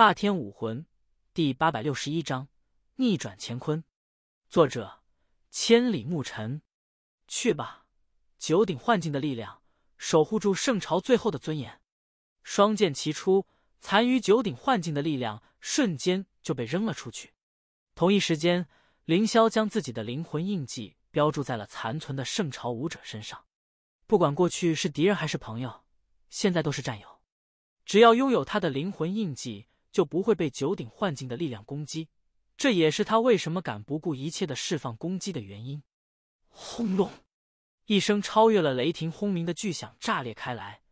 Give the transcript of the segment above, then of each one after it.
霸天武魂第八百六十一章：逆转乾坤。作者：千里牧尘。去吧，九鼎幻境的力量，守护住圣朝最后的尊严。双剑齐出，残余九鼎幻境的力量瞬间就被扔了出去。同一时间，凌霄将自己的灵魂印记标注在了残存的圣朝武者身上。不管过去是敌人还是朋友，现在都是战友。只要拥有他的灵魂印记。就不会被九鼎幻境的力量攻击，这也是他为什么敢不顾一切的释放攻击的原因。轰隆！一声超越了雷霆轰鸣的巨响炸裂开来，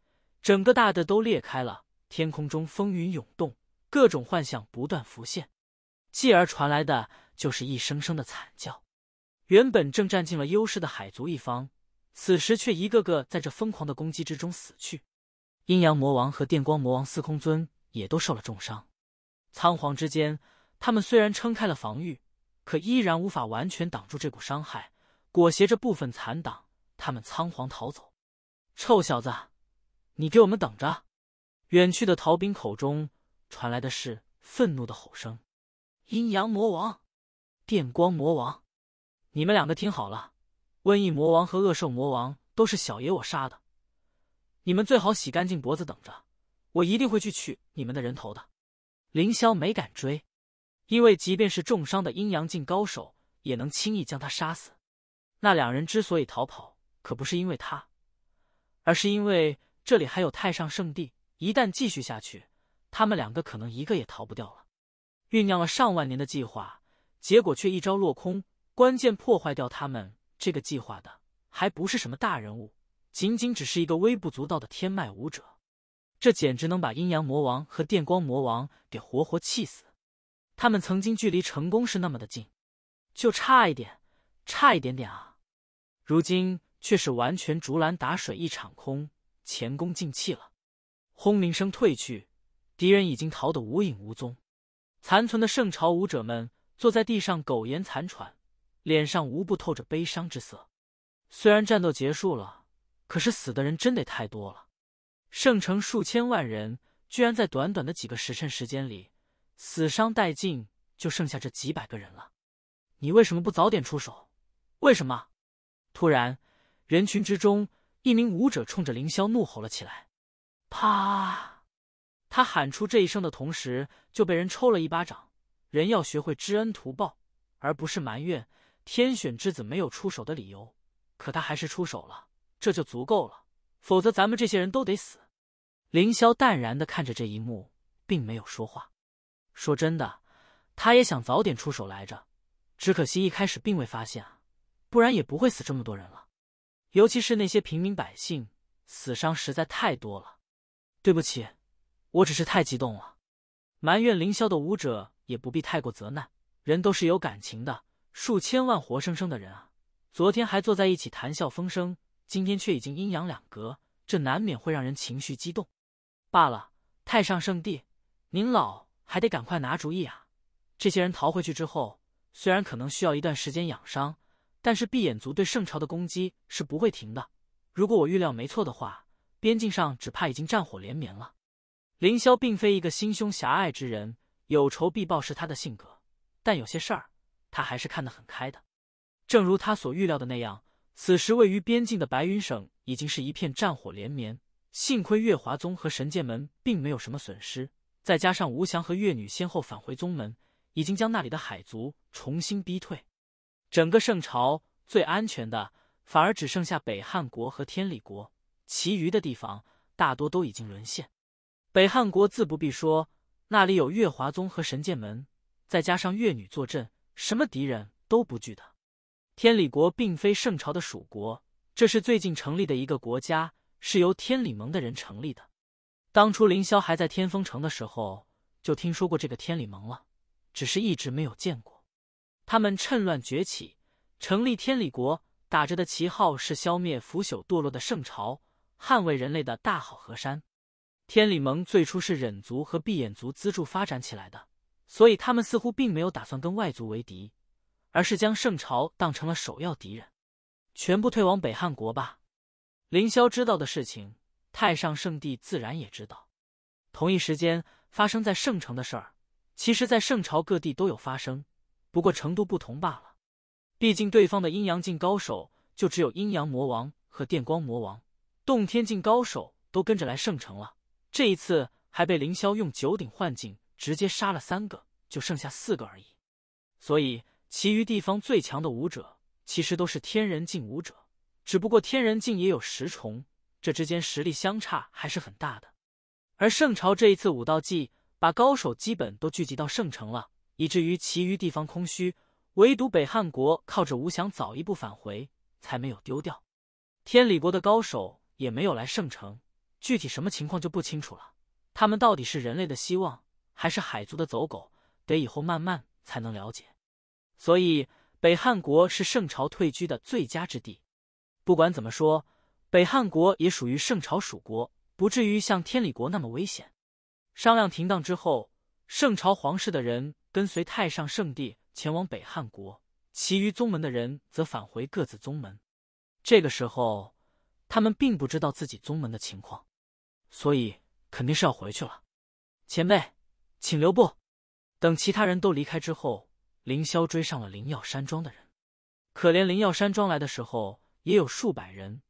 整个大地都裂开了。天空中风云涌动，各种幻象不断浮现，继而传来的就是一声声的惨叫。原本正占尽了优势的海族一方，此时却一个个在这疯狂的攻击之中死去。阴阳魔王和电光魔王司空尊。也都受了重伤，仓皇之间，他们虽然撑开了防御，可依然无法完全挡住这股伤害，裹挟着部分残党，他们仓皇逃走。臭小子，你给我们等着！远去的逃兵口中传来的是愤怒的吼声：“阴阳魔王，电光魔王，你们两个听好了，瘟疫魔王和恶兽魔王都是小爷我杀的，你们最好洗干净脖子等着。”我一定会去取你们的人头的。凌霄没敢追，因为即便是重伤的阴阳镜高手，也能轻易将他杀死。那两人之所以逃跑，可不是因为他，而是因为这里还有太上圣地。一旦继续下去，他们两个可能一个也逃不掉了。酝酿了上万年的计划，结果却一招落空。关键破坏掉他们这个计划的，还不是什么大人物，仅仅只是一个微不足道的天脉武者。这简直能把阴阳魔王和电光魔王给活活气死！他们曾经距离成功是那么的近，就差一点，差一点点啊！如今却是完全竹篮打水一场空，前功尽弃了。轰鸣声退去，敌人已经逃得无影无踪，残存的圣朝武者们坐在地上苟延残喘，脸上无不透着悲伤之色。虽然战斗结束了，可是死的人真得太多了。圣城数千万人，居然在短短的几个时辰时间里死伤殆尽，就剩下这几百个人了。你为什么不早点出手？为什么？突然，人群之中，一名武者冲着凌霄怒吼了起来。啪！他喊出这一声的同时，就被人抽了一巴掌。人要学会知恩图报，而不是埋怨天选之子没有出手的理由。可他还是出手了，这就足够了。否则咱们这些人都得死。凌霄淡然的看着这一幕，并没有说话。说真的，他也想早点出手来着，只可惜一开始并未发现啊，不然也不会死这么多人了。尤其是那些平民百姓，死伤实在太多了。对不起，我只是太激动了。埋怨凌霄的武者也不必太过责难，人都是有感情的，数千万活生生的人啊，昨天还坐在一起谈笑风生。今天却已经阴阳两隔，这难免会让人情绪激动。罢了，太上圣地，您老还得赶快拿主意啊！这些人逃回去之后，虽然可能需要一段时间养伤，但是闭眼族对圣朝的攻击是不会停的。如果我预料没错的话，边境上只怕已经战火连绵了。凌霄并非一个心胸狭隘之人，有仇必报是他的性格，但有些事儿，他还是看得很开的。正如他所预料的那样。此时，位于边境的白云省已经是一片战火连绵。幸亏月华宗和神剑门并没有什么损失，再加上吴翔和月女先后返回宗门，已经将那里的海族重新逼退。整个圣朝最安全的，反而只剩下北汉国和天理国，其余的地方大多都已经沦陷。北汉国自不必说，那里有月华宗和神剑门，再加上月女坐镇，什么敌人都不惧的。天理国并非圣朝的属国，这是最近成立的一个国家，是由天理盟的人成立的。当初凌霄还在天风城的时候，就听说过这个天理盟了，只是一直没有见过。他们趁乱崛起，成立天理国，打着的旗号是消灭腐朽堕落的圣朝，捍卫人类的大好河山。天理盟最初是忍族和闭眼族资助发展起来的，所以他们似乎并没有打算跟外族为敌。而是将圣朝当成了首要敌人，全部退往北汉国吧。凌霄知道的事情，太上圣帝自然也知道。同一时间发生在圣城的事儿，其实在圣朝各地都有发生，不过程度不同罢了。毕竟对方的阴阳境高手就只有阴阳魔王和电光魔王，洞天境高手都跟着来圣城了。这一次还被凌霄用九鼎幻境直接杀了三个，就剩下四个而已。所以。其余地方最强的武者，其实都是天人境武者，只不过天人境也有十重，这之间实力相差还是很大的。而圣朝这一次武道祭，把高手基本都聚集到圣城了，以至于其余地方空虚，唯独北汉国靠着吴翔早一步返回，才没有丢掉。天理国的高手也没有来圣城，具体什么情况就不清楚了。他们到底是人类的希望，还是海族的走狗？得以后慢慢才能了解。所以，北汉国是圣朝退居的最佳之地。不管怎么说，北汉国也属于圣朝属国，不至于像天理国那么危险。商量停当之后，圣朝皇室的人跟随太上圣帝前往北汉国，其余宗门的人则返回各自宗门。这个时候，他们并不知道自己宗门的情况，所以肯定是要回去了。前辈，请留步。等其他人都离开之后。凌霄追上了灵药山庄的人，可怜灵药山庄来的时候也有数百人，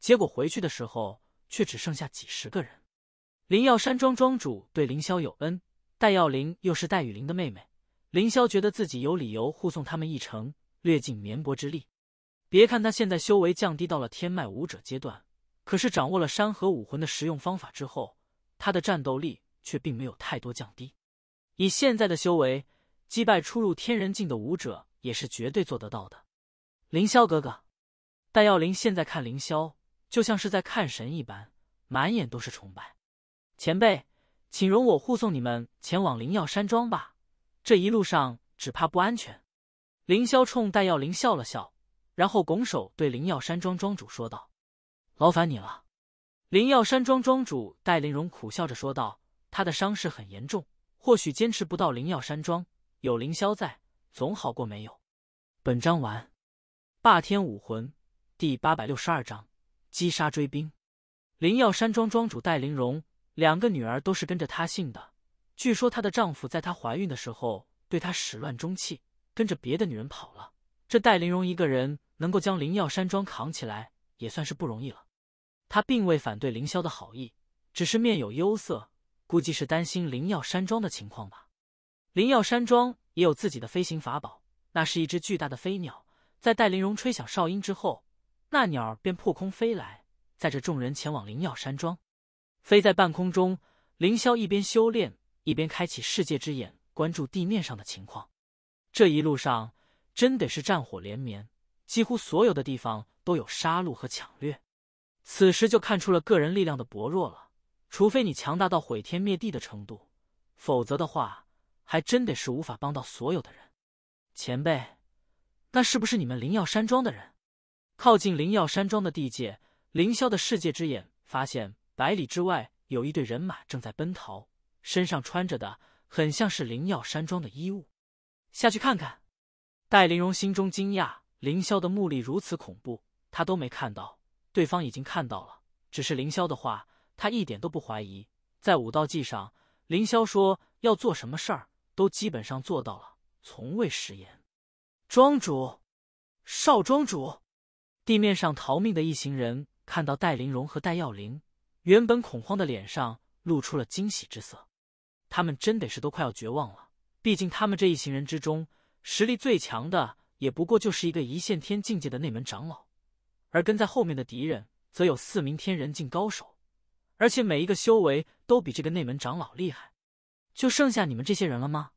结果回去的时候却只剩下几十个人。灵药山庄庄主对凌霄有恩，戴耀灵又是戴雨林的妹妹，凌霄觉得自己有理由护送他们一程，略尽绵薄之力。别看他现在修为降低到了天脉武者阶段，可是掌握了山河武魂的实用方法之后，他的战斗力却并没有太多降低。以现在的修为。击败初入天人境的武者也是绝对做得到的，凌霄哥哥，戴耀林现在看凌霄就像是在看神一般，满眼都是崇拜。前辈，请容我护送你们前往灵药山庄吧，这一路上只怕不安全。凌霄冲戴耀林笑了笑，然后拱手对灵药山庄庄主说道：“劳烦你了。”灵药山庄庄主戴玲荣苦笑着说道：“他的伤势很严重，或许坚持不到灵药山庄。”有凌霄在，总好过没有。本章完。霸天武魂第八百六十二章：击杀追兵。灵药山庄庄主戴玲珑，两个女儿都是跟着她姓的。据说她的丈夫在她怀孕的时候，对她始乱终弃，跟着别的女人跑了。这戴玲珑一个人能够将灵药山庄扛起来，也算是不容易了。她并未反对凌霄的好意，只是面有忧色，估计是担心灵药山庄的情况吧。灵药山庄也有自己的飞行法宝，那是一只巨大的飞鸟。在戴玲荣吹响哨音之后，那鸟儿便破空飞来，载着众人前往灵药山庄。飞在半空中，凌霄一边修炼，一边开启世界之眼，关注地面上的情况。这一路上，真得是战火连绵，几乎所有的地方都有杀戮和抢掠。此时就看出了个人力量的薄弱了。除非你强大到毁天灭地的程度，否则的话。还真得是无法帮到所有的人，前辈，那是不是你们灵药山庄的人？靠近灵药山庄的地界，凌霄的世界之眼发现百里之外有一队人马正在奔逃，身上穿着的很像是灵药山庄的衣物。下去看看。戴陵容心中惊讶，凌霄的目力如此恐怖，他都没看到，对方已经看到了。只是凌霄的话，他一点都不怀疑。在武道祭上，凌霄说要做什么事儿。都基本上做到了，从未食言。庄主，少庄主，地面上逃命的一行人看到戴玲珑和戴耀灵，原本恐慌的脸上露出了惊喜之色。他们真得是都快要绝望了，毕竟他们这一行人之中，实力最强的也不过就是一个一线天境界的内门长老，而跟在后面的敌人则有四名天人境高手，而且每一个修为都比这个内门长老厉害。就剩下你们这些人了吗？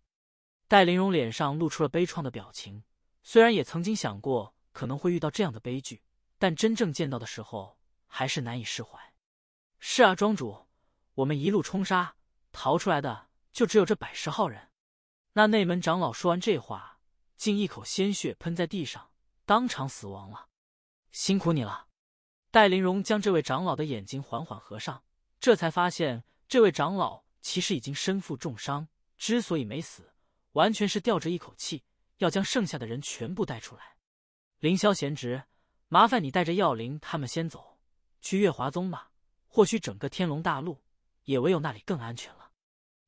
戴玲荣脸上露出了悲怆的表情。虽然也曾经想过可能会遇到这样的悲剧，但真正见到的时候还是难以释怀。是啊，庄主，我们一路冲杀逃出来的就只有这百十号人。那内门长老说完这话，竟一口鲜血喷在地上，当场死亡了。辛苦你了，戴玲荣将这位长老的眼睛缓缓合上，这才发现这位长老。其实已经身负重伤，之所以没死，完全是吊着一口气，要将剩下的人全部带出来。凌霄贤侄，麻烦你带着耀灵他们先走，去月华宗吧。或许整个天龙大陆，也唯有那里更安全了。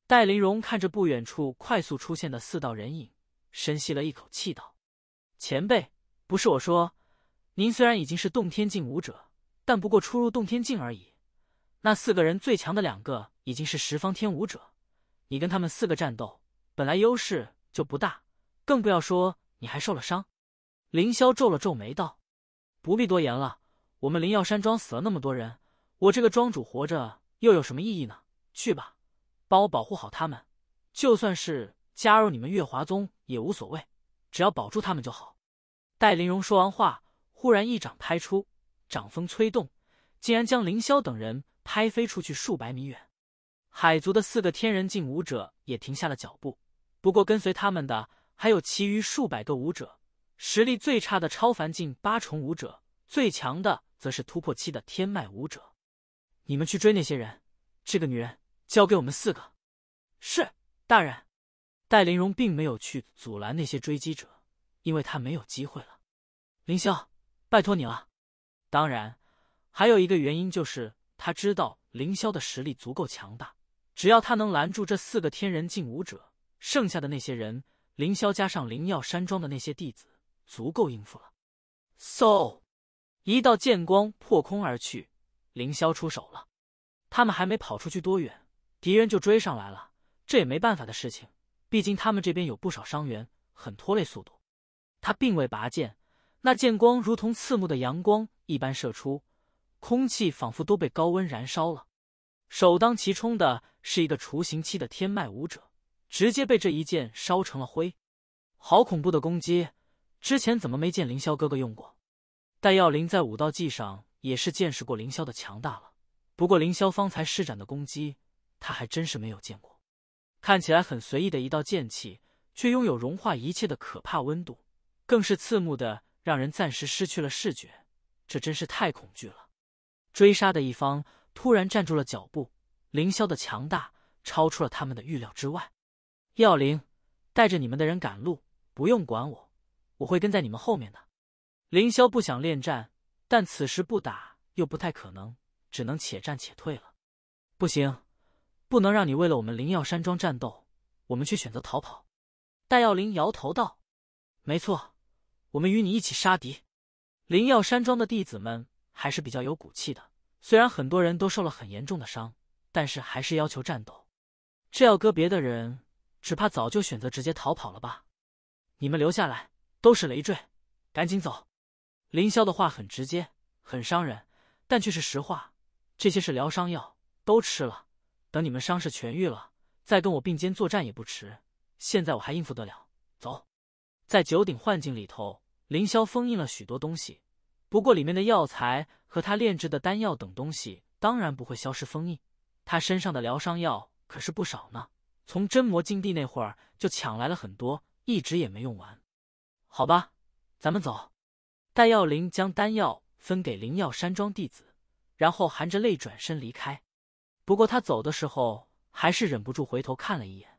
戴玲荣看着不远处快速出现的四道人影，深吸了一口气道：“前辈，不是我说，您虽然已经是洞天境武者，但不过初入洞天境而已。”那四个人最强的两个已经是十方天武者，你跟他们四个战斗，本来优势就不大，更不要说你还受了伤。凌霄皱了皱眉道：“不必多言了，我们灵药山庄死了那么多人，我这个庄主活着又有什么意义呢？”去吧，帮我保护好他们，就算是加入你们月华宗也无所谓，只要保住他们就好。戴玲蓉说完话，忽然一掌拍出，掌风催动，竟然将凌霄等人。拍飞出去数百米远，海族的四个天人境武者也停下了脚步。不过，跟随他们的还有其余数百个武者，实力最差的超凡境八重武者，最强的则是突破期的天脉武者。你们去追那些人，这个女人交给我们四个。是，大人。戴玲荣并没有去阻拦那些追击者，因为他没有机会了。凌霄，拜托你了。当然，还有一个原因就是。他知道凌霄的实力足够强大，只要他能拦住这四个天人境武者，剩下的那些人，凌霄加上灵药山庄的那些弟子足够应付了。嗖，一道剑光破空而去，凌霄出手了。他们还没跑出去多远，敌人就追上来了。这也没办法的事情，毕竟他们这边有不少伤员，很拖累速度。他并未拔剑，那剑光如同刺目的阳光一般射出。空气仿佛都被高温燃烧了，首当其冲的是一个雏形期的天脉武者，直接被这一剑烧成了灰。好恐怖的攻击！之前怎么没见凌霄哥哥用过？戴耀林在武道技上也是见识过凌霄的强大了，不过凌霄方才施展的攻击他还真是没有见过。看起来很随意的一道剑气，却拥有融化一切的可怕温度，更是刺目的让人暂时失去了视觉。这真是太恐惧了。追杀的一方突然站住了脚步，凌霄的强大超出了他们的预料之外。耀灵，带着你们的人赶路，不用管我，我会跟在你们后面的。凌霄不想恋战，但此时不打又不太可能，只能且战且退了。不行，不能让你为了我们灵药山庄战斗，我们却选择逃跑。戴耀灵摇头道：“没错，我们与你一起杀敌。”灵药山庄的弟子们。还是比较有骨气的。虽然很多人都受了很严重的伤，但是还是要求战斗。这要搁别的人，只怕早就选择直接逃跑了吧？你们留下来都是累赘，赶紧走！凌霄的话很直接，很伤人，但却是实话。这些是疗伤药，都吃了。等你们伤势痊愈了，再跟我并肩作战也不迟。现在我还应付得了。走，在九鼎幻境里头，凌霄封印了许多东西。不过，里面的药材和他炼制的丹药等东西当然不会消失封印。他身上的疗伤药可是不少呢，从真魔禁地那会儿就抢来了很多，一直也没用完。好吧，咱们走。戴耀林将丹药分给灵药山庄弟子，然后含着泪转身离开。不过他走的时候还是忍不住回头看了一眼，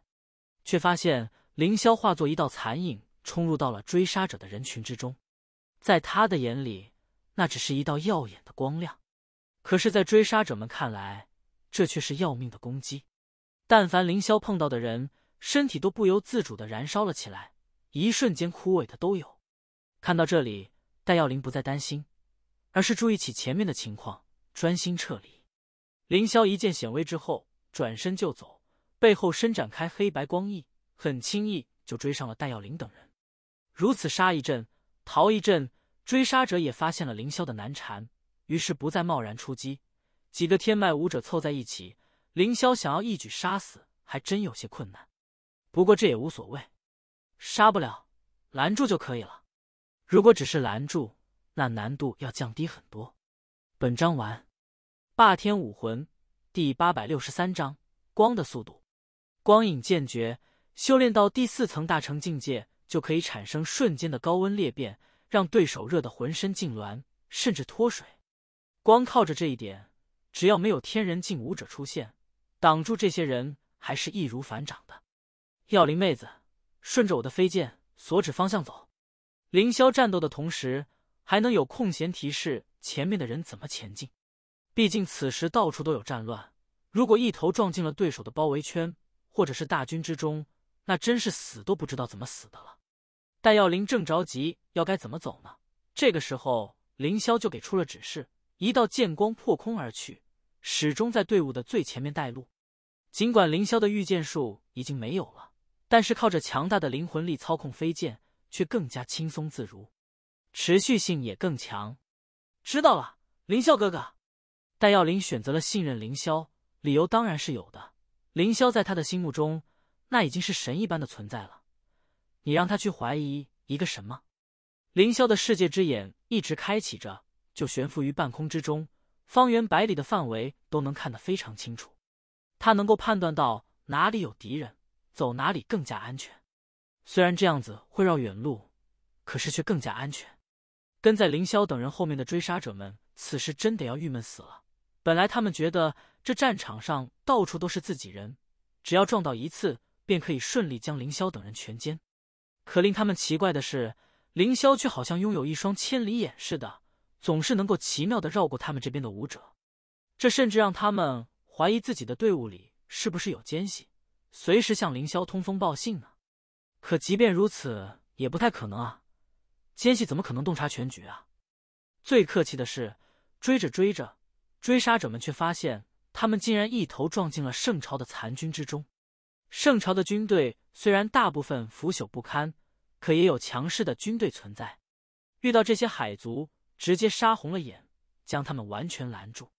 却发现凌霄化作一道残影冲入到了追杀者的人群之中。在他的眼里，那只是一道耀眼的光亮，可是，在追杀者们看来，这却是要命的攻击。但凡凌霄碰到的人，身体都不由自主的燃烧了起来，一瞬间枯萎的都有。看到这里，戴耀林不再担心，而是注意起前面的情况，专心撤离。凌霄一见显微之后，转身就走，背后伸展开黑白光翼，很轻易就追上了戴耀林等人。如此杀一阵，逃一阵。追杀者也发现了凌霄的难缠，于是不再贸然出击。几个天脉武者凑在一起，凌霄想要一举杀死，还真有些困难。不过这也无所谓，杀不了，拦住就可以了。如果只是拦住，那难度要降低很多。本章完。霸天武魂第八百六十三章：光的速度，光影剑诀修炼到第四层大成境界，就可以产生瞬间的高温裂变。让对手热得浑身痉挛，甚至脱水。光靠着这一点，只要没有天人境武者出现，挡住这些人还是易如反掌的。药灵妹子，顺着我的飞剑所指方向走。凌霄战斗的同时，还能有空闲提示前面的人怎么前进。毕竟此时到处都有战乱，如果一头撞进了对手的包围圈，或者是大军之中，那真是死都不知道怎么死的了。戴耀林正着急，要该怎么走呢？这个时候，凌霄就给出了指示，一道剑光破空而去，始终在队伍的最前面带路。尽管凌霄的御剑术已经没有了，但是靠着强大的灵魂力操控飞剑，却更加轻松自如，持续性也更强。知道了，凌霄哥哥。戴耀林选择了信任凌霄，理由当然是有的。凌霄在他的心目中，那已经是神一般的存在了。你让他去怀疑一个什么？凌霄的世界之眼一直开启着，就悬浮于半空之中，方圆百里的范围都能看得非常清楚。他能够判断到哪里有敌人，走哪里更加安全。虽然这样子会绕远路，可是却更加安全。跟在凌霄等人后面的追杀者们，此时真得要郁闷死了。本来他们觉得这战场上到处都是自己人，只要撞到一次，便可以顺利将凌霄等人全歼。可令他们奇怪的是，凌霄却好像拥有一双千里眼似的，总是能够奇妙的绕过他们这边的舞者。这甚至让他们怀疑自己的队伍里是不是有奸细，随时向凌霄通风报信呢？可即便如此，也不太可能啊！奸细怎么可能洞察全局啊？最客气的是，追着追着，追杀者们却发现他们竟然一头撞进了圣朝的残军之中，圣朝的军队。虽然大部分腐朽不堪，可也有强势的军队存在。遇到这些海族，直接杀红了眼，将他们完全拦住。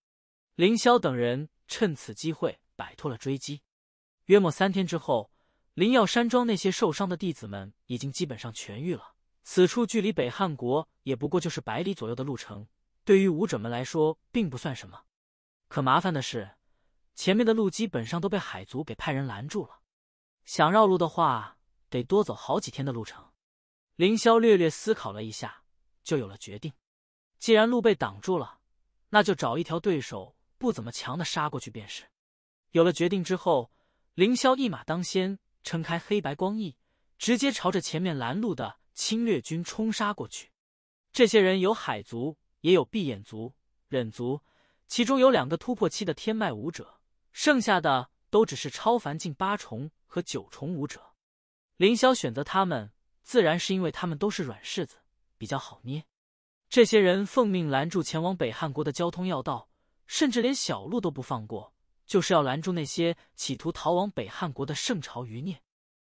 凌霄等人趁此机会摆脱了追击。约莫三天之后，灵耀山庄那些受伤的弟子们已经基本上痊愈了。此处距离北汉国也不过就是百里左右的路程，对于武者们来说并不算什么。可麻烦的是，前面的路基本上都被海族给派人拦住了。想绕路的话，得多走好几天的路程。凌霄略略思考了一下，就有了决定。既然路被挡住了，那就找一条对手不怎么强的杀过去便是。有了决定之后，凌霄一马当先，撑开黑白光翼，直接朝着前面拦路的侵略军冲杀过去。这些人有海族，也有碧眼族、忍族，其中有两个突破期的天脉武者，剩下的都只是超凡境八重。和九重武者，凌霄选择他们，自然是因为他们都是软柿子，比较好捏。这些人奉命拦住前往北汉国的交通要道，甚至连小路都不放过，就是要拦住那些企图逃往北汉国的圣朝余孽。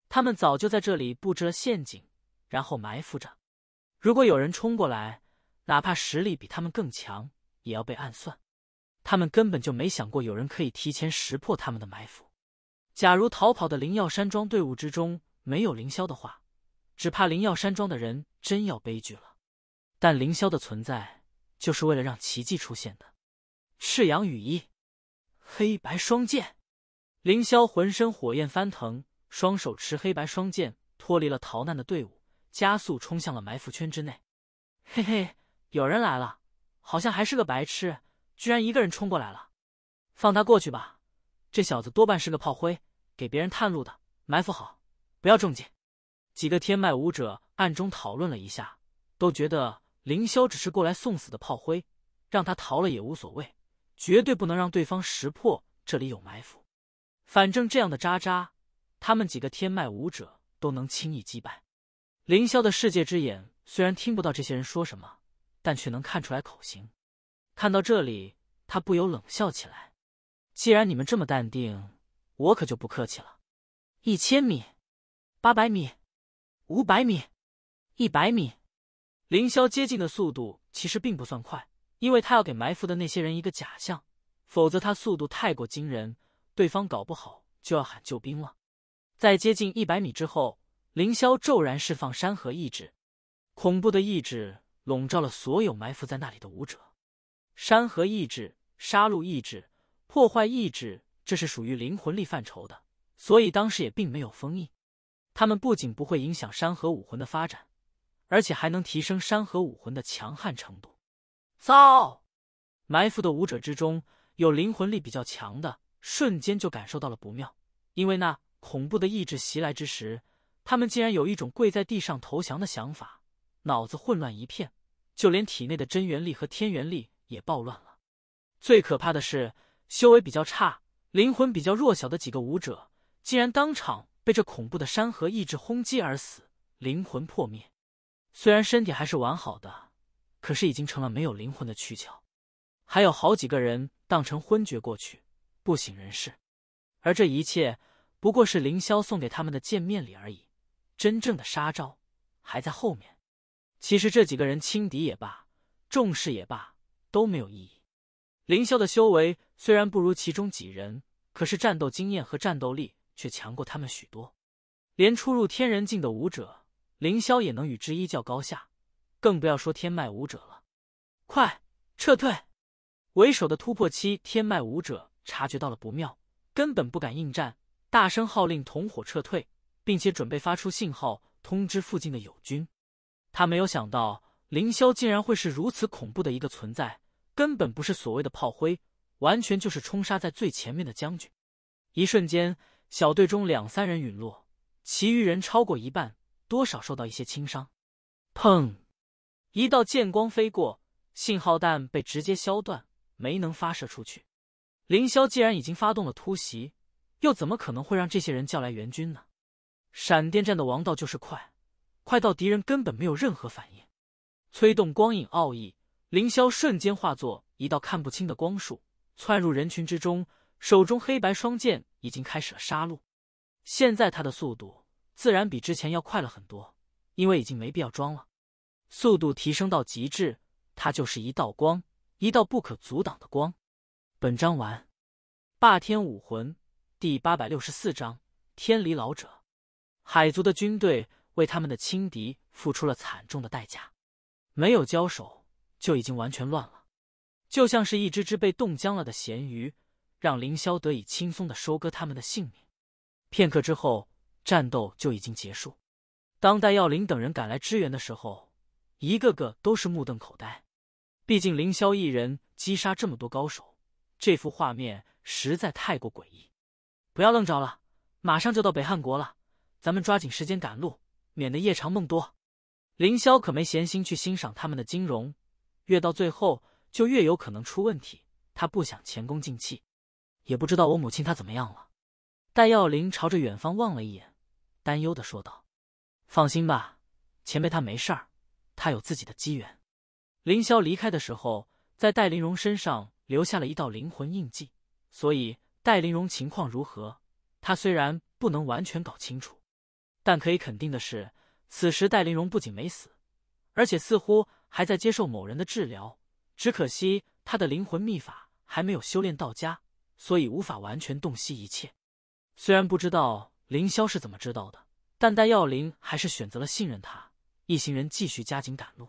他们早就在这里布置了陷阱，然后埋伏着。如果有人冲过来，哪怕实力比他们更强，也要被暗算。他们根本就没想过有人可以提前识破他们的埋伏。假如逃跑的灵药山庄队伍之中没有凌霄的话，只怕灵药山庄的人真要悲剧了。但凌霄的存在就是为了让奇迹出现的。赤阳羽翼，黑白双剑，凌霄浑身火焰翻腾，双手持黑白双剑，脱离了逃难的队伍，加速冲向了埋伏圈之内。嘿嘿，有人来了，好像还是个白痴，居然一个人冲过来了。放他过去吧，这小子多半是个炮灰。给别人探路的埋伏好，不要中计。几个天脉武者暗中讨论了一下，都觉得凌霄只是过来送死的炮灰，让他逃了也无所谓。绝对不能让对方识破这里有埋伏。反正这样的渣渣，他们几个天脉武者都能轻易击败。凌霄的世界之眼虽然听不到这些人说什么，但却能看出来口型。看到这里，他不由冷笑起来。既然你们这么淡定。我可就不客气了，一千米，八百米，五百米，一百米。凌霄接近的速度其实并不算快，因为他要给埋伏的那些人一个假象，否则他速度太过惊人，对方搞不好就要喊救兵了。在接近一百米之后，凌霄骤然释放山河意志，恐怖的意志笼罩了所有埋伏在那里的武者。山河意志，杀戮意志，破坏意志。这是属于灵魂力范畴的，所以当时也并没有封印。他们不仅不会影响山河武魂的发展，而且还能提升山河武魂的强悍程度。糟！埋伏的武者之中有灵魂力比较强的，瞬间就感受到了不妙，因为那恐怖的意志袭来之时，他们竟然有一种跪在地上投降的想法，脑子混乱一片，就连体内的真元力和天元力也暴乱了。最可怕的是，修为比较差。灵魂比较弱小的几个武者，竟然当场被这恐怖的山河意志轰击而死，灵魂破灭。虽然身体还是完好的，可是已经成了没有灵魂的躯壳。还有好几个人当成昏厥过去，不省人事。而这一切不过是凌霄送给他们的见面礼而已，真正的杀招还在后面。其实这几个人轻敌也罢，重视也罢，都没有意义。凌霄的修为虽然不如其中几人，可是战斗经验和战斗力却强过他们许多，连初入天人境的武者，凌霄也能与之一较高下，更不要说天脉武者了。快撤退！为首的突破期天脉武者察觉到了不妙，根本不敢应战，大声号令同伙撤退，并且准备发出信号通知附近的友军。他没有想到，凌霄竟然会是如此恐怖的一个存在。根本不是所谓的炮灰，完全就是冲杀在最前面的将军。一瞬间，小队中两三人陨落，其余人超过一半，多少受到一些轻伤。砰！一道剑光飞过，信号弹被直接削断，没能发射出去。凌霄既然已经发动了突袭，又怎么可能会让这些人叫来援军呢？闪电战的王道就是快，快到敌人根本没有任何反应。催动光影奥义。凌霄瞬间化作一道看不清的光束，窜入人群之中，手中黑白双剑已经开始了杀戮。现在他的速度自然比之前要快了很多，因为已经没必要装了，速度提升到极致，他就是一道光，一道不可阻挡的光。本章完。霸天武魂第八百六十四章：天离老者。海族的军队为他们的轻敌付出了惨重的代价，没有交手。就已经完全乱了，就像是一只只被冻僵了的咸鱼，让凌霄得以轻松的收割他们的性命。片刻之后，战斗就已经结束。当戴耀林等人赶来支援的时候，一个个都是目瞪口呆。毕竟凌霄一人击杀这么多高手，这幅画面实在太过诡异。不要愣着了，马上就到北汉国了，咱们抓紧时间赶路，免得夜长梦多。凌霄可没闲心去欣赏他们的金融。越到最后就越有可能出问题，他不想前功尽弃，也不知道我母亲她怎么样了。戴耀林朝着远方望了一眼，担忧的说道：“放心吧，前辈他没事儿，他有自己的机缘。”凌霄离开的时候，在戴玲珑身上留下了一道灵魂印记，所以戴玲珑情况如何，他虽然不能完全搞清楚，但可以肯定的是，此时戴玲珑不仅没死，而且似乎。还在接受某人的治疗，只可惜他的灵魂秘法还没有修炼到家，所以无法完全洞悉一切。虽然不知道凌霄是怎么知道的，但戴耀灵还是选择了信任他。一行人继续加紧赶路。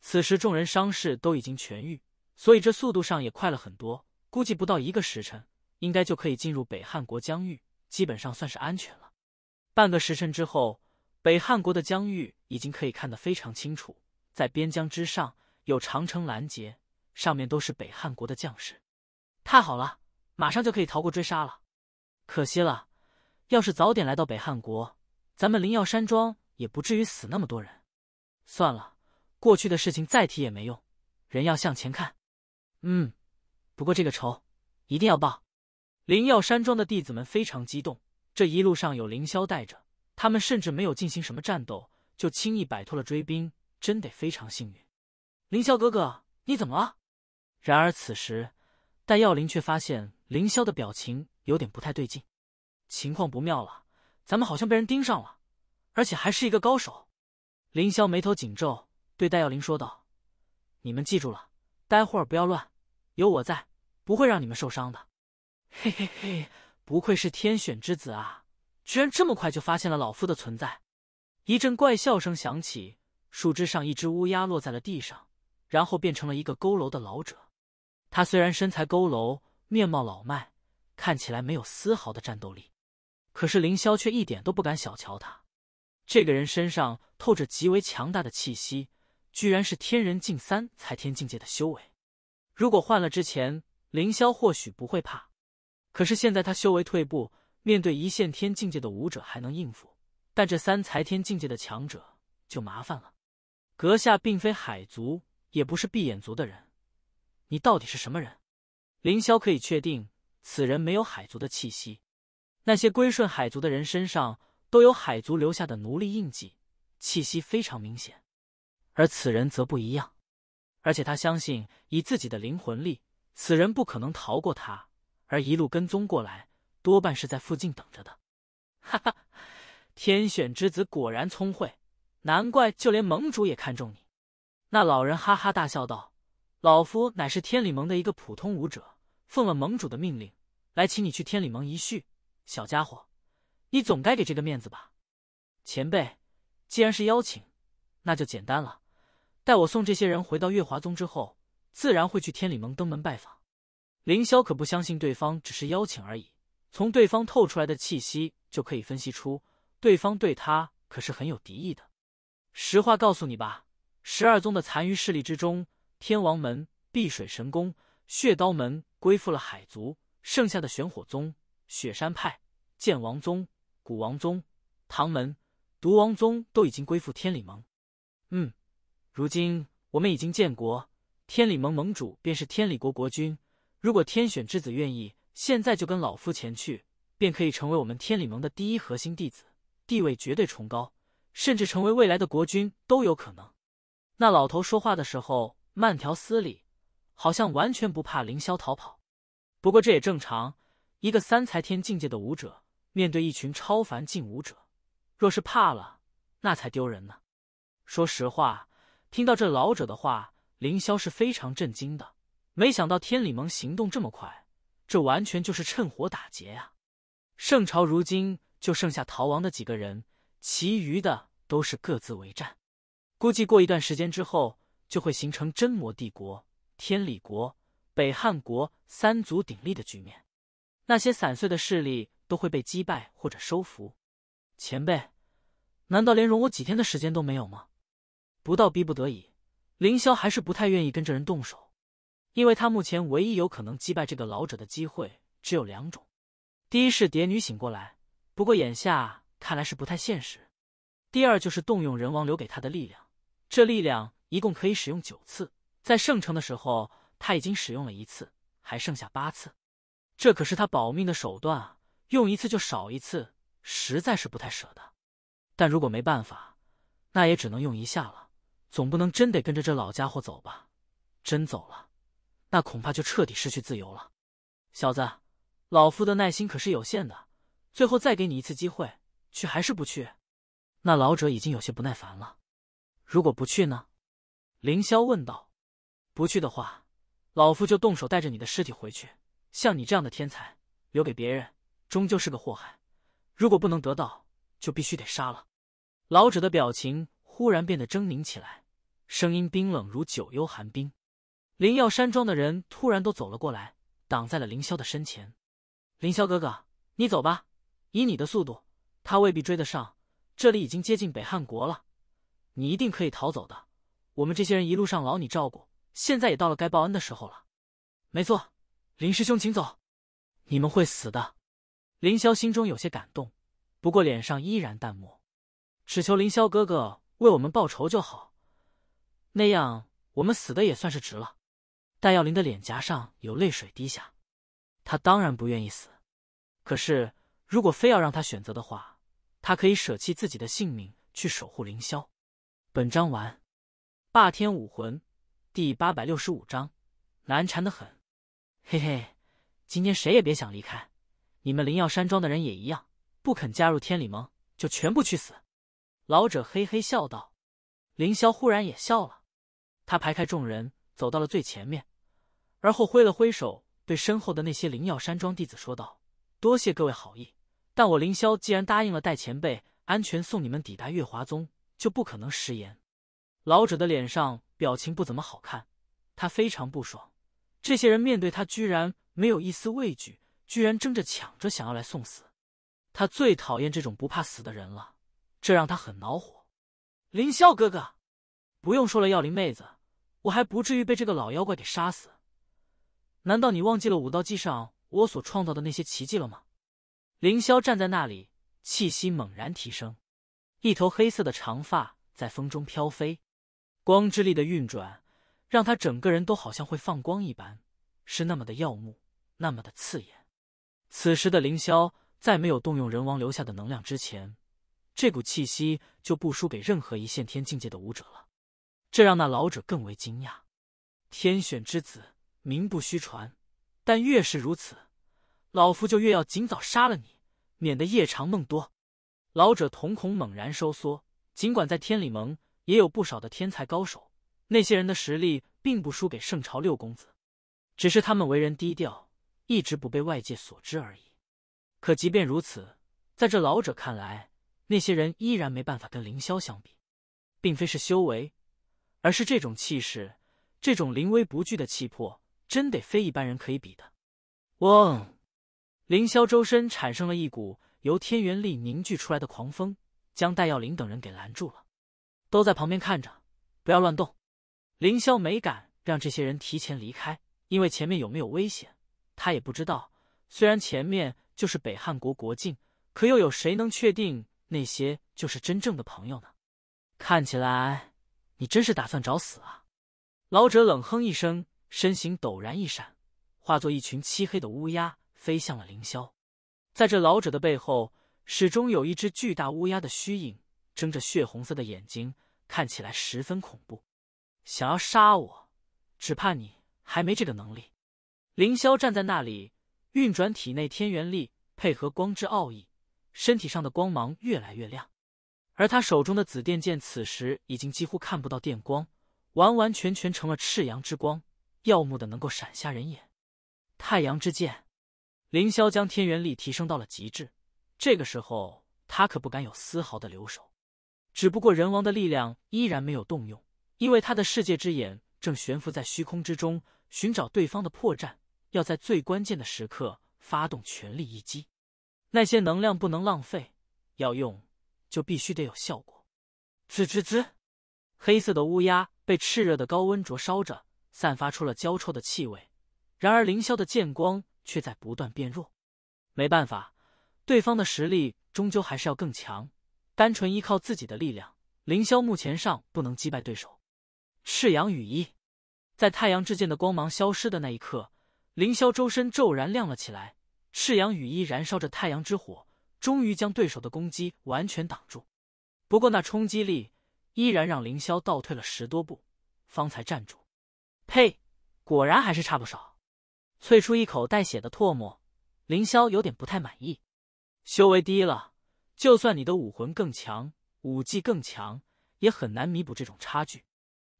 此时众人伤势都已经痊愈，所以这速度上也快了很多。估计不到一个时辰，应该就可以进入北汉国疆域，基本上算是安全了。半个时辰之后，北汉国的疆域已经可以看得非常清楚。在边疆之上有长城拦截，上面都是北汉国的将士。太好了，马上就可以逃过追杀了。可惜了，要是早点来到北汉国，咱们灵药山庄也不至于死那么多人。算了，过去的事情再提也没用，人要向前看。嗯，不过这个仇一定要报。灵药山庄的弟子们非常激动，这一路上有凌霄带着，他们甚至没有进行什么战斗，就轻易摆脱了追兵。真得非常幸运，凌霄哥哥，你怎么了？然而此时，戴耀林却发现凌霄的表情有点不太对劲，情况不妙了，咱们好像被人盯上了，而且还是一个高手。凌霄眉头紧皱，对戴耀林说道：“你们记住了，待会儿不要乱，有我在，不会让你们受伤的。”嘿嘿嘿，不愧是天选之子啊，居然这么快就发现了老夫的存在。一阵怪笑声响起。树枝上一只乌鸦落在了地上，然后变成了一个佝偻的老者。他虽然身材佝偻，面貌老迈，看起来没有丝毫的战斗力，可是凌霄却一点都不敢小瞧他。这个人身上透着极为强大的气息，居然是天人境三才天境界的修为。如果换了之前，凌霄或许不会怕，可是现在他修为退步，面对一线天境界的武者还能应付，但这三才天境界的强者就麻烦了。阁下并非海族，也不是闭眼族的人，你到底是什么人？凌霄可以确定，此人没有海族的气息。那些归顺海族的人身上都有海族留下的奴隶印记，气息非常明显。而此人则不一样，而且他相信，以自己的灵魂力，此人不可能逃过他，而一路跟踪过来，多半是在附近等着的。哈哈，天选之子果然聪慧。难怪就连盟主也看中你。那老人哈哈大笑道：“老夫乃是天理盟的一个普通武者，奉了盟主的命令来请你去天理盟一叙。小家伙，你总该给这个面子吧？”前辈，既然是邀请，那就简单了。待我送这些人回到月华宗之后，自然会去天理盟登门拜访。凌霄可不相信对方只是邀请而已，从对方透出来的气息就可以分析出，对方对他可是很有敌意的。实话告诉你吧，十二宗的残余势力之中，天王门、碧水神宫、血刀门归附了海族，剩下的玄火宗、雪山派、剑王宗、古王宗、唐门、毒王宗都已经归附天理盟。嗯，如今我们已经建国，天理盟盟主便是天理国国君。如果天选之子愿意，现在就跟老夫前去，便可以成为我们天理盟的第一核心弟子，地位绝对崇高。甚至成为未来的国君都有可能。那老头说话的时候慢条斯理，好像完全不怕凌霄逃跑。不过这也正常，一个三才天境界的武者面对一群超凡境武者，若是怕了，那才丢人呢。说实话，听到这老者的话，凌霄是非常震惊的。没想到天理盟行动这么快，这完全就是趁火打劫呀！圣朝如今就剩下逃亡的几个人。其余的都是各自为战，估计过一段时间之后，就会形成真魔帝国、天理国、北汉国三足鼎立的局面。那些散碎的势力都会被击败或者收服。前辈，难道连容我几天的时间都没有吗？不到逼不得已，凌霄还是不太愿意跟这人动手，因为他目前唯一有可能击败这个老者的机会只有两种：第一是蝶女醒过来，不过眼下。看来是不太现实。第二就是动用人王留给他的力量，这力量一共可以使用九次，在圣城的时候他已经使用了一次，还剩下八次。这可是他保命的手段啊，用一次就少一次，实在是不太舍得。但如果没办法，那也只能用一下了。总不能真得跟着这老家伙走吧？真走了，那恐怕就彻底失去自由了。小子，老夫的耐心可是有限的，最后再给你一次机会。去还是不去？那老者已经有些不耐烦了。如果不去呢？凌霄问道。不去的话，老夫就动手带着你的尸体回去。像你这样的天才，留给别人终究是个祸害。如果不能得到，就必须得杀了。老者的表情忽然变得狰狞起来，声音冰冷如九幽寒冰。灵药山庄的人突然都走了过来，挡在了凌霄的身前。凌霄哥哥，你走吧，以你的速度。他未必追得上，这里已经接近北汉国了，你一定可以逃走的。我们这些人一路上劳你照顾，现在也到了该报恩的时候了。没错，林师兄，请走。你们会死的。林霄心中有些感动，不过脸上依然淡漠。只求林霄哥哥为我们报仇就好，那样我们死的也算是值了。戴耀林的脸颊上有泪水滴下，他当然不愿意死，可是如果非要让他选择的话。他可以舍弃自己的性命去守护凌霄。本章完。霸天武魂第八百六十五章难缠的很。嘿嘿，今天谁也别想离开，你们灵药山庄的人也一样，不肯加入天理盟，就全部去死！老者嘿嘿笑道。凌霄忽然也笑了，他排开众人，走到了最前面，而后挥了挥手，对身后的那些灵药山庄弟子说道：“多谢各位好意。”但我凌霄既然答应了带前辈，安全送你们抵达月华宗，就不可能食言。老者的脸上表情不怎么好看，他非常不爽。这些人面对他居然没有一丝畏惧，居然争着抢着想要来送死。他最讨厌这种不怕死的人了，这让他很恼火。凌霄哥哥，不用说了，药灵妹子，我还不至于被这个老妖怪给杀死。难道你忘记了武道纪上我所创造的那些奇迹了吗？凌霄站在那里，气息猛然提升，一头黑色的长发在风中飘飞，光之力的运转让他整个人都好像会放光一般，是那么的耀目，那么的刺眼。此时的凌霄在没有动用人王留下的能量之前，这股气息就不输给任何一线天境界的武者了，这让那老者更为惊讶。天选之子名不虚传，但越是如此，老夫就越要尽早杀了你。免得夜长梦多。老者瞳孔猛然收缩。尽管在天理盟也有不少的天才高手，那些人的实力并不输给圣朝六公子，只是他们为人低调，一直不被外界所知而已。可即便如此，在这老者看来，那些人依然没办法跟凌霄相比，并非是修为，而是这种气势，这种临危不惧的气魄，真得非一般人可以比的。嗡。凌霄周身产生了一股由天元力凝聚出来的狂风，将戴耀林等人给拦住了。都在旁边看着，不要乱动。凌霄没敢让这些人提前离开，因为前面有没有危险，他也不知道。虽然前面就是北汉国国境，可又有谁能确定那些就是真正的朋友呢？看起来，你真是打算找死啊！老者冷哼一声，身形陡然一闪，化作一群漆黑的乌鸦。飞向了凌霄，在这老者的背后，始终有一只巨大乌鸦的虚影，睁着血红色的眼睛，看起来十分恐怖。想要杀我，只怕你还没这个能力。凌霄站在那里，运转体内天元力，配合光之奥义，身体上的光芒越来越亮，而他手中的紫电剑此时已经几乎看不到电光，完完全全成了赤阳之光，耀目的能够闪瞎人眼。太阳之剑。凌霄将天元力提升到了极致，这个时候他可不敢有丝毫的留手。只不过人王的力量依然没有动用，因为他的世界之眼正悬浮在虚空之中，寻找对方的破绽，要在最关键的时刻发动全力一击。那些能量不能浪费，要用就必须得有效果。滋滋滋，黑色的乌鸦被炽热的高温灼烧着，散发出了焦臭的气味。然而凌霄的剑光。却在不断变弱，没办法，对方的实力终究还是要更强。单纯依靠自己的力量，凌霄目前尚不能击败对手。赤阳羽衣，在太阳之剑的光芒消失的那一刻，凌霄周身骤然亮了起来。赤阳羽衣燃烧着太阳之火，终于将对手的攻击完全挡住。不过那冲击力依然让凌霄倒退了十多步，方才站住。呸，果然还是差不少。啐出一口带血的唾沫，凌霄有点不太满意。修为低了，就算你的武魂更强，武技更强，也很难弥补这种差距，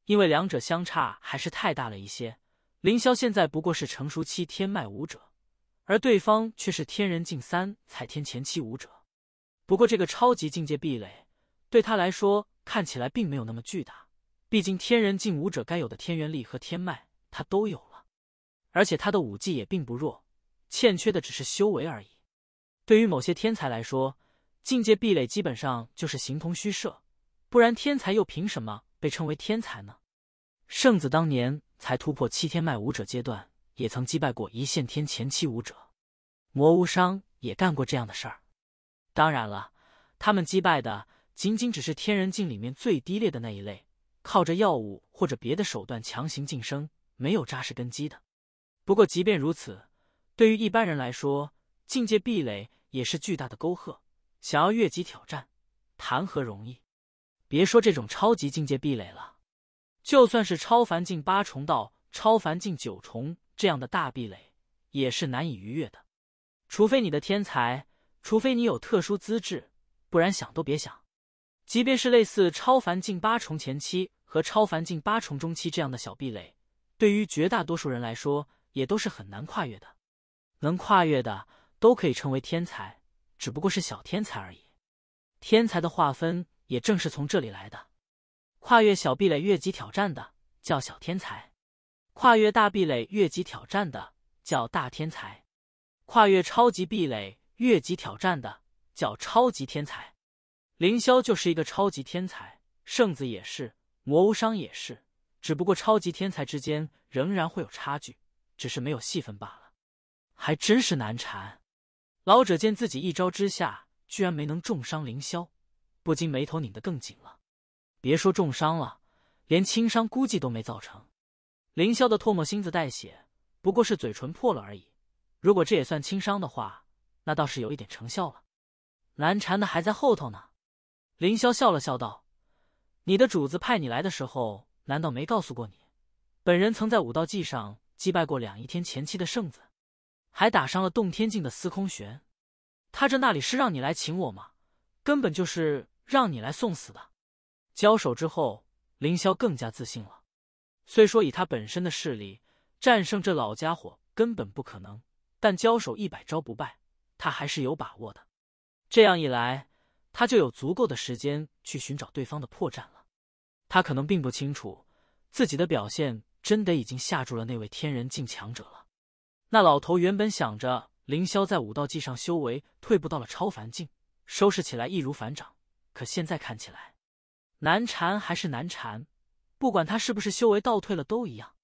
因为两者相差还是太大了一些。凌霄现在不过是成熟期天脉武者，而对方却是天人境三才天前期武者。不过这个超级境界壁垒对他来说看起来并没有那么巨大，毕竟天人境武者该有的天元力和天脉他都有了。而且他的武技也并不弱，欠缺的只是修为而已。对于某些天才来说，境界壁垒基本上就是形同虚设，不然天才又凭什么被称为天才呢？圣子当年才突破七天脉武者阶段，也曾击败过一线天前期武者。魔无伤也干过这样的事儿。当然了，他们击败的仅仅只是天人境里面最低劣的那一类，靠着药物或者别的手段强行晋升，没有扎实根基的。不过，即便如此，对于一般人来说，境界壁垒也是巨大的沟壑，想要越级挑战，谈何容易？别说这种超级境界壁垒了，就算是超凡境八重到超凡境九重这样的大壁垒，也是难以逾越的。除非你的天才，除非你有特殊资质，不然想都别想。即便是类似超凡境八重前期和超凡境八重中期这样的小壁垒，对于绝大多数人来说，也都是很难跨越的，能跨越的都可以称为天才，只不过是小天才而已。天才的划分也正是从这里来的：跨越小壁垒、越级挑战的叫小天才；跨越大壁垒、越级挑战的叫大天才；跨越超级壁垒、越级挑战的叫超级天才。凌霄就是一个超级天才，圣子也是，魔无伤也是。只不过超级天才之间仍然会有差距。只是没有戏份罢了，还真是难缠。老者见自己一招之下居然没能重伤凌霄，不禁眉头拧得更紧了。别说重伤了，连轻伤估计都没造成。凌霄的唾沫星子带血，不过是嘴唇破了而已。如果这也算轻伤的话，那倒是有一点成效了。难缠的还在后头呢。凌霄笑了笑道：“你的主子派你来的时候，难道没告诉过你，本人曾在武道记上？”击败过两亿天前期的圣子，还打伤了洞天境的司空玄，他这那里是让你来请我吗？根本就是让你来送死的。交手之后，凌霄更加自信了。虽说以他本身的势力，战胜这老家伙根本不可能，但交手一百招不败，他还是有把握的。这样一来，他就有足够的时间去寻找对方的破绽了。他可能并不清楚自己的表现。真的已经吓住了那位天人境强者了。那老头原本想着凌霄在武道技上修为退步到了超凡境，收拾起来易如反掌。可现在看起来，难缠还是难缠。不管他是不是修为倒退了都一样。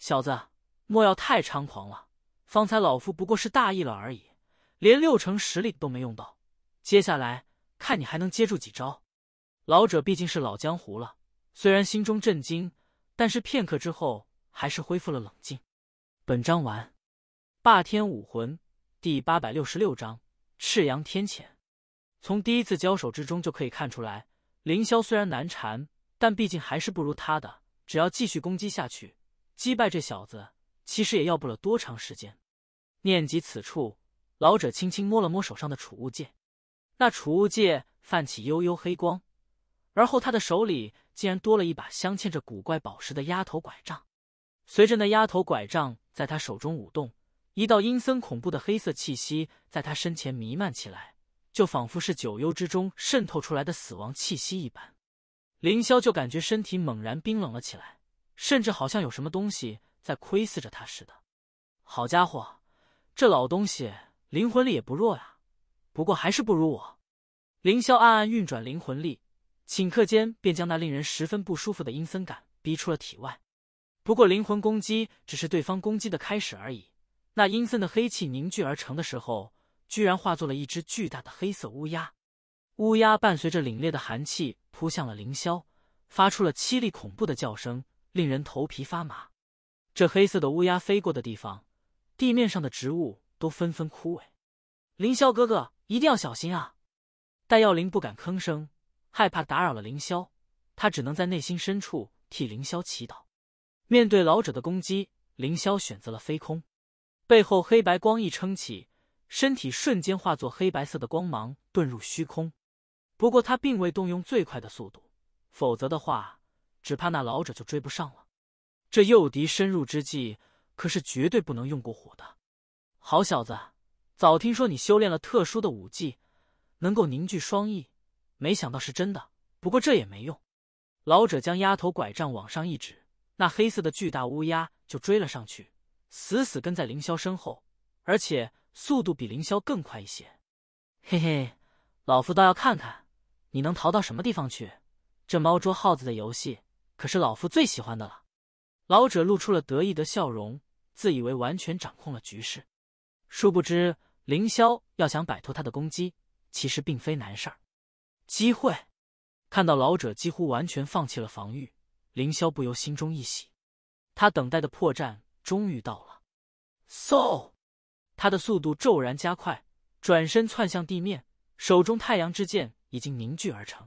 小子，莫要太猖狂了。方才老夫不过是大意了而已，连六成实力都没用到。接下来看你还能接住几招。老者毕竟是老江湖了，虽然心中震惊。但是片刻之后，还是恢复了冷静。本章完。霸天武魂第八百六十六章：赤阳天谴。从第一次交手之中就可以看出来，凌霄虽然难缠，但毕竟还是不如他的。只要继续攻击下去，击败这小子，其实也要不了多长时间。念及此处，老者轻轻摸了摸手上的储物戒，那储物戒泛起悠悠黑光，而后他的手里。竟然多了一把镶嵌着古怪宝石的丫头拐杖，随着那丫头拐杖在他手中舞动，一道阴森恐怖的黑色气息在他身前弥漫起来，就仿佛是九幽之中渗透出来的死亡气息一般。凌霄就感觉身体猛然冰冷了起来，甚至好像有什么东西在窥视着他似的。好家伙，这老东西灵魂力也不弱呀，不过还是不如我。凌霄暗暗运转灵魂力。顷刻间便将那令人十分不舒服的阴森感逼出了体外。不过灵魂攻击只是对方攻击的开始而已。那阴森的黑气凝聚而成的时候，居然化作了一只巨大的黑色乌鸦。乌鸦伴随着凛冽的寒气扑向了凌霄，发出了凄厉恐怖的叫声，令人头皮发麻。这黑色的乌鸦飞过的地方，地面上的植物都纷纷枯萎。凌霄哥哥一定要小心啊！戴耀林不敢吭声。害怕打扰了凌霄，他只能在内心深处替凌霄祈祷。面对老者的攻击，凌霄选择了飞空，背后黑白光翼撑起，身体瞬间化作黑白色的光芒遁入虚空。不过他并未动用最快的速度，否则的话，只怕那老者就追不上了。这诱敌深入之计，可是绝对不能用过火的。好小子，早听说你修炼了特殊的武技，能够凝聚双翼。没想到是真的，不过这也没用。老者将丫头拐杖往上一指，那黑色的巨大乌鸦就追了上去，死死跟在凌霄身后，而且速度比凌霄更快一些。嘿嘿，老夫倒要看看你能逃到什么地方去。这猫捉耗子的游戏可是老夫最喜欢的了。老者露出了得意的笑容，自以为完全掌控了局势，殊不知凌霄要想摆脱他的攻击，其实并非难事儿。机会，看到老者几乎完全放弃了防御，凌霄不由心中一喜，他等待的破绽终于到了。嗖，他的速度骤然加快，转身窜向地面，手中太阳之剑已经凝聚而成。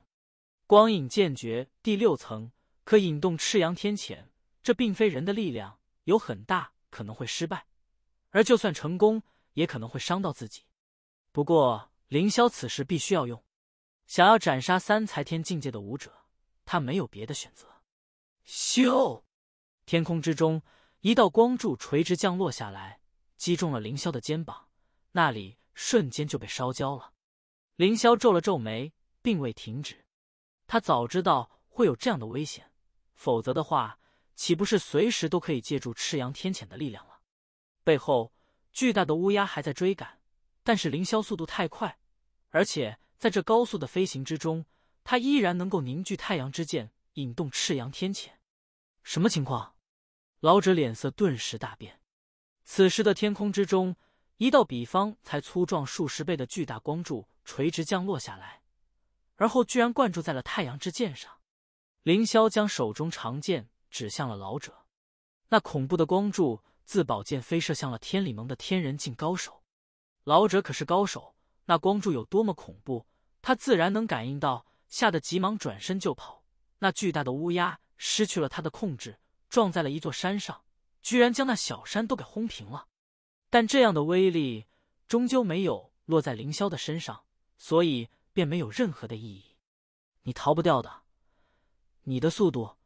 光影剑诀第六层可引动赤阳天谴，这并非人的力量，有很大可能会失败，而就算成功，也可能会伤到自己。不过，凌霄此时必须要用。想要斩杀三才天境界的武者，他没有别的选择。咻！天空之中，一道光柱垂直降落下来，击中了凌霄的肩膀，那里瞬间就被烧焦了。凌霄皱了皱眉，并未停止。他早知道会有这样的危险，否则的话，岂不是随时都可以借助赤阳天谴的力量了？背后巨大的乌鸦还在追赶，但是凌霄速度太快，而且……在这高速的飞行之中，他依然能够凝聚太阳之剑，引动赤阳天谴。什么情况？老者脸色顿时大变。此时的天空之中，一道比方才粗壮数十倍的巨大光柱垂直降落下来，而后居然灌注在了太阳之剑上。凌霄将手中长剑指向了老者，那恐怖的光柱自宝剑飞射向了天理盟的天人境高手。老者可是高手，那光柱有多么恐怖？他自然能感应到，吓得急忙转身就跑。那巨大的乌鸦失去了他的控制，撞在了一座山上，居然将那小山都给轰平了。但这样的威力终究没有落在凌霄的身上，所以便没有任何的意义。你逃不掉的，你的速度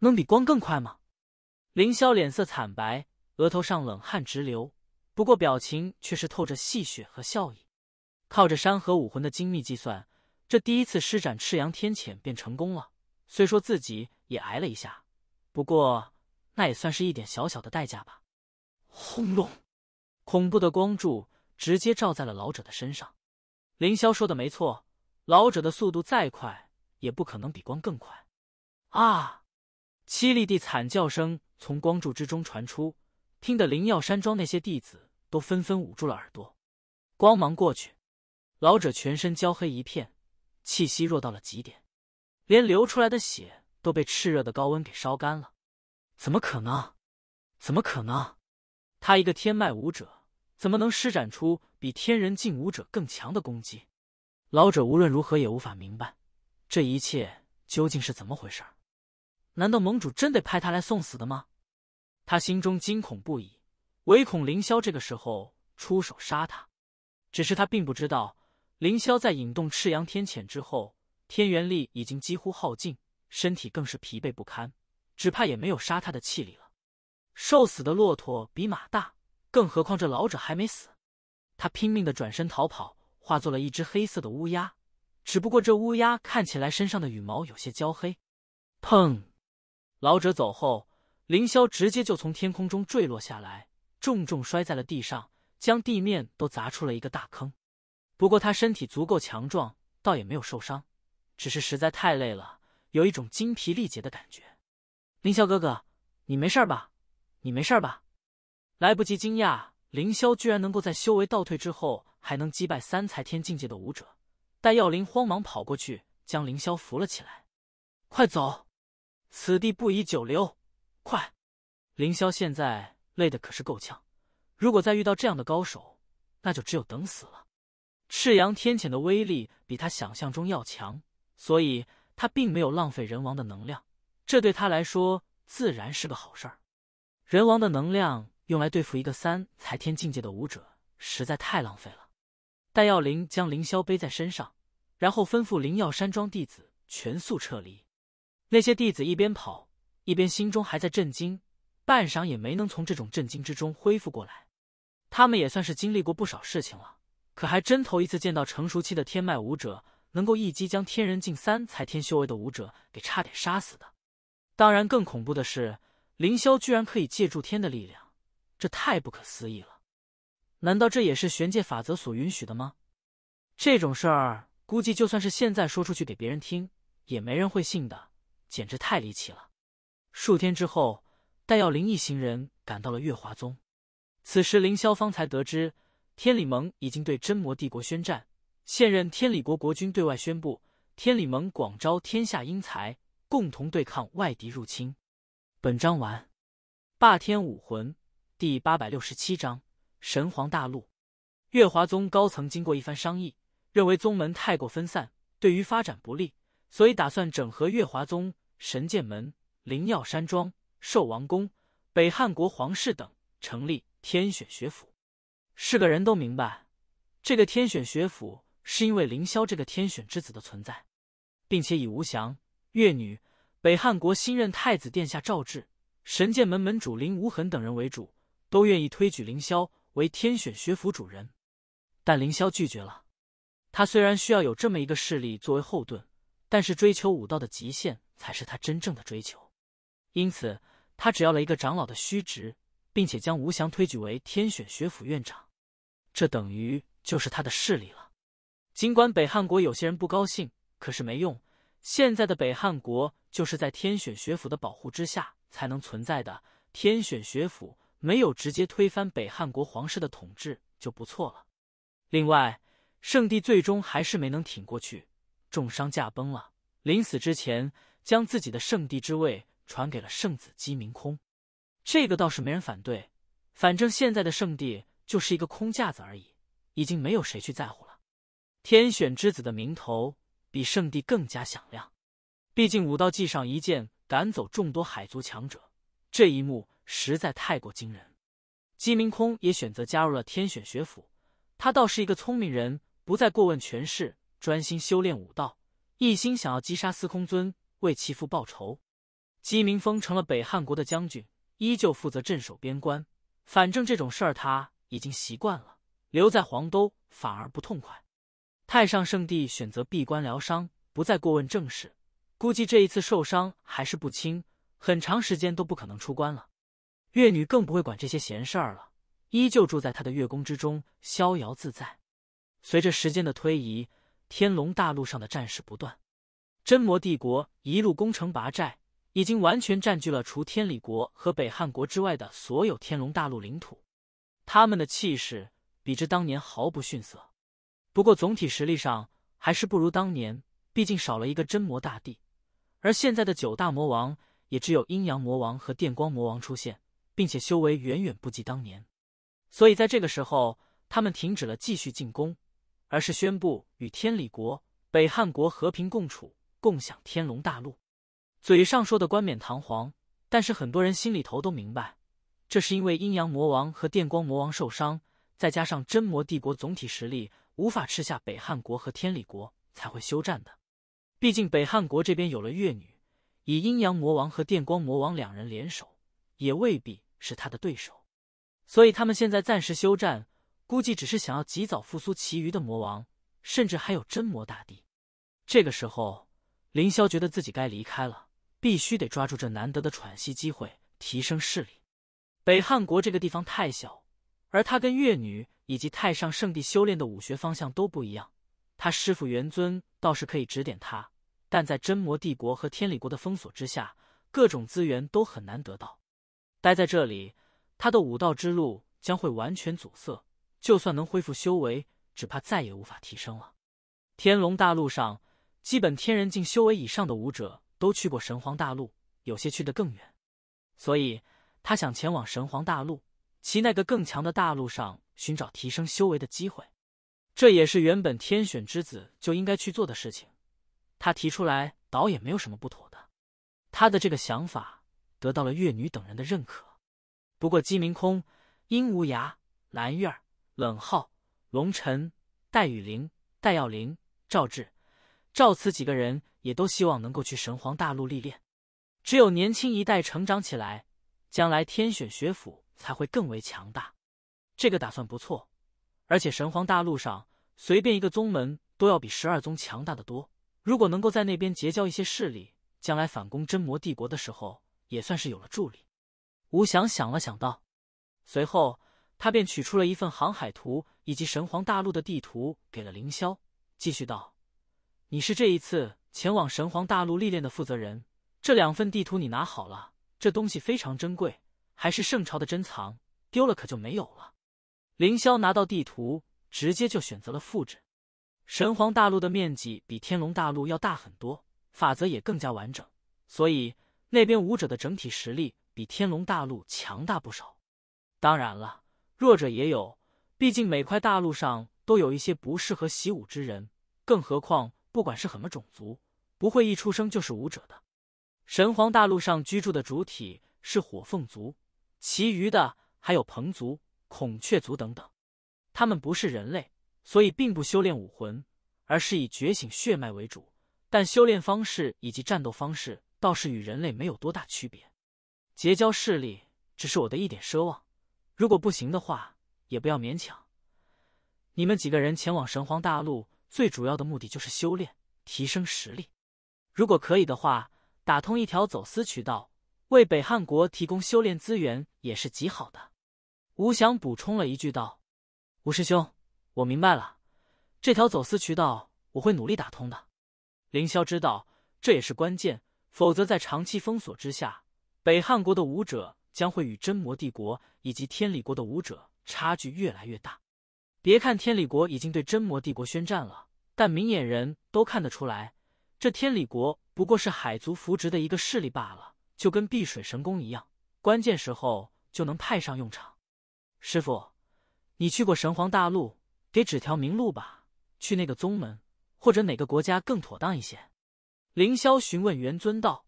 能比光更快吗？凌霄脸色惨白，额头上冷汗直流，不过表情却是透着戏谑和笑意。靠着山河武魂的精密计算，这第一次施展赤阳天谴便成功了。虽说自己也挨了一下，不过那也算是一点小小的代价吧。轰隆！恐怖的光柱直接照在了老者的身上。凌霄说的没错，老者的速度再快，也不可能比光更快。啊！凄厉地惨叫声从光柱之中传出，听得灵药山庄那些弟子都纷纷捂住了耳朵。光芒过去。老者全身焦黑一片，气息弱到了极点，连流出来的血都被炽热的高温给烧干了。怎么可能？怎么可能？他一个天脉武者，怎么能施展出比天人境武者更强的攻击？老者无论如何也无法明白这一切究竟是怎么回事。难道盟主真得派他来送死的吗？他心中惊恐不已，唯恐凌霄这个时候出手杀他。只是他并不知道。凌霄在引动赤阳天谴之后，天元力已经几乎耗尽，身体更是疲惫不堪，只怕也没有杀他的气力了。瘦死的骆驼比马大，更何况这老者还没死。他拼命的转身逃跑，化作了一只黑色的乌鸦。只不过这乌鸦看起来身上的羽毛有些焦黑。砰！老者走后，凌霄直接就从天空中坠落下来，重重摔在了地上，将地面都砸出了一个大坑。不过他身体足够强壮，倒也没有受伤，只是实在太累了，有一种精疲力竭的感觉。凌霄哥哥，你没事吧？你没事吧？来不及惊讶，凌霄居然能够在修为倒退之后还能击败三才天境界的武者。戴耀林慌忙跑过去将凌霄扶了起来：“快走，此地不宜久留，快！”凌霄现在累的可是够呛，如果再遇到这样的高手，那就只有等死了。赤阳天谴的威力比他想象中要强，所以他并没有浪费人王的能量，这对他来说自然是个好事儿。人王的能量用来对付一个三才天境界的武者，实在太浪费了。戴耀林将凌霄背在身上，然后吩咐灵药山庄弟子全速撤离。那些弟子一边跑一边心中还在震惊，半晌也没能从这种震惊之中恢复过来。他们也算是经历过不少事情了。可还真头一次见到成熟期的天脉武者能够一击将天人境三才天修为的武者给差点杀死的。当然，更恐怖的是，凌霄居然可以借助天的力量，这太不可思议了。难道这也是玄界法则所允许的吗？这种事儿，估计就算是现在说出去给别人听，也没人会信的，简直太离奇了。数天之后，戴耀林一行人赶到了月华宗，此时凌霄方才得知。天理盟已经对真魔帝国宣战。现任天理国国君对外宣布，天理盟广招天下英才，共同对抗外敌入侵。本章完。霸天武魂第八百六十七章：神皇大陆。月华宗高层经过一番商议，认为宗门太过分散，对于发展不利，所以打算整合月华宗、神剑门、灵药山庄、寿王宫、北汉国皇室等，成立天选学府。是个人都明白，这个天选学府是因为凌霄这个天选之子的存在，并且以吴翔、月女、北汉国新任太子殿下赵志、神剑门门主林无痕等人为主，都愿意推举凌霄为天选学府主人。但凌霄拒绝了。他虽然需要有这么一个势力作为后盾，但是追求武道的极限才是他真正的追求。因此，他只要了一个长老的虚职，并且将吴翔推举为天选学府院长。这等于就是他的势力了。尽管北汉国有些人不高兴，可是没用。现在的北汉国就是在天选学府的保护之下才能存在的。天选学府没有直接推翻北汉国皇室的统治就不错了。另外，圣帝最终还是没能挺过去，重伤驾崩了。临死之前，将自己的圣帝之位传给了圣子姬明空。这个倒是没人反对，反正现在的圣帝。就是一个空架子而已，已经没有谁去在乎了。天选之子的名头比圣帝更加响亮，毕竟武道技上一剑赶走众多海族强者，这一幕实在太过惊人。姬明空也选择加入了天选学府，他倒是一个聪明人，不再过问权势，专心修炼武道，一心想要击杀司空尊，为其父报仇。姬明峰成了北汉国的将军，依旧负责镇守边关，反正这种事儿他。已经习惯了留在黄都反而不痛快。太上圣帝选择闭关疗伤，不再过问政事。估计这一次受伤还是不轻，很长时间都不可能出关了。月女更不会管这些闲事儿了，依旧住在她的月宫之中，逍遥自在。随着时间的推移，天龙大陆上的战事不断，真魔帝国一路攻城拔寨，已经完全占据了除天理国和北汉国之外的所有天龙大陆领土。他们的气势比之当年毫不逊色，不过总体实力上还是不如当年，毕竟少了一个真魔大帝。而现在的九大魔王也只有阴阳魔王和电光魔王出现，并且修为远远不及当年。所以在这个时候，他们停止了继续进攻，而是宣布与天理国、北汉国和平共处，共享天龙大陆。嘴上说的冠冕堂皇，但是很多人心里头都明白。这是因为阴阳魔王和电光魔王受伤，再加上真魔帝国总体实力无法吃下北汉国和天理国，才会休战的。毕竟北汉国这边有了月女，以阴阳魔王和电光魔王两人联手，也未必是他的对手。所以他们现在暂时休战，估计只是想要及早复苏其余的魔王，甚至还有真魔大帝。这个时候，凌霄觉得自己该离开了，必须得抓住这难得的喘息机会，提升势力。北汉国这个地方太小，而他跟越女以及太上圣地修炼的武学方向都不一样。他师傅元尊倒是可以指点他，但在真魔帝国和天理国的封锁之下，各种资源都很难得到。待在这里，他的武道之路将会完全阻塞。就算能恢复修为，只怕再也无法提升了。天龙大陆上，基本天人境修为以上的武者都去过神皇大陆，有些去得更远，所以。他想前往神皇大陆，其那个更强的大陆上寻找提升修为的机会，这也是原本天选之子就应该去做的事情。他提出来倒也没有什么不妥的。他的这个想法得到了月女等人的认可。不过，姬明空、殷无涯、蓝月儿、冷浩、龙尘、戴雨玲、戴耀林、赵志、赵慈几个人也都希望能够去神皇大陆历练。只有年轻一代成长起来。将来天选学府才会更为强大，这个打算不错。而且神皇大陆上随便一个宗门都要比十二宗强大的多。如果能够在那边结交一些势力，将来反攻真魔帝国的时候也算是有了助力。吴翔想了想道，随后他便取出了一份航海图以及神皇大陆的地图给了凌霄，继续道：“你是这一次前往神皇大陆历练的负责人，这两份地图你拿好了。”这东西非常珍贵，还是圣朝的珍藏，丢了可就没有了。凌霄拿到地图，直接就选择了复制。神皇大陆的面积比天龙大陆要大很多，法则也更加完整，所以那边武者的整体实力比天龙大陆强大不少。当然了，弱者也有，毕竟每块大陆上都有一些不适合习武之人，更何况不管是什么种族，不会一出生就是武者的。神皇大陆上居住的主体是火凤族，其余的还有鹏族、孔雀族等等。他们不是人类，所以并不修炼武魂，而是以觉醒血脉为主。但修炼方式以及战斗方式倒是与人类没有多大区别。结交势力只是我的一点奢望，如果不行的话，也不要勉强。你们几个人前往神皇大陆，最主要的目的就是修炼、提升实力。如果可以的话。打通一条走私渠道，为北汉国提供修炼资源也是极好的。吴翔补充了一句道：“吴师兄，我明白了，这条走私渠道我会努力打通的。”凌霄知道这也是关键，否则在长期封锁之下，北汉国的武者将会与真魔帝国以及天理国的武者差距越来越大。别看天理国已经对真魔帝国宣战了，但明眼人都看得出来。这天理国不过是海族扶植的一个势力罢了，就跟碧水神宫一样，关键时候就能派上用场。师傅，你去过神皇大陆，给指条明路吧，去那个宗门或者哪个国家更妥当一些？凌霄询问元尊道：“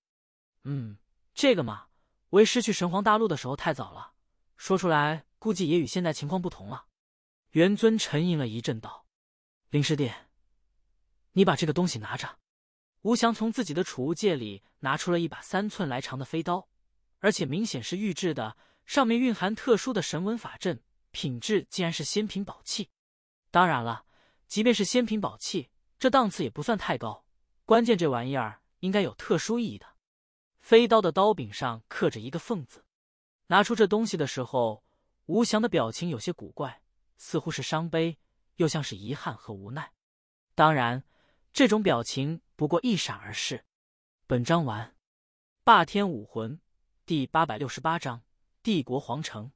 嗯，这个嘛，为师去神皇大陆的时候太早了，说出来估计也与现在情况不同了。”元尊沉吟了一阵道：“林师弟，你把这个东西拿着。”吴翔从自己的储物戒里拿出了一把三寸来长的飞刀，而且明显是玉制的，上面蕴含特殊的神纹法阵，品质竟然是仙品宝器。当然了，即便是仙品宝器，这档次也不算太高。关键这玩意儿应该有特殊意义的。飞刀的刀柄上刻着一个“凤”字。拿出这东西的时候，吴翔的表情有些古怪，似乎是伤悲，又像是遗憾和无奈。当然，这种表情。不过一闪而逝。本章完。霸天武魂第八百六十八章：帝国皇城。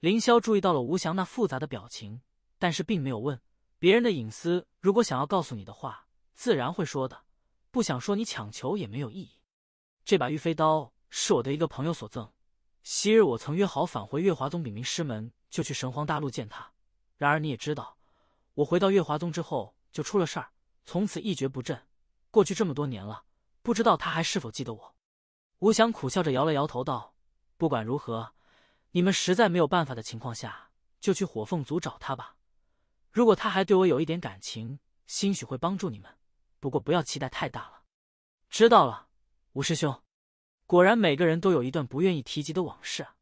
凌霄注意到了吴翔那复杂的表情，但是并没有问别人的隐私。如果想要告诉你的话，自然会说的；不想说，你强求也没有意义。这把玉飞刀是我的一个朋友所赠。昔日我曾约好返回月华宗禀明师门，就去神皇大陆见他。然而你也知道，我回到月华宗之后就出了事儿，从此一蹶不振。过去这么多年了，不知道他还是否记得我。吴翔苦笑着摇了摇头，道：“不管如何，你们实在没有办法的情况下，就去火凤族找他吧。如果他还对我有一点感情，兴许会帮助你们。不过，不要期待太大了。”知道了，吴师兄。果然，每个人都有一段不愿意提及的往事啊。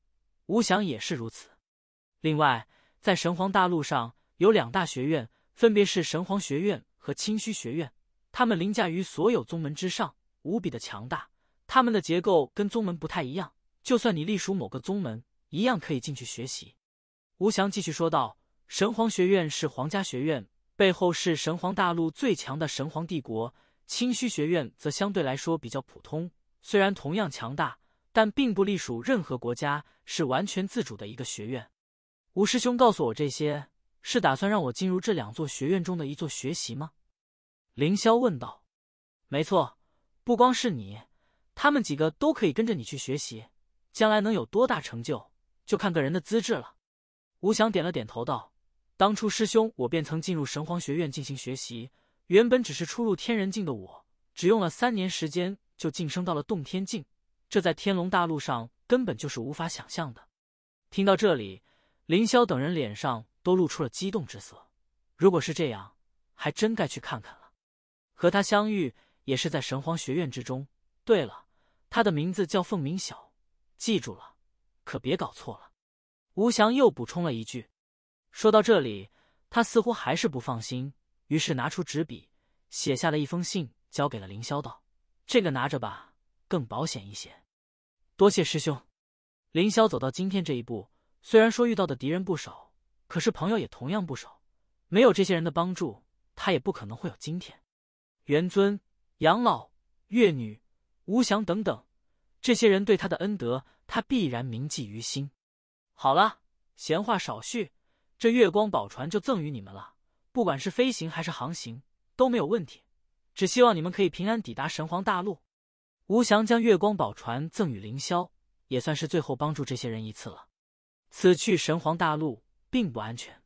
吴翔也是如此。另外，在神皇大陆上有两大学院，分别是神皇学院和清虚学院。他们凌驾于所有宗门之上，无比的强大。他们的结构跟宗门不太一样，就算你隶属某个宗门，一样可以进去学习。吴翔继续说道：“神皇学院是皇家学院，背后是神皇大陆最强的神皇帝国。清虚学院则相对来说比较普通，虽然同样强大，但并不隶属任何国家，是完全自主的一个学院。”吴师兄告诉我这些，是打算让我进入这两座学院中的一座学习吗？凌霄问道：“没错，不光是你，他们几个都可以跟着你去学习，将来能有多大成就，就看个人的资质了。”吴翔点了点头道：“当初师兄我便曾进入神皇学院进行学习，原本只是初入天人境的我，只用了三年时间就晋升到了洞天境，这在天龙大陆上根本就是无法想象的。”听到这里，凌霄等人脸上都露出了激动之色。如果是这样，还真该去看看。和他相遇也是在神皇学院之中。对了，他的名字叫凤鸣晓，记住了，可别搞错了。吴翔又补充了一句。说到这里，他似乎还是不放心，于是拿出纸笔，写下了一封信，交给了凌霄，道：“这个拿着吧，更保险一些。”多谢师兄。凌霄走到今天这一步，虽然说遇到的敌人不少，可是朋友也同样不少。没有这些人的帮助，他也不可能会有今天。元尊、杨老、月女、吴翔等等，这些人对他的恩德，他必然铭记于心。好了，闲话少叙，这月光宝船就赠与你们了。不管是飞行还是航行，都没有问题。只希望你们可以平安抵达神皇大陆。吴翔将月光宝船赠与凌霄，也算是最后帮助这些人一次了。此去神皇大陆并不安全，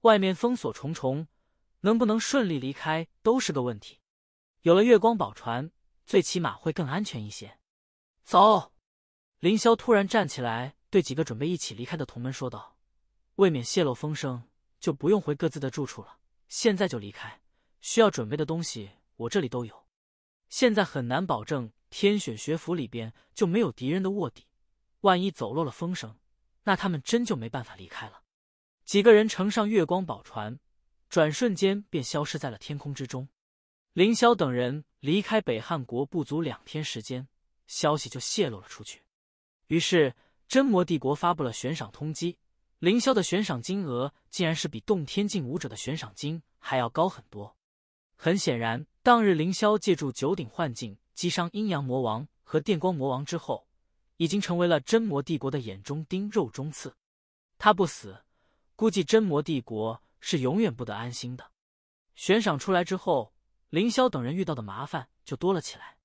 外面封锁重重，能不能顺利离开都是个问题。有了月光宝船，最起码会更安全一些。走！凌霄突然站起来，对几个准备一起离开的同门说道：“未免泄露风声，就不用回各自的住处了，现在就离开。需要准备的东西，我这里都有。现在很难保证天选学府里边就没有敌人的卧底，万一走漏了风声，那他们真就没办法离开了。”几个人乘上月光宝船，转瞬间便消失在了天空之中。凌霄等人离开北汉国不足两天时间，消息就泄露了出去。于是真魔帝国发布了悬赏通缉，凌霄的悬赏金额竟然是比洞天境武者的悬赏金还要高很多。很显然，当日凌霄借助九鼎幻境击伤阴阳魔王和电光魔王之后，已经成为了真魔帝国的眼中钉、肉中刺。他不死，估计真魔帝国是永远不得安心的。悬赏出来之后。凌霄等人遇到的麻烦就多了起来。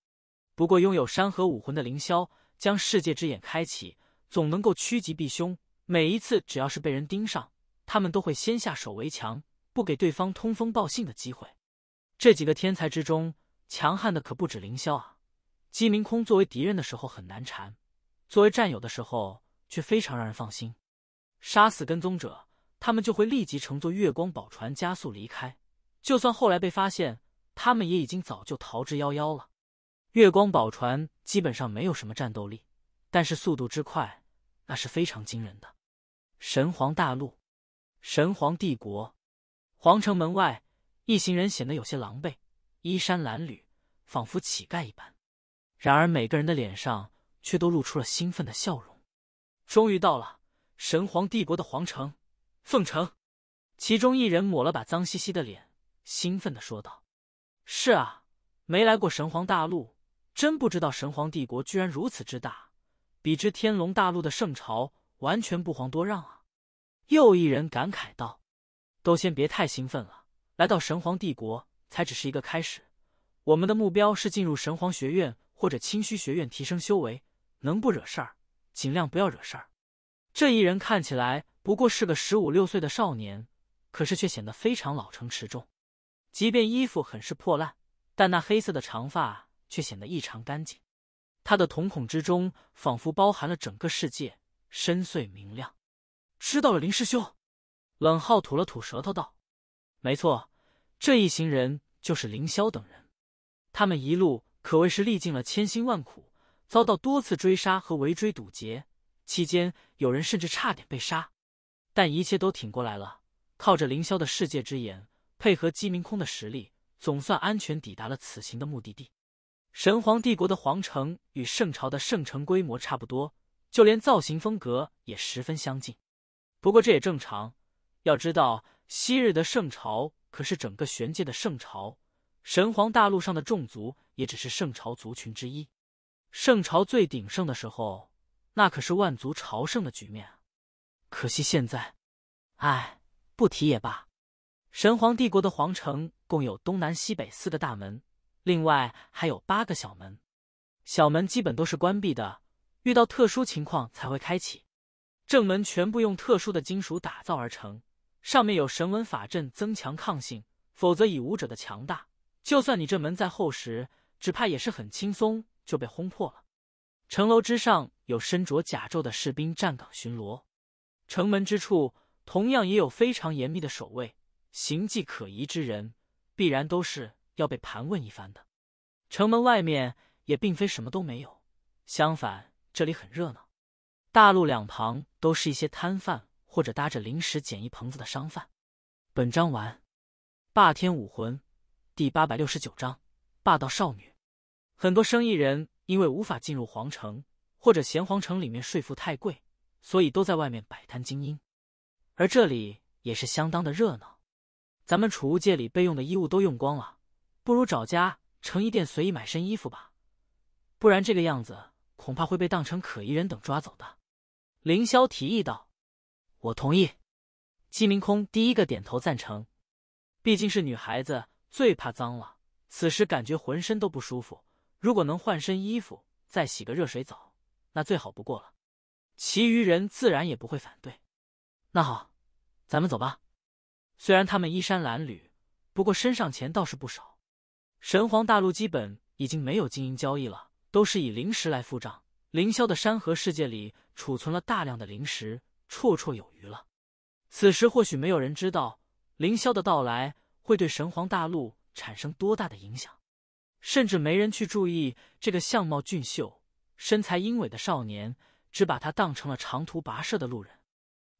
不过，拥有山河武魂的凌霄将世界之眼开启，总能够趋吉避凶。每一次，只要是被人盯上，他们都会先下手为强，不给对方通风报信的机会。这几个天才之中，强悍的可不止凌霄啊！姬明空作为敌人的时候很难缠，作为战友的时候却非常让人放心。杀死跟踪者，他们就会立即乘坐月光宝船加速离开。就算后来被发现，他们也已经早就逃之夭夭了。月光宝船基本上没有什么战斗力，但是速度之快，那是非常惊人的。神皇大陆，神皇帝国，皇城门外，一行人显得有些狼狈，衣衫褴褛，仿佛乞丐一般。然而每个人的脸上却都露出了兴奋的笑容。终于到了神皇帝国的皇城，凤城。其中一人抹了把脏兮兮的脸，兴奋地说道。是啊，没来过神皇大陆，真不知道神皇帝国居然如此之大，比之天龙大陆的圣朝完全不遑多让啊！又一人感慨道：“都先别太兴奋了，来到神皇帝国才只是一个开始。我们的目标是进入神皇学院或者清虚学院，提升修为，能不惹事儿尽量不要惹事儿。”这一人看起来不过是个十五六岁的少年，可是却显得非常老成持重。即便衣服很是破烂，但那黑色的长发却显得异常干净。他的瞳孔之中仿佛包含了整个世界，深邃明亮。知道了，林师兄。冷浩吐了吐舌头道：“没错，这一行人就是凌霄等人。他们一路可谓是历尽了千辛万苦，遭到多次追杀和围追堵截，期间有人甚至差点被杀，但一切都挺过来了。靠着凌霄的世界之眼。”配合鸡鸣空的实力，总算安全抵达了此行的目的地——神皇帝国的皇城，与圣朝的圣城规模差不多，就连造型风格也十分相近。不过这也正常，要知道昔日的圣朝可是整个玄界的圣朝，神皇大陆上的众族也只是圣朝族群之一。圣朝最鼎盛的时候，那可是万族朝圣的局面啊！可惜现在，唉，不提也罢。神皇帝国的皇城共有东南西北四个大门，另外还有八个小门。小门基本都是关闭的，遇到特殊情况才会开启。正门全部用特殊的金属打造而成，上面有神纹法阵增强抗性。否则以武者的强大，就算你这门再厚实，只怕也是很轻松就被轰破了。城楼之上有身着甲胄的士兵站岗巡逻，城门之处同样也有非常严密的守卫。行迹可疑之人，必然都是要被盘问一番的。城门外面也并非什么都没有，相反，这里很热闹。大路两旁都是一些摊贩或者搭着临时简易棚子的商贩。本章完。霸天武魂第八百六十九章：霸道少女。很多生意人因为无法进入皇城或者嫌皇城里面税赋太贵，所以都在外面摆摊经营。而这里也是相当的热闹。咱们储物界里备用的衣物都用光了，不如找家成衣店随意买身衣服吧，不然这个样子恐怕会被当成可疑人等抓走的。”凌霄提议道。“我同意。”姬明空第一个点头赞成，毕竟是女孩子最怕脏了，此时感觉浑身都不舒服，如果能换身衣服再洗个热水澡，那最好不过了。其余人自然也不会反对。那好，咱们走吧。虽然他们衣衫褴褛，不过身上钱倒是不少。神皇大陆基本已经没有金银交易了，都是以灵石来付账。凌霄的山河世界里储存了大量的灵石，绰绰有余了。此时或许没有人知道凌霄的到来会对神皇大陆产生多大的影响，甚至没人去注意这个相貌俊秀、身材英伟的少年，只把他当成了长途跋涉的路人。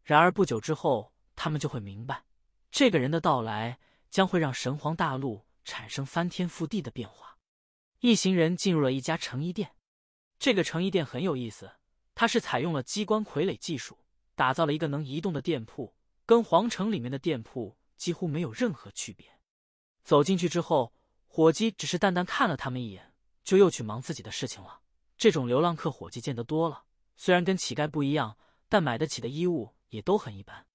然而不久之后，他们就会明白。这个人的到来将会让神皇大陆产生翻天覆地的变化。一行人进入了一家成衣店，这个成衣店很有意思，它是采用了机关傀儡技术打造了一个能移动的店铺，跟皇城里面的店铺几乎没有任何区别。走进去之后，伙计只是淡淡看了他们一眼，就又去忙自己的事情了。这种流浪客伙计见得多了，虽然跟乞丐不一样，但买得起的衣物也都很一般。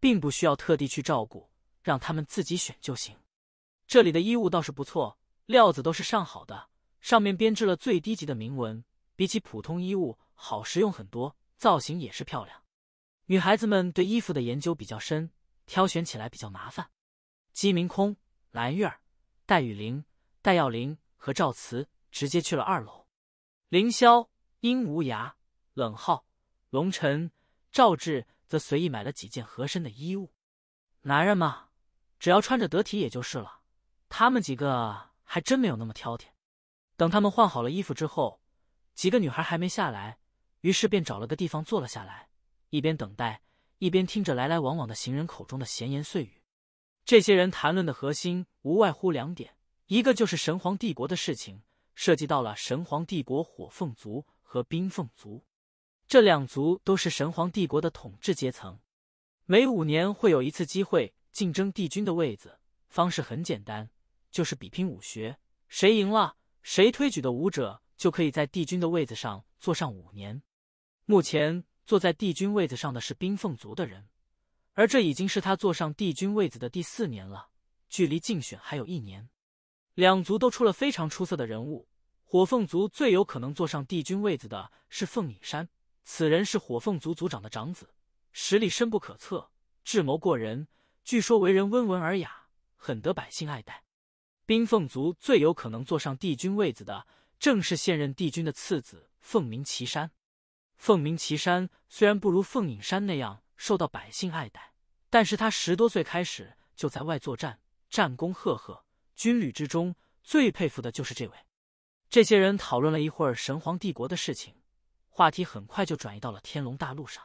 并不需要特地去照顾，让他们自己选就行。这里的衣物倒是不错，料子都是上好的，上面编织了最低级的铭文，比起普通衣物好实用很多，造型也是漂亮。女孩子们对衣服的研究比较深，挑选起来比较麻烦。姬明空、蓝月儿、戴雨林、戴耀林和赵慈直接去了二楼。凌霄、殷无涯、冷浩、龙晨、赵志。则随意买了几件合身的衣物，男人嘛，只要穿着得体也就是了。他们几个还真没有那么挑剔。等他们换好了衣服之后，几个女孩还没下来，于是便找了个地方坐了下来，一边等待，一边听着来来往往的行人口中的闲言碎语。这些人谈论的核心无外乎两点，一个就是神皇帝国的事情，涉及到了神皇帝国火凤族和冰凤族。这两族都是神皇帝国的统治阶层，每五年会有一次机会竞争帝君的位子。方式很简单，就是比拼武学，谁赢了，谁推举的武者就可以在帝君的位子上坐上五年。目前坐在帝君位子上的是冰凤族的人，而这已经是他坐上帝君位子的第四年了，距离竞选还有一年。两族都出了非常出色的人物，火凤族最有可能坐上帝君位子的是凤影山。此人是火凤族族长的长子，实力深不可测，智谋过人。据说为人温文尔雅，很得百姓爱戴。冰凤族最有可能坐上帝君位子的，正是现任帝君的次子凤鸣岐山。凤鸣岐山虽然不如凤隐山那样受到百姓爱戴，但是他十多岁开始就在外作战，战功赫赫。军旅之中最佩服的就是这位。这些人讨论了一会儿神皇帝国的事情。话题很快就转移到了天龙大陆上。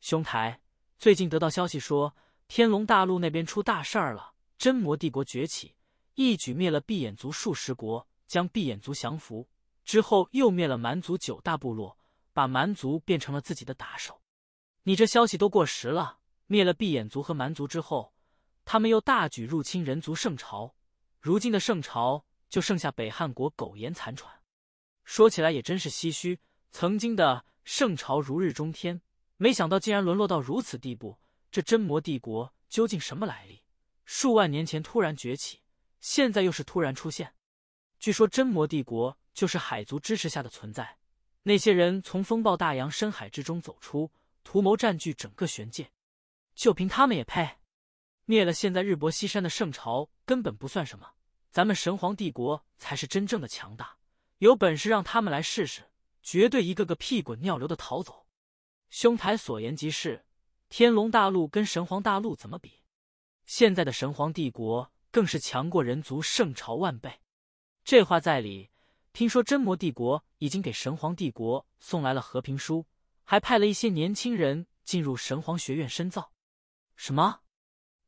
兄台，最近得到消息说，天龙大陆那边出大事儿了。真魔帝国崛起，一举灭了闭眼族数十国，将闭眼族降服之后，又灭了蛮族九大部落，把蛮族变成了自己的打手。你这消息都过时了。灭了闭眼族和蛮族之后，他们又大举入侵人族圣朝，如今的圣朝就剩下北汉国苟延残喘。说起来也真是唏嘘。曾经的圣朝如日中天，没想到竟然沦落到如此地步。这真魔帝国究竟什么来历？数万年前突然崛起，现在又是突然出现。据说真魔帝国就是海族支持下的存在，那些人从风暴大洋深海之中走出，图谋占据整个玄界。就凭他们也配灭了？现在日薄西山的圣朝根本不算什么，咱们神皇帝国才是真正的强大。有本事让他们来试试！绝对一个个屁滚尿流的逃走，兄台所言极是。天龙大陆跟神皇大陆怎么比？现在的神皇帝国更是强过人族圣朝万倍。这话在理。听说真魔帝国已经给神皇帝国送来了和平书，还派了一些年轻人进入神皇学院深造。什么？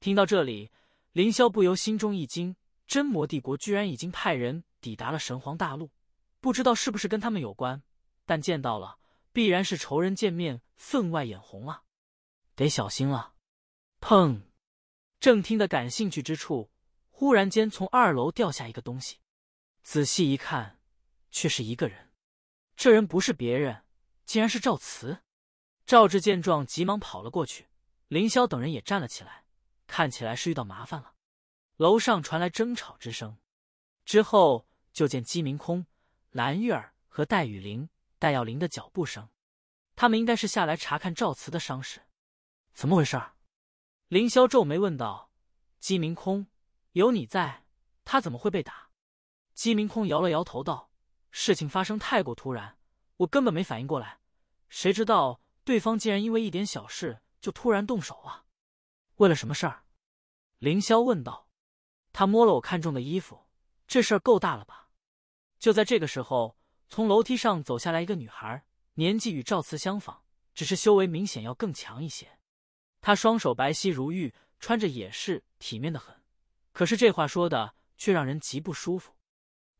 听到这里，凌霄不由心中一惊：真魔帝国居然已经派人抵达了神皇大陆，不知道是不是跟他们有关？但见到了，必然是仇人见面，分外眼红啊！得小心了。砰！正听得感兴趣之处，忽然间从二楼掉下一个东西，仔细一看，却是一个人。这人不是别人，竟然是赵慈。赵志见状，急忙跑了过去。凌霄等人也站了起来，看起来是遇到麻烦了。楼上传来争吵之声，之后就见姬明空、蓝玉儿和戴雨玲。戴耀林的脚步声，他们应该是下来查看赵慈的伤势。怎么回事？凌霄皱眉问道。姬明空，有你在，他怎么会被打？姬明空摇了摇头道：“事情发生太过突然，我根本没反应过来。谁知道对方竟然因为一点小事就突然动手啊？”为了什么事儿？凌霄问道。他摸了我看中的衣服，这事儿够大了吧？就在这个时候。从楼梯上走下来一个女孩，年纪与赵慈相仿，只是修为明显要更强一些。她双手白皙如玉，穿着也是体面的很。可是这话说的却让人极不舒服。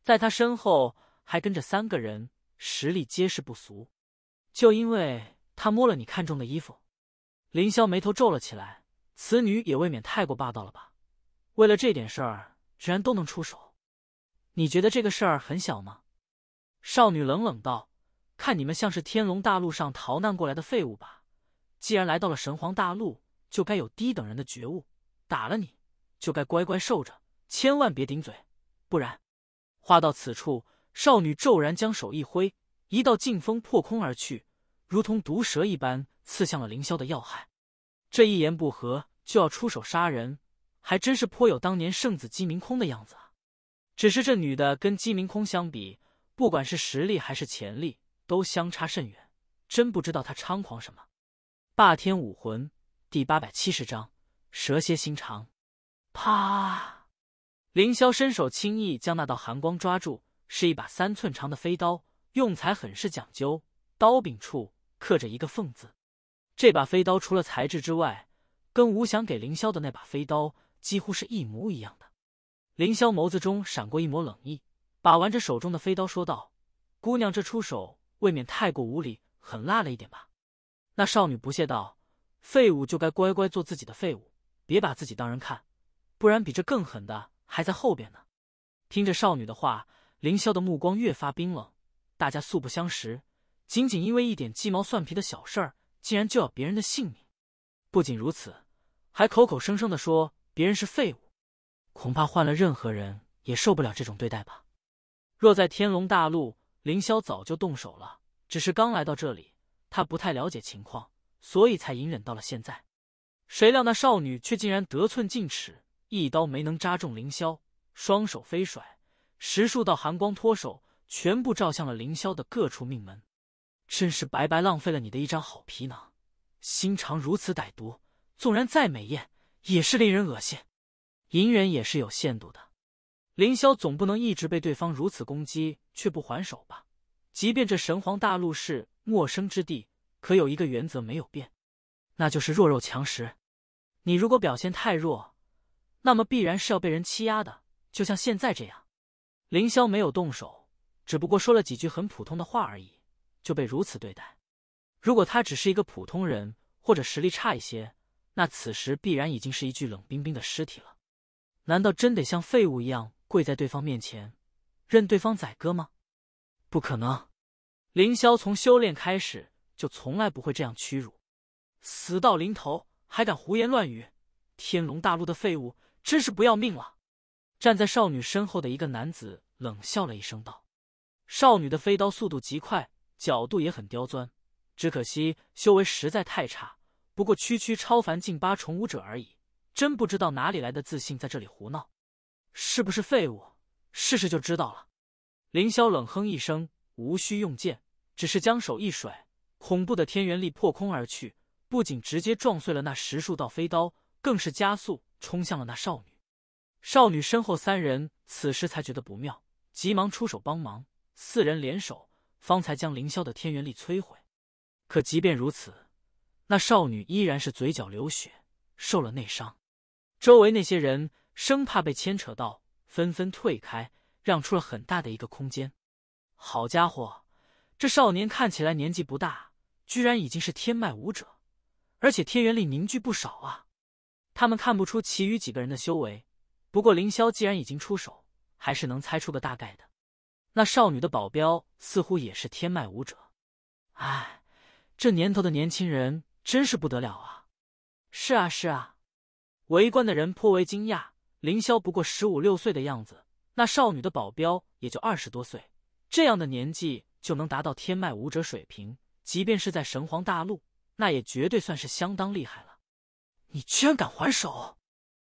在她身后还跟着三个人，实力皆是不俗。就因为她摸了你看中的衣服，凌霄眉头皱了起来。此女也未免太过霸道了吧？为了这点事儿，居然都能出手？你觉得这个事儿很小吗？少女冷冷道：“看你们像是天龙大陆上逃难过来的废物吧？既然来到了神皇大陆，就该有低等人的觉悟。打了你，就该乖乖受着，千万别顶嘴，不然……”话到此处，少女骤然将手一挥，一道劲风破空而去，如同毒蛇一般刺向了凌霄的要害。这一言不合就要出手杀人，还真是颇有当年圣子姬明空的样子啊！只是这女的跟姬明空相比，不管是实力还是潜力，都相差甚远，真不知道他猖狂什么。霸天武魂第八百七十章：蛇蝎心肠。啪！凌霄伸手轻易将那道寒光抓住，是一把三寸长的飞刀，用材很是讲究，刀柄处刻着一个“凤”字。这把飞刀除了材质之外，跟吴翔给凌霄的那把飞刀几乎是一模一样的。凌霄眸子中闪过一抹冷意。把玩着手中的飞刀，说道：“姑娘，这出手未免太过无礼、狠辣了一点吧？”那少女不屑道：“废物就该乖乖做自己的废物，别把自己当人看，不然比这更狠的还在后边呢。”听着少女的话，凌霄的目光越发冰冷。大家素不相识，仅仅因为一点鸡毛蒜皮的小事儿，竟然就要别人的性命。不仅如此，还口口声声的说别人是废物，恐怕换了任何人也受不了这种对待吧。若在天龙大陆，凌霄早就动手了。只是刚来到这里，他不太了解情况，所以才隐忍到了现在。谁料那少女却竟然得寸进尺，一刀没能扎中凌霄，双手飞甩，十数道寒光脱手，全部照向了凌霄的各处命门。真是白白浪费了你的一张好皮囊，心肠如此歹毒，纵然再美艳，也是令人恶心。隐忍也是有限度的。凌霄总不能一直被对方如此攻击却不还手吧？即便这神皇大陆是陌生之地，可有一个原则没有变，那就是弱肉强食。你如果表现太弱，那么必然是要被人欺压的。就像现在这样，凌霄没有动手，只不过说了几句很普通的话而已，就被如此对待。如果他只是一个普通人，或者实力差一些，那此时必然已经是一具冷冰冰的尸体了。难道真得像废物一样？跪在对方面前，任对方宰割吗？不可能！凌霄从修炼开始就从来不会这样屈辱。死到临头还敢胡言乱语，天龙大陆的废物真是不要命了！站在少女身后的一个男子冷笑了一声道：“少女的飞刀速度极快，角度也很刁钻，只可惜修为实在太差，不过区区超凡境八重武者而已，真不知道哪里来的自信在这里胡闹。”是不是废物？试试就知道了。凌霄冷哼一声，无需用剑，只是将手一甩，恐怖的天元力破空而去，不仅直接撞碎了那十数道飞刀，更是加速冲向了那少女。少女身后三人此时才觉得不妙，急忙出手帮忙，四人联手方才将凌霄的天元力摧毁。可即便如此，那少女依然是嘴角流血，受了内伤。周围那些人。生怕被牵扯到，纷纷退开，让出了很大的一个空间。好家伙，这少年看起来年纪不大，居然已经是天脉武者，而且天元力凝聚不少啊！他们看不出其余几个人的修为，不过凌霄既然已经出手，还是能猜出个大概的。那少女的保镖似乎也是天脉武者。唉，这年头的年轻人真是不得了啊！是啊，是啊，围观的人颇为惊讶。凌霄不过十五六岁的样子，那少女的保镖也就二十多岁，这样的年纪就能达到天脉武者水平，即便是在神皇大陆，那也绝对算是相当厉害了。你居然敢还手！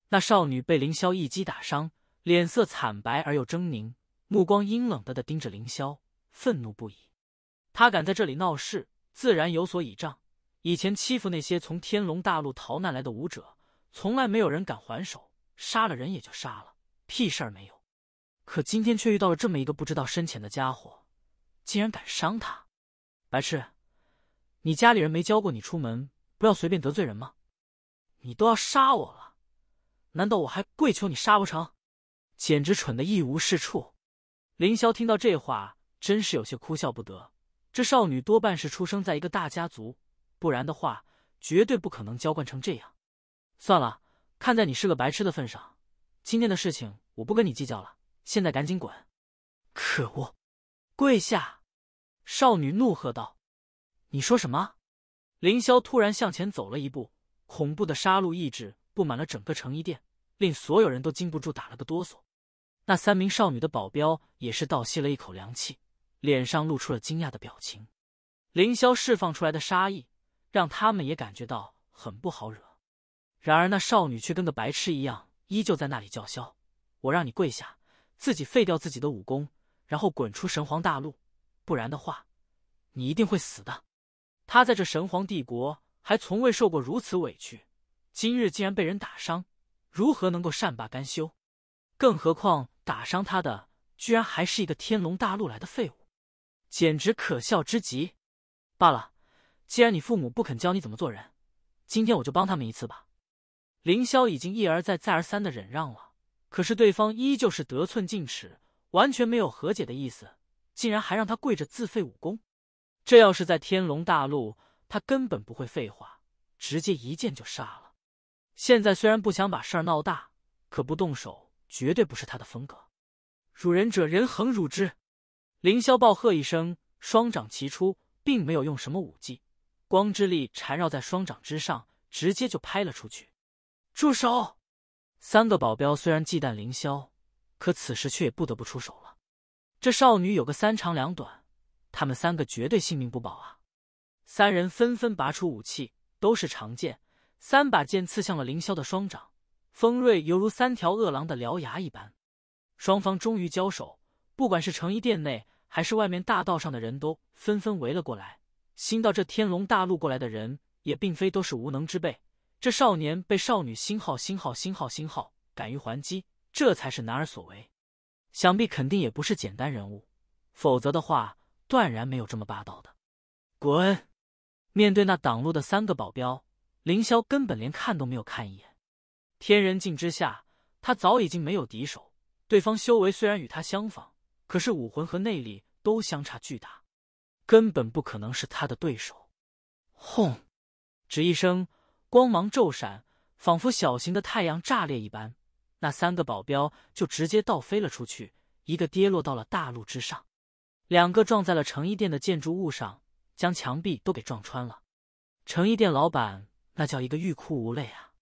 那少女被凌霄一击打伤，脸色惨白而又狰狞，目光阴冷的的盯着凌霄，愤怒不已。他敢在这里闹事，自然有所倚仗。以前欺负那些从天龙大陆逃难来的武者，从来没有人敢还手。杀了人也就杀了，屁事儿没有。可今天却遇到了这么一个不知道深浅的家伙，竟然敢伤他！白痴，你家里人没教过你出门不要随便得罪人吗？你都要杀我了，难道我还跪求你杀不成？简直蠢的一无是处！凌霄听到这话，真是有些哭笑不得。这少女多半是出生在一个大家族，不然的话，绝对不可能娇惯成这样。算了。看在你是个白痴的份上，今天的事情我不跟你计较了。现在赶紧滚！可恶！跪下！少女怒喝道：“你说什么？”凌霄突然向前走了一步，恐怖的杀戮意志布满了整个成衣殿，令所有人都禁不住打了个哆嗦。那三名少女的保镖也是倒吸了一口凉气，脸上露出了惊讶的表情。凌霄释放出来的杀意，让他们也感觉到很不好惹。然而那少女却跟个白痴一样，依旧在那里叫嚣：“我让你跪下，自己废掉自己的武功，然后滚出神皇大陆，不然的话，你一定会死的。”他在这神皇帝国还从未受过如此委屈，今日竟然被人打伤，如何能够善罢甘休？更何况打伤他的居然还是一个天龙大陆来的废物，简直可笑之极。罢了，既然你父母不肯教你怎么做人，今天我就帮他们一次吧。凌霄已经一而再、再而三的忍让了，可是对方依旧是得寸进尺，完全没有和解的意思，竟然还让他跪着自废武功。这要是在天龙大陆，他根本不会废话，直接一剑就杀了。现在虽然不想把事儿闹大，可不动手绝对不是他的风格。辱人者人恒辱之。凌霄暴喝一声，双掌齐出，并没有用什么武技，光之力缠绕在双掌之上，直接就拍了出去。住手！三个保镖虽然忌惮凌霄，可此时却也不得不出手了。这少女有个三长两短，他们三个绝对性命不保啊！三人纷纷拔出武器，都是长剑，三把剑刺向了凌霄的双掌，锋锐犹如三条恶狼的獠牙一般。双方终于交手，不管是成衣殿内还是外面大道上的人都纷纷围了过来。新到这天龙大陆过来的人，也并非都是无能之辈。这少年被少女星号星号星号星号敢于还击，这才是男儿所为。想必肯定也不是简单人物，否则的话，断然没有这么霸道的。滚！面对那挡路的三个保镖，凌霄根本连看都没有看一眼。天人境之下，他早已经没有敌手。对方修为虽然与他相仿，可是武魂和内力都相差巨大，根本不可能是他的对手。轰！只一声。光芒骤闪，仿佛小型的太阳炸裂一般，那三个保镖就直接倒飞了出去，一个跌落到了大陆之上，两个撞在了成衣店的建筑物上，将墙壁都给撞穿了。成衣店老板那叫一个欲哭无泪啊！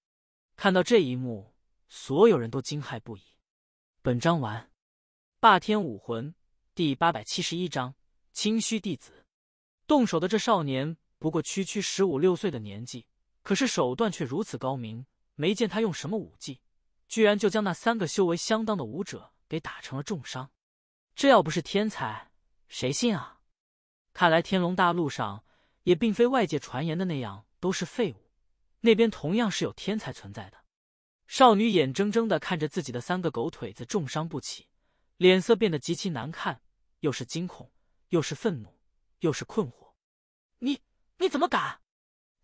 看到这一幕，所有人都惊骇不已。本章完。霸天武魂第八百七十一章：清虚弟子动手的这少年，不过区区十五六岁的年纪。可是手段却如此高明，没见他用什么武技，居然就将那三个修为相当的武者给打成了重伤。这要不是天才，谁信啊？看来天龙大陆上也并非外界传言的那样都是废物，那边同样是有天才存在的。少女眼睁睁的看着自己的三个狗腿子重伤不起，脸色变得极其难看，又是惊恐，又是愤怒，又是困惑。你你怎么敢？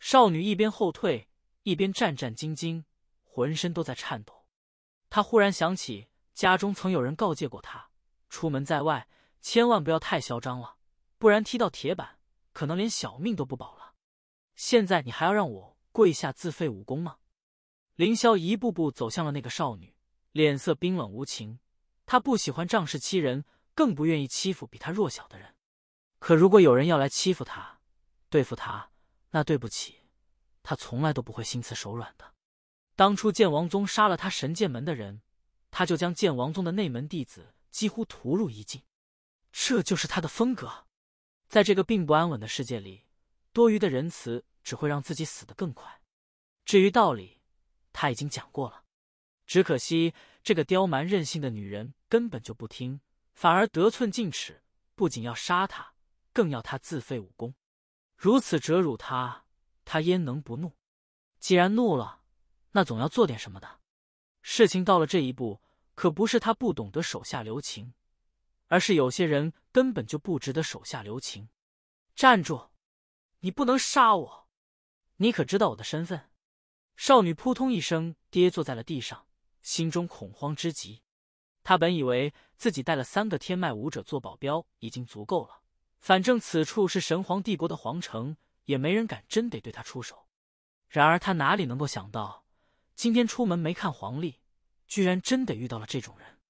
少女一边后退，一边战战兢兢，浑身都在颤抖。她忽然想起家中曾有人告诫过她：出门在外，千万不要太嚣张了，不然踢到铁板，可能连小命都不保了。现在你还要让我跪下自废武功吗？凌霄一步步走向了那个少女，脸色冰冷无情。他不喜欢仗势欺人，更不愿意欺负比他弱小的人。可如果有人要来欺负他，对付他。那对不起，他从来都不会心慈手软的。当初剑王宗杀了他神剑门的人，他就将剑王宗的内门弟子几乎屠戮一尽，这就是他的风格。在这个并不安稳的世界里，多余的仁慈只会让自己死得更快。至于道理，他已经讲过了，只可惜这个刁蛮任性的女人根本就不听，反而得寸进尺，不仅要杀他，更要他自废武功。如此折辱他，他焉能不怒？既然怒了，那总要做点什么的。事情到了这一步，可不是他不懂得手下留情，而是有些人根本就不值得手下留情。站住！你不能杀我！你可知道我的身份？少女扑通一声跌坐在了地上，心中恐慌之极。她本以为自己带了三个天脉武者做保镖已经足够了。反正此处是神皇帝国的皇城，也没人敢真得对他出手。然而他哪里能够想到，今天出门没看黄历，居然真得遇到了这种人。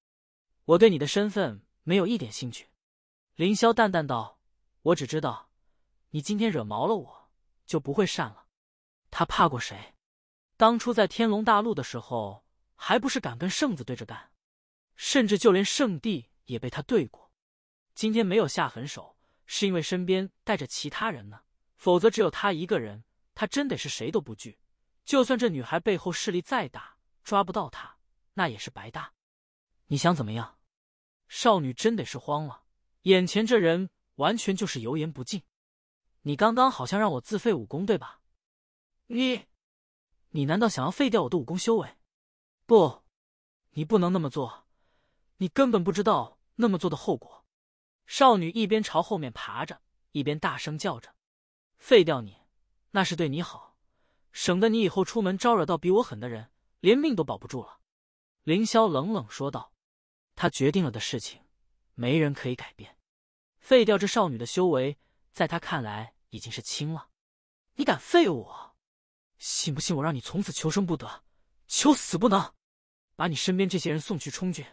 我对你的身份没有一点兴趣，凌霄淡淡道：“我只知道，你今天惹毛了我就不会善了。”他怕过谁？当初在天龙大陆的时候，还不是敢跟圣子对着干，甚至就连圣帝也被他对过。今天没有下狠手。是因为身边带着其他人呢，否则只有他一个人，他真得是谁都不惧。就算这女孩背后势力再大，抓不到他，那也是白搭。你想怎么样？少女真得是慌了，眼前这人完全就是油盐不进。你刚刚好像让我自废武功，对吧？你，你难道想要废掉我的武功修为？不，你不能那么做，你根本不知道那么做的后果。少女一边朝后面爬着，一边大声叫着：“废掉你，那是对你好，省得你以后出门招惹到比我狠的人，连命都保不住了。”凌霄冷冷说道：“他决定了的事情，没人可以改变。废掉这少女的修为，在他看来已经是轻了。你敢废我，信不信我让你从此求生不得，求死不能？把你身边这些人送去充军，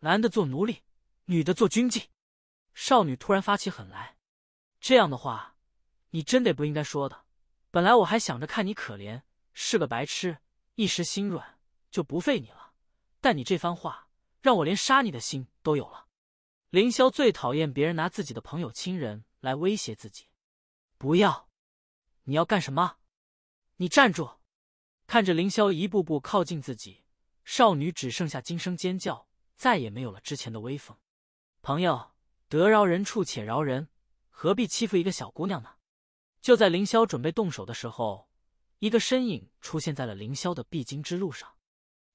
男的做奴隶，女的做军妓。”少女突然发起狠来，这样的话，你真得不应该说的。本来我还想着看你可怜，是个白痴，一时心软就不废你了，但你这番话让我连杀你的心都有了。凌霄最讨厌别人拿自己的朋友、亲人来威胁自己，不要！你要干什么？你站住！看着凌霄一步步靠近自己，少女只剩下惊声尖叫，再也没有了之前的威风。朋友。得饶人处且饶人，何必欺负一个小姑娘呢？就在凌霄准备动手的时候，一个身影出现在了凌霄的必经之路上，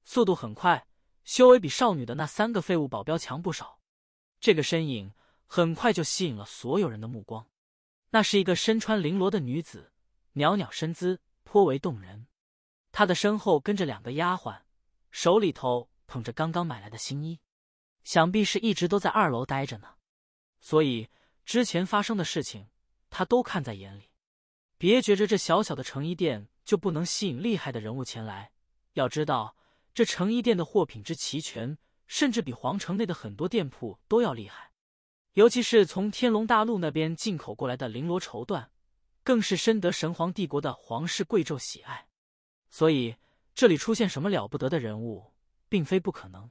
速度很快，修为比少女的那三个废物保镖强不少。这个身影很快就吸引了所有人的目光，那是一个身穿绫罗的女子，袅袅身姿颇为动人。她的身后跟着两个丫鬟，手里头捧着刚刚买来的新衣，想必是一直都在二楼待着呢。所以之前发生的事情，他都看在眼里。别觉着这小小的成衣店就不能吸引厉害的人物前来。要知道，这成衣店的货品之齐全，甚至比皇城内的很多店铺都要厉害。尤其是从天龙大陆那边进口过来的绫罗绸缎，更是深得神皇帝国的皇室贵胄喜爱。所以，这里出现什么了不得的人物，并非不可能。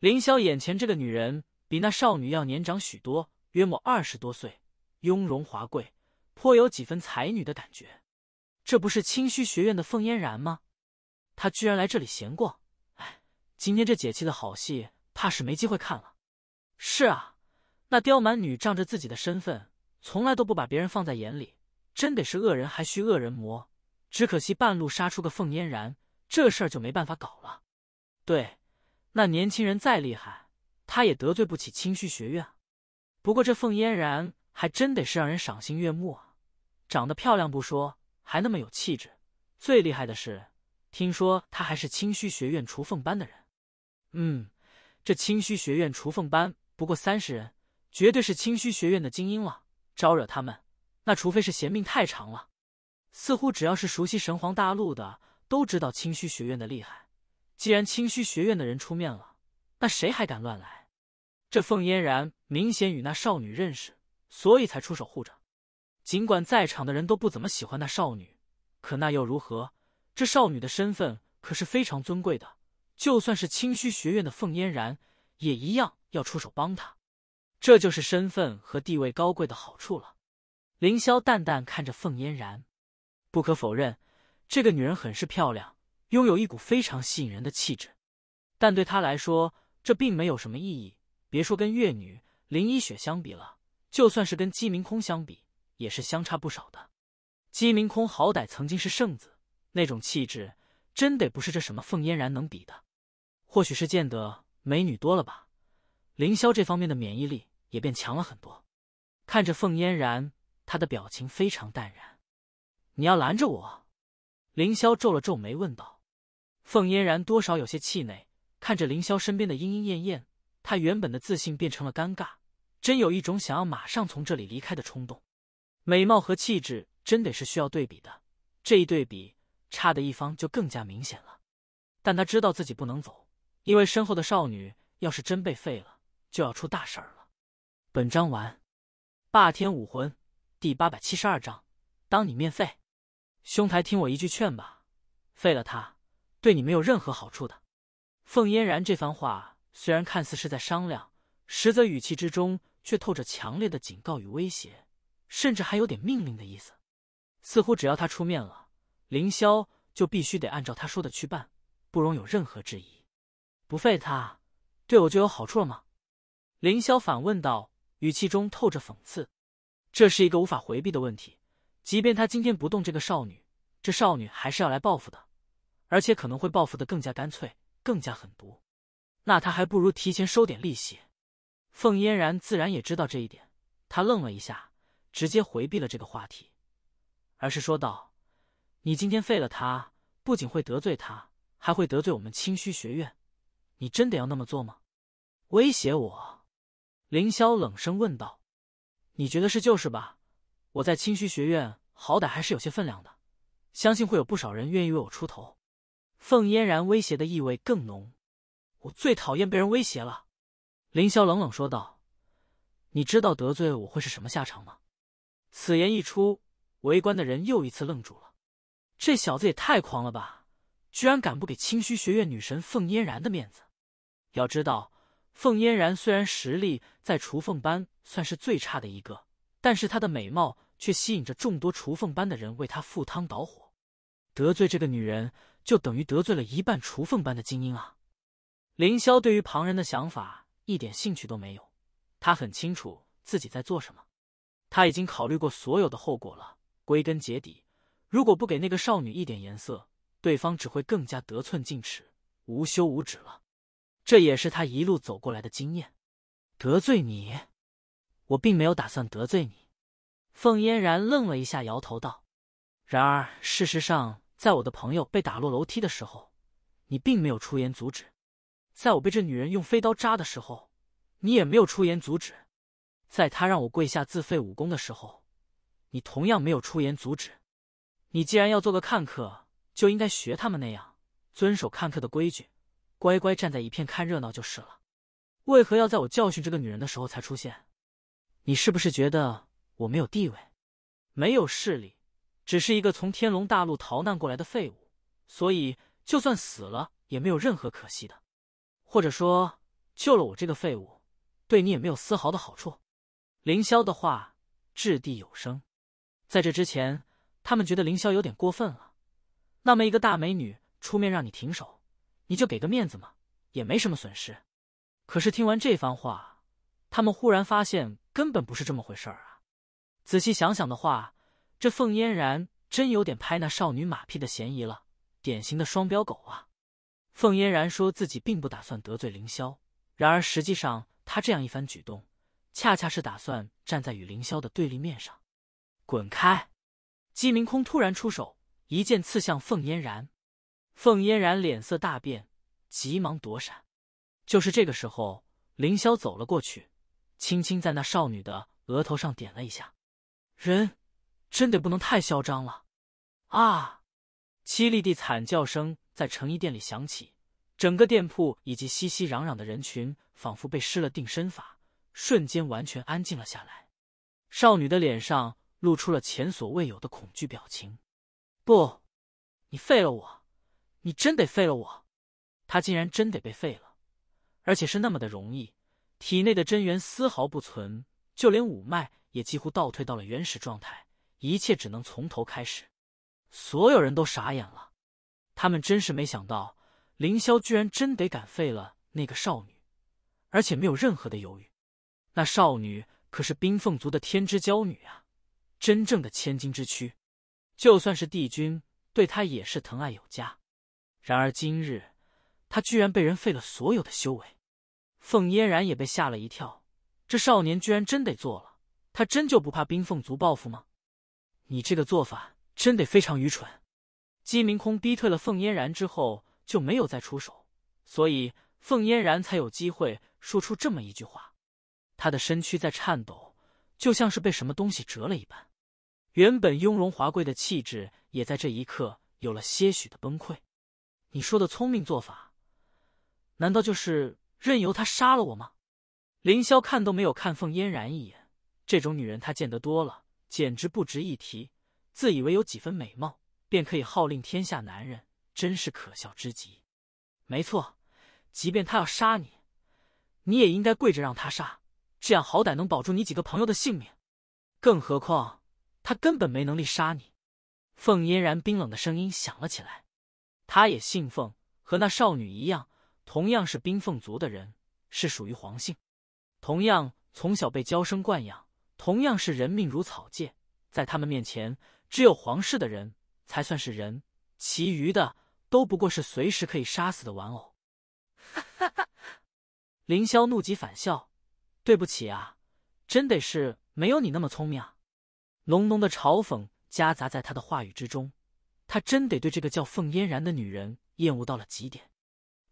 凌霄眼前这个女人，比那少女要年长许多。约莫二十多岁，雍容华贵，颇有几分才女的感觉。这不是清虚学院的凤嫣然吗？她居然来这里闲逛！哎，今天这解气的好戏，怕是没机会看了。是啊，那刁蛮女仗着自己的身份，从来都不把别人放在眼里，真得是恶人还需恶人磨。只可惜半路杀出个凤嫣然，这事儿就没办法搞了。对，那年轻人再厉害，他也得罪不起清虚学院。不过这凤嫣然还真得是让人赏心悦目啊！长得漂亮不说，还那么有气质。最厉害的是，听说她还是清虚学院雏凤班的人。嗯，这清虚学院雏凤班不过三十人，绝对是清虚学院的精英了。招惹他们，那除非是嫌命太长了。似乎只要是熟悉神皇大陆的，都知道清虚学院的厉害。既然清虚学院的人出面了，那谁还敢乱来？这凤嫣然明显与那少女认识，所以才出手护着。尽管在场的人都不怎么喜欢那少女，可那又如何？这少女的身份可是非常尊贵的，就算是清虚学院的凤嫣然，也一样要出手帮她。这就是身份和地位高贵的好处了。凌霄淡淡看着凤嫣然，不可否认，这个女人很是漂亮，拥有一股非常吸引人的气质。但对他来说，这并没有什么意义。别说跟月女林一雪相比了，就算是跟姬明空相比，也是相差不少的。姬明空好歹曾经是圣子，那种气质真得不是这什么凤嫣然能比的。或许是见得美女多了吧，凌霄这方面的免疫力也变强了很多。看着凤嫣然，他的表情非常淡然。你要拦着我？凌霄皱了皱眉问道。凤嫣然多少有些气馁，看着凌霄身边的莺莺燕燕。他原本的自信变成了尴尬，真有一种想要马上从这里离开的冲动。美貌和气质真得是需要对比的，这一对比，差的一方就更加明显了。但他知道自己不能走，因为身后的少女要是真被废了，就要出大事儿了。本章完。霸天武魂第八百七十二章：当你面废，兄台听我一句劝吧，废了他，对你没有任何好处的。凤嫣然这番话。虽然看似是在商量，实则语气之中却透着强烈的警告与威胁，甚至还有点命令的意思。似乎只要他出面了，凌霄就必须得按照他说的去办，不容有任何质疑。不废他，对我就有好处了吗？凌霄反问道，语气中透着讽刺。这是一个无法回避的问题。即便他今天不动这个少女，这少女还是要来报复的，而且可能会报复的更加干脆，更加狠毒。那他还不如提前收点利息。凤嫣然自然也知道这一点，她愣了一下，直接回避了这个话题，而是说道：“你今天废了他，不仅会得罪他，还会得罪我们清虚学院。你真的要那么做吗？”威胁我？凌霄冷声问道。“你觉得是就是吧？我在清虚学院好歹还是有些分量的，相信会有不少人愿意为我出头。”凤嫣然威胁的意味更浓。最讨厌被人威胁了，凌霄冷冷说道：“你知道得罪我会是什么下场吗？”此言一出，围观的人又一次愣住了。这小子也太狂了吧，居然敢不给清虚学院女神凤嫣然的面子！要知道，凤嫣然虽然实力在雏凤班算是最差的一个，但是她的美貌却吸引着众多雏凤班的人为她赴汤蹈火。得罪这个女人，就等于得罪了一半雏凤班的精英啊！凌霄对于旁人的想法一点兴趣都没有，他很清楚自己在做什么，他已经考虑过所有的后果了。归根结底，如果不给那个少女一点颜色，对方只会更加得寸进尺，无休无止了。这也是他一路走过来的经验。得罪你，我并没有打算得罪你。凤嫣然愣了一下，摇头道：“然而事实上，在我的朋友被打落楼梯的时候，你并没有出言阻止。”在我被这女人用飞刀扎的时候，你也没有出言阻止；在她让我跪下自废武功的时候，你同样没有出言阻止。你既然要做个看客，就应该学他们那样，遵守看客的规矩，乖乖站在一片看热闹就是了。为何要在我教训这个女人的时候才出现？你是不是觉得我没有地位，没有势力，只是一个从天龙大陆逃难过来的废物？所以就算死了也没有任何可惜的。或者说，救了我这个废物，对你也没有丝毫的好处。凌霄的话掷地有声。在这之前，他们觉得凌霄有点过分了。那么一个大美女出面让你停手，你就给个面子嘛，也没什么损失。可是听完这番话，他们忽然发现根本不是这么回事儿啊！仔细想想的话，这凤嫣然真有点拍那少女马屁的嫌疑了，典型的双标狗啊！凤嫣然说自己并不打算得罪凌霄，然而实际上，他这样一番举动，恰恰是打算站在与凌霄的对立面上。滚开！姬明空突然出手，一剑刺向凤嫣然。凤嫣然脸色大变，急忙躲闪。就是这个时候，凌霄走了过去，轻轻在那少女的额头上点了一下。人真的不能太嚣张了啊！凄厉的惨叫声。在成衣店里响起，整个店铺以及熙熙攘攘的人群仿佛被施了定身法，瞬间完全安静了下来。少女的脸上露出了前所未有的恐惧表情：“不，你废了我！你真得废了我！她竟然真得被废了，而且是那么的容易，体内的真元丝毫不存，就连五脉也几乎倒退到了原始状态，一切只能从头开始。”所有人都傻眼了。他们真是没想到，凌霄居然真得敢废了那个少女，而且没有任何的犹豫。那少女可是冰凤族的天之娇女啊，真正的千金之躯，就算是帝君对她也是疼爱有加。然而今日，她居然被人废了所有的修为。凤嫣然也被吓了一跳，这少年居然真得做了，他真就不怕冰凤族报复吗？你这个做法真得非常愚蠢。姬明空逼退了凤嫣然之后，就没有再出手，所以凤嫣然才有机会说出这么一句话。她的身躯在颤抖，就像是被什么东西折了一般，原本雍容华贵的气质也在这一刻有了些许的崩溃。你说的聪明做法，难道就是任由他杀了我吗？凌霄看都没有看凤嫣然一眼，这种女人他见得多了，简直不值一提，自以为有几分美貌。便可以号令天下男人，真是可笑之极。没错，即便他要杀你，你也应该跪着让他杀，这样好歹能保住你几个朋友的性命。更何况他根本没能力杀你。凤嫣然冰冷的声音响了起来。他也信奉和那少女一样，同样是冰凤族的人，是属于皇姓，同样从小被娇生惯养，同样是人命如草芥，在他们面前只有皇室的人。才算是人，其余的都不过是随时可以杀死的玩偶。哈哈哈！凌霄怒极反笑：“对不起啊，真得是没有你那么聪明啊！”浓浓的嘲讽夹杂在他的话语之中。他真得对这个叫凤嫣然的女人厌恶到了极点，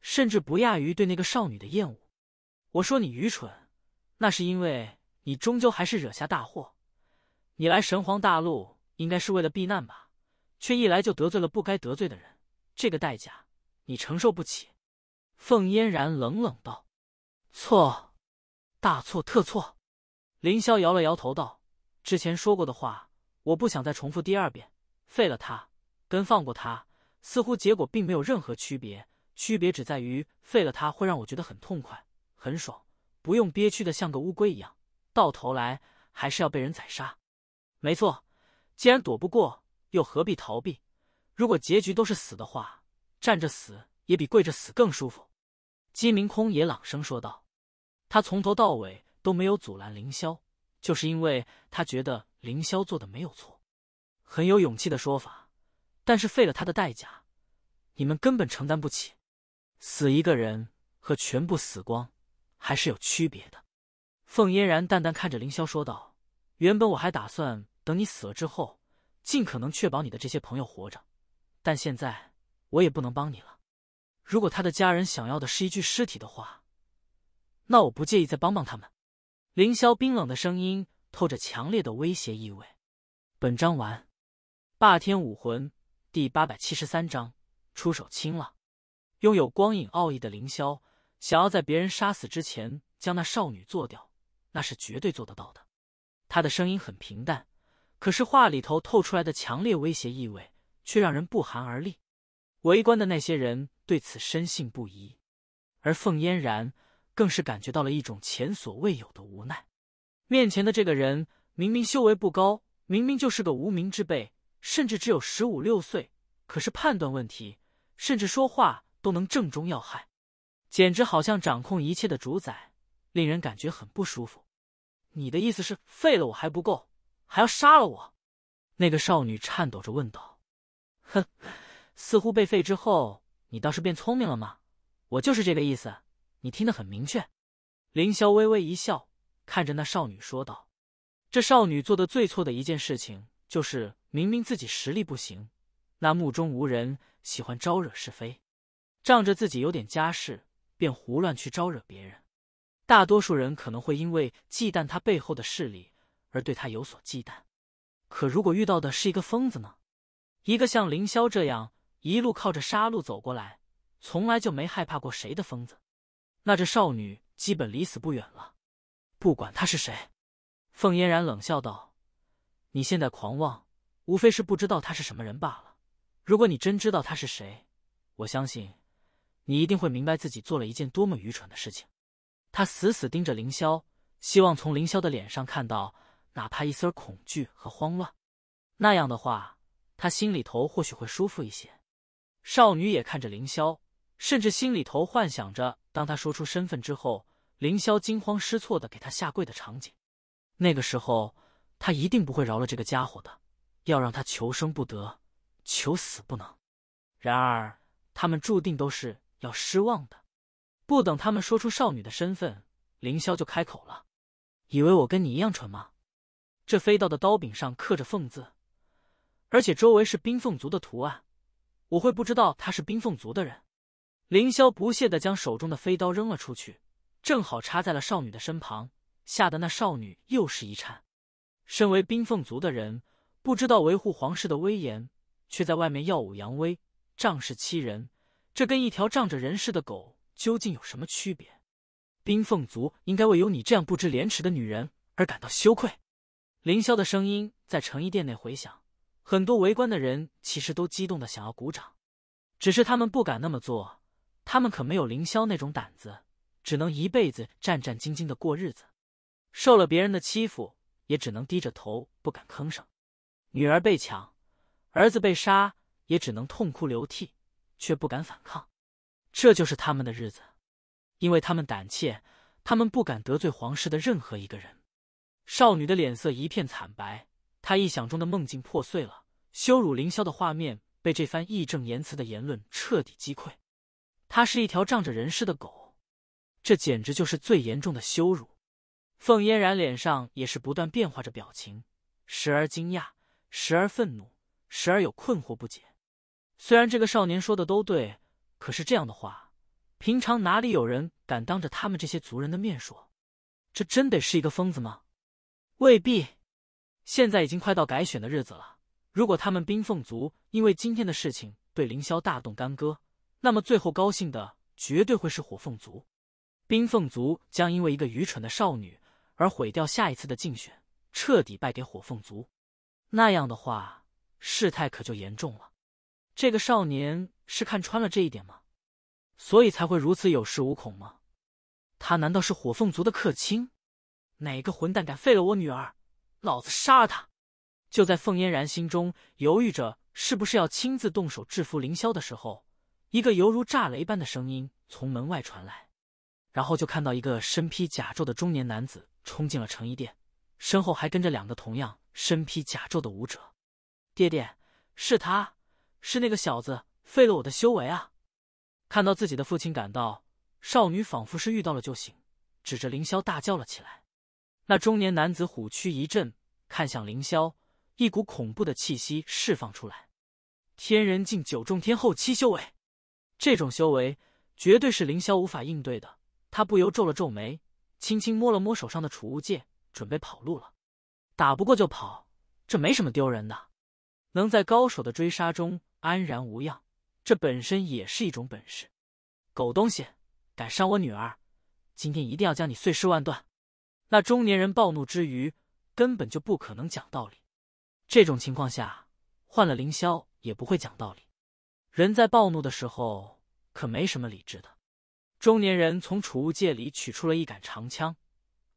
甚至不亚于对那个少女的厌恶。我说你愚蠢，那是因为你终究还是惹下大祸。你来神皇大陆，应该是为了避难吧？却一来就得罪了不该得罪的人，这个代价你承受不起。”凤嫣然冷冷道，“错，大错特错。”凌霄摇了摇头道：“之前说过的话，我不想再重复第二遍。废了他，跟放过他，似乎结果并没有任何区别。区别只在于，废了他会让我觉得很痛快、很爽，不用憋屈的像个乌龟一样，到头来还是要被人宰杀。没错，既然躲不过。”又何必逃避？如果结局都是死的话，站着死也比跪着死更舒服。姬明空也朗声说道：“他从头到尾都没有阻拦凌霄，就是因为他觉得凌霄做的没有错，很有勇气的说法。但是废了他的代价，你们根本承担不起。死一个人和全部死光还是有区别的。”凤嫣然淡淡看着凌霄说道：“原本我还打算等你死了之后。”尽可能确保你的这些朋友活着，但现在我也不能帮你了。如果他的家人想要的是一具尸体的话，那我不介意再帮帮他们。凌霄冰冷的声音透着强烈的威胁意味。本章完。霸天武魂第八百七十三章：出手轻了。拥有光影奥义的凌霄，想要在别人杀死之前将那少女做掉，那是绝对做得到的。他的声音很平淡。可是话里头透出来的强烈威胁意味，却让人不寒而栗。围观的那些人对此深信不疑，而凤嫣然更是感觉到了一种前所未有的无奈。面前的这个人明明修为不高，明明就是个无名之辈，甚至只有十五六岁，可是判断问题，甚至说话都能正中要害，简直好像掌控一切的主宰，令人感觉很不舒服。你的意思是废了我还不够？还要杀了我？那个少女颤抖着问道。“哼，似乎被废之后，你倒是变聪明了吗？我就是这个意思，你听得很明确。”凌霄微微一笑，看着那少女说道：“这少女做的最错的一件事情，就是明明自己实力不行，那目中无人，喜欢招惹是非，仗着自己有点家世，便胡乱去招惹别人。大多数人可能会因为忌惮他背后的势力。”而对他有所忌惮，可如果遇到的是一个疯子呢？一个像凌霄这样一路靠着杀戮走过来，从来就没害怕过谁的疯子，那这少女基本离死不远了。不管他是谁，凤嫣然冷笑道：“你现在狂妄，无非是不知道他是什么人罢了。如果你真知道他是谁，我相信你一定会明白自己做了一件多么愚蠢的事情。”他死死盯着凌霄，希望从凌霄的脸上看到。哪怕一丝恐惧和慌乱，那样的话，他心里头或许会舒服一些。少女也看着凌霄，甚至心里头幻想着，当她说出身份之后，凌霄惊慌失措的给他下跪的场景。那个时候，他一定不会饶了这个家伙的，要让他求生不得，求死不能。然而，他们注定都是要失望的。不等他们说出少女的身份，凌霄就开口了：“以为我跟你一样蠢吗？”这飞刀的刀柄上刻着“凤”字，而且周围是冰凤族的图案。我会不知道他是冰凤族的人？凌霄不屑的将手中的飞刀扔了出去，正好插在了少女的身旁，吓得那少女又是一颤。身为冰凤族的人，不知道维护皇室的威严，却在外面耀武扬威、仗势欺人，这跟一条仗着人势的狗究竟有什么区别？冰凤族应该为有你这样不知廉耻的女人而感到羞愧。凌霄的声音在成衣店内回响，很多围观的人其实都激动的想要鼓掌，只是他们不敢那么做，他们可没有凌霄那种胆子，只能一辈子战战兢兢的过日子，受了别人的欺负，也只能低着头不敢吭声；女儿被抢，儿子被杀，也只能痛哭流涕，却不敢反抗。这就是他们的日子，因为他们胆怯，他们不敢得罪皇室的任何一个人。少女的脸色一片惨白，她臆想中的梦境破碎了，羞辱凌霄的画面被这番义正言辞的言论彻底击溃。他是一条仗着人势的狗，这简直就是最严重的羞辱。凤嫣然脸上也是不断变化着表情，时而惊讶，时而愤怒，时而有困惑不解。虽然这个少年说的都对，可是这样的话，平常哪里有人敢当着他们这些族人的面说？这真得是一个疯子吗？未必，现在已经快到改选的日子了。如果他们冰凤族因为今天的事情对凌霄大动干戈，那么最后高兴的绝对会是火凤族。冰凤族将因为一个愚蠢的少女而毁掉下一次的竞选，彻底败给火凤族。那样的话，事态可就严重了。这个少年是看穿了这一点吗？所以才会如此有恃无恐吗？他难道是火凤族的客卿？哪个混蛋敢废了我女儿？老子杀了他！就在凤嫣然心中犹豫着是不是要亲自动手制服凌霄的时候，一个犹如炸雷般的声音从门外传来，然后就看到一个身披甲胄的中年男子冲进了成衣店，身后还跟着两个同样身披甲胄的武者。爹爹，是他，是那个小子废了我的修为啊！看到自己的父亲赶到，少女仿佛是遇到了救星，指着凌霄大叫了起来。那中年男子虎躯一震，看向凌霄，一股恐怖的气息释放出来。天人境九重天后期修为，这种修为绝对是凌霄无法应对的。他不由皱了皱眉，轻轻摸了摸手上的储物戒，准备跑路了。打不过就跑，这没什么丢人的。能在高手的追杀中安然无恙，这本身也是一种本事。狗东西，敢伤我女儿，今天一定要将你碎尸万段！那中年人暴怒之余，根本就不可能讲道理。这种情况下，换了凌霄也不会讲道理。人在暴怒的时候，可没什么理智的。中年人从储物戒里取出了一杆长枪，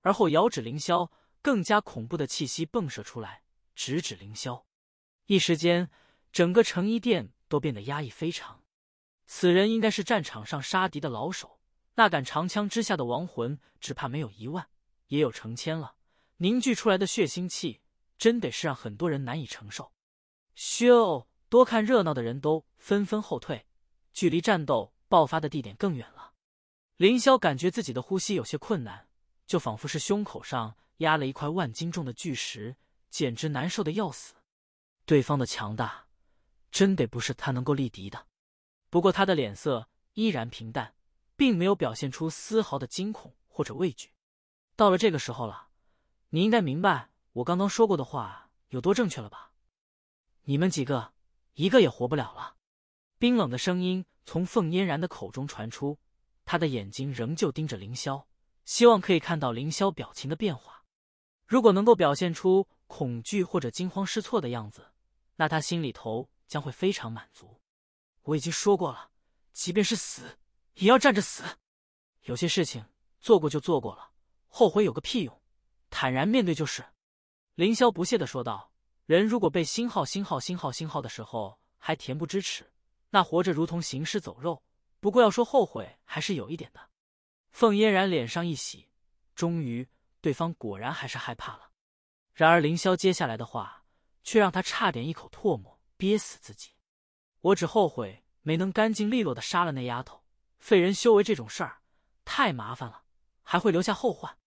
而后遥指凌霄，更加恐怖的气息迸射出来，直指凌霄。一时间，整个成衣殿都变得压抑非常。此人应该是战场上杀敌的老手，那杆长枪之下的亡魂，只怕没有一万。也有成千了，凝聚出来的血腥气，真得是让很多人难以承受。咻！多看热闹的人都纷纷后退，距离战斗爆发的地点更远了。林霄感觉自己的呼吸有些困难，就仿佛是胸口上压了一块万斤重的巨石，简直难受的要死。对方的强大，真得不是他能够力敌的。不过他的脸色依然平淡，并没有表现出丝毫的惊恐或者畏惧。到了这个时候了，你应该明白我刚刚说过的话有多正确了吧？你们几个一个也活不了了。冰冷的声音从凤嫣然的口中传出，他的眼睛仍旧盯着凌霄，希望可以看到凌霄表情的变化。如果能够表现出恐惧或者惊慌失措的样子，那他心里头将会非常满足。我已经说过了，即便是死也要站着死。有些事情做过就做过了。后悔有个屁用，坦然面对就是。凌霄不屑的说道：“人如果被星号星号星号星号的时候还恬不知耻，那活着如同行尸走肉。不过要说后悔，还是有一点的。”凤嫣然脸上一喜，终于对方果然还是害怕了。然而凌霄接下来的话却让他差点一口唾沫憋死自己：“我只后悔没能干净利落的杀了那丫头，废人修为这种事儿太麻烦了。”还会留下后患，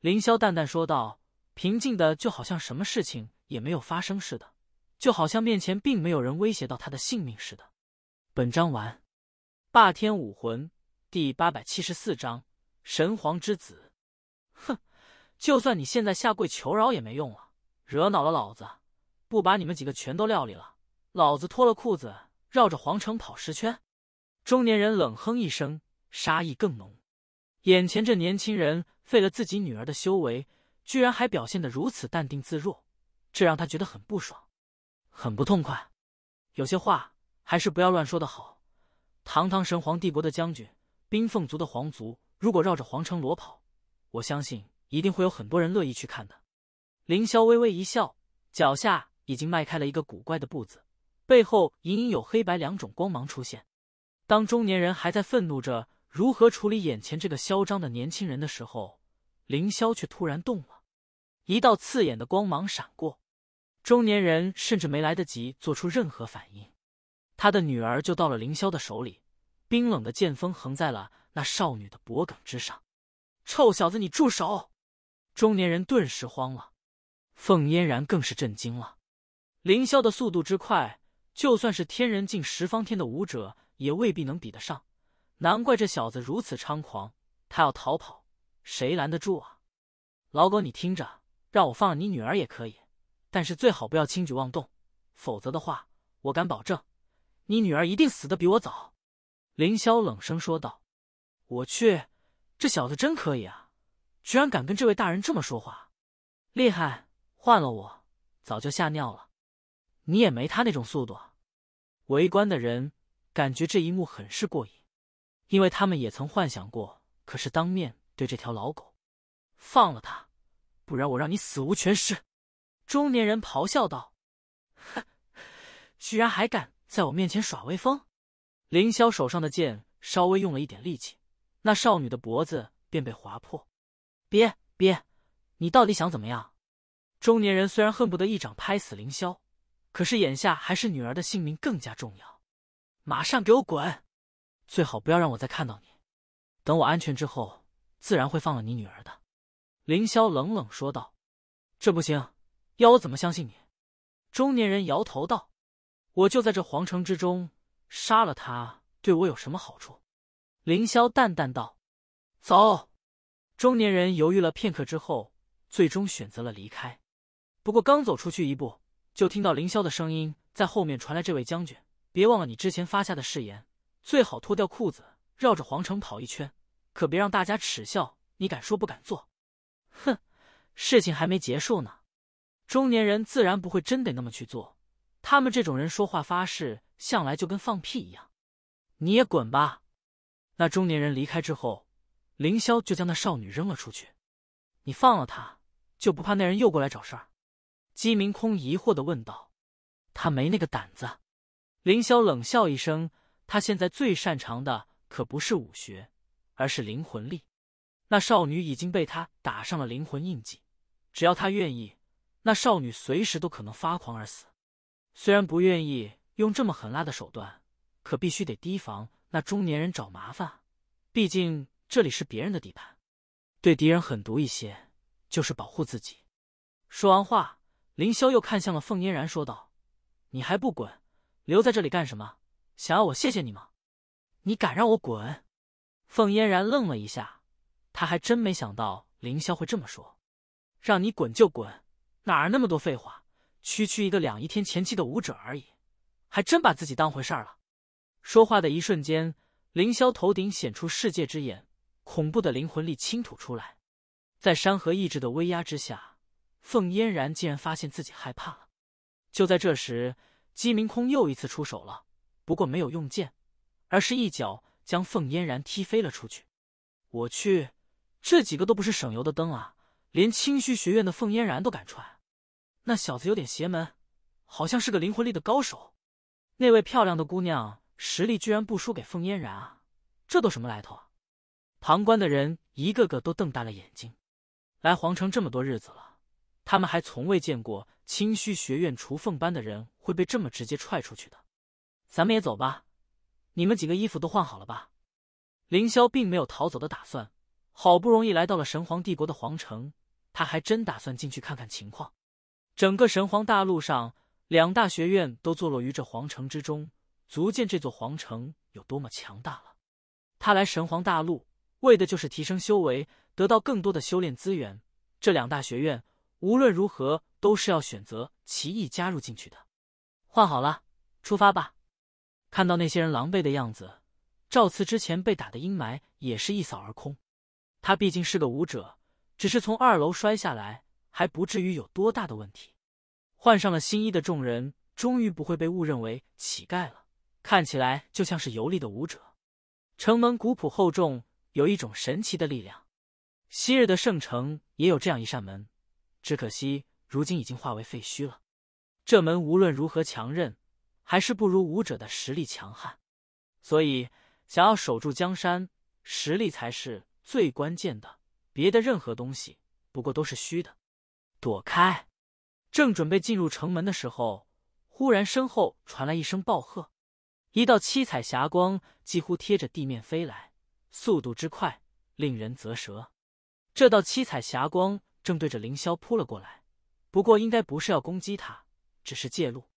凌霄淡淡说道，平静的就好像什么事情也没有发生似的，就好像面前并没有人威胁到他的性命似的。本章完。霸天武魂第八百七十四章：神皇之子。哼，就算你现在下跪求饶也没用了，惹恼了老子，不把你们几个全都料理了，老子脱了裤子绕着皇城跑十圈。中年人冷哼一声，杀意更浓。眼前这年轻人废了自己女儿的修为，居然还表现得如此淡定自若，这让他觉得很不爽，很不痛快。有些话还是不要乱说的好。堂堂神皇帝国的将军，冰凤族的皇族，如果绕着皇城裸跑，我相信一定会有很多人乐意去看的。凌霄微微一笑，脚下已经迈开了一个古怪的步子，背后隐隐有黑白两种光芒出现。当中年人还在愤怒着。如何处理眼前这个嚣张的年轻人的时候，凌霄却突然动了，一道刺眼的光芒闪过，中年人甚至没来得及做出任何反应，他的女儿就到了凌霄的手里，冰冷的剑锋横在了那少女的脖颈之上。臭小子，你住手！中年人顿时慌了，凤嫣然更是震惊了。凌霄的速度之快，就算是天人境十方天的武者也未必能比得上。难怪这小子如此猖狂，他要逃跑，谁拦得住啊？老狗，你听着，让我放了你女儿也可以，但是最好不要轻举妄动，否则的话，我敢保证，你女儿一定死的比我早。”凌霄冷声说道。“我去，这小子真可以啊，居然敢跟这位大人这么说话，厉害！换了我，早就吓尿了。你也没他那种速度啊！”围观的人感觉这一幕很是过瘾。因为他们也曾幻想过，可是当面对这条老狗，放了他，不然我让你死无全尸！中年人咆哮道：“哼，居然还敢在我面前耍威风！”凌霄手上的剑稍微用了一点力气，那少女的脖子便被划破。别别，你到底想怎么样？中年人虽然恨不得一掌拍死凌霄，可是眼下还是女儿的性命更加重要。马上给我滚！最好不要让我再看到你。等我安全之后，自然会放了你女儿的。凌霄冷冷说道：“这不行，要我怎么相信你？”中年人摇头道：“我就在这皇城之中，杀了他，对我有什么好处？”凌霄淡淡道：“走。”中年人犹豫了片刻之后，最终选择了离开。不过刚走出去一步，就听到凌霄的声音在后面传来：“这位将军，别忘了你之前发下的誓言。”最好脱掉裤子，绕着皇城跑一圈，可别让大家耻笑。你敢说不敢做？哼，事情还没结束呢。中年人自然不会真得那么去做，他们这种人说话发誓，向来就跟放屁一样。你也滚吧。那中年人离开之后，凌霄就将那少女扔了出去。你放了他，就不怕那人又过来找事儿？姬明空疑惑的问道。他没那个胆子。凌霄冷笑一声。他现在最擅长的可不是武学，而是灵魂力。那少女已经被他打上了灵魂印记，只要他愿意，那少女随时都可能发狂而死。虽然不愿意用这么狠辣的手段，可必须得提防那中年人找麻烦。毕竟这里是别人的地盘，对敌人狠毒一些，就是保护自己。说完话，凌霄又看向了凤嫣然，说道：“你还不滚？留在这里干什么？”想要我谢谢你吗？你敢让我滚？凤嫣然愣了一下，他还真没想到凌霄会这么说。让你滚就滚，哪儿那么多废话？区区一个两亿天前期的武者而已，还真把自己当回事了。说话的一瞬间，凌霄头顶显出世界之眼，恐怖的灵魂力倾吐出来，在山河意志的威压之下，凤嫣然竟然发现自己害怕了。就在这时，姬明空又一次出手了。不过没有用剑，而是一脚将凤嫣然踢飞了出去。我去，这几个都不是省油的灯啊！连清虚学院的凤嫣然都敢踹，那小子有点邪门，好像是个灵魂力的高手。那位漂亮的姑娘实力居然不输给凤嫣然啊！这都什么来头？啊？旁观的人一个个都瞪大了眼睛。来皇城这么多日子了，他们还从未见过清虚学院雏凤班的人会被这么直接踹出去的。咱们也走吧，你们几个衣服都换好了吧？凌霄并没有逃走的打算，好不容易来到了神皇帝国的皇城，他还真打算进去看看情况。整个神皇大陆上，两大学院都坐落于这皇城之中，足见这座皇城有多么强大了。他来神皇大陆，为的就是提升修为，得到更多的修炼资源。这两大学院，无论如何都是要选择奇异加入进去的。换好了，出发吧。看到那些人狼狈的样子，赵慈之前被打的阴霾也是一扫而空。他毕竟是个武者，只是从二楼摔下来，还不至于有多大的问题。换上了新衣的众人终于不会被误认为乞丐了，看起来就像是游历的武者。城门古朴厚重，有一种神奇的力量。昔日的圣城也有这样一扇门，只可惜如今已经化为废墟了。这门无论如何强韧。还是不如武者的实力强悍，所以想要守住江山，实力才是最关键的。别的任何东西，不过都是虚的。躲开！正准备进入城门的时候，忽然身后传来一声暴喝，一道七彩霞光几乎贴着地面飞来，速度之快，令人啧舌。这道七彩霞光正对着凌霄扑了过来，不过应该不是要攻击他，只是借路。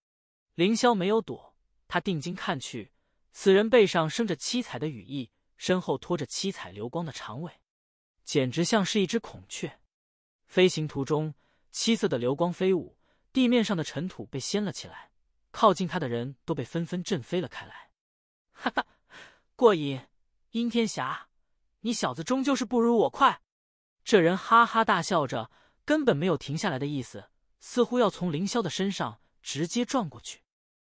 凌霄没有躲，他定睛看去，此人背上生着七彩的羽翼，身后拖着七彩流光的长尾，简直像是一只孔雀。飞行途中，七色的流光飞舞，地面上的尘土被掀了起来，靠近他的人都被纷纷震飞了开来。哈哈，过瘾！阴天侠，你小子终究是不如我快。这人哈哈大笑着，根本没有停下来的意思，似乎要从凌霄的身上。直接撞过去，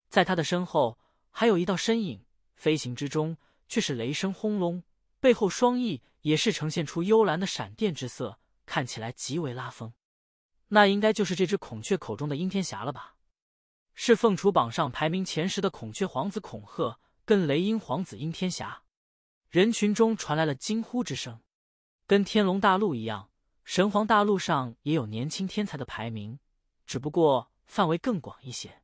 在他的身后还有一道身影飞行之中，却是雷声轰隆，背后双翼也是呈现出幽蓝的闪电之色，看起来极为拉风。那应该就是这只孔雀口中的阴天侠了吧？是凤雏榜上排名前十的孔雀皇子孔鹤跟雷鹰皇子阴天侠。人群中传来了惊呼之声。跟天龙大陆一样，神皇大陆上也有年轻天才的排名，只不过。范围更广一些，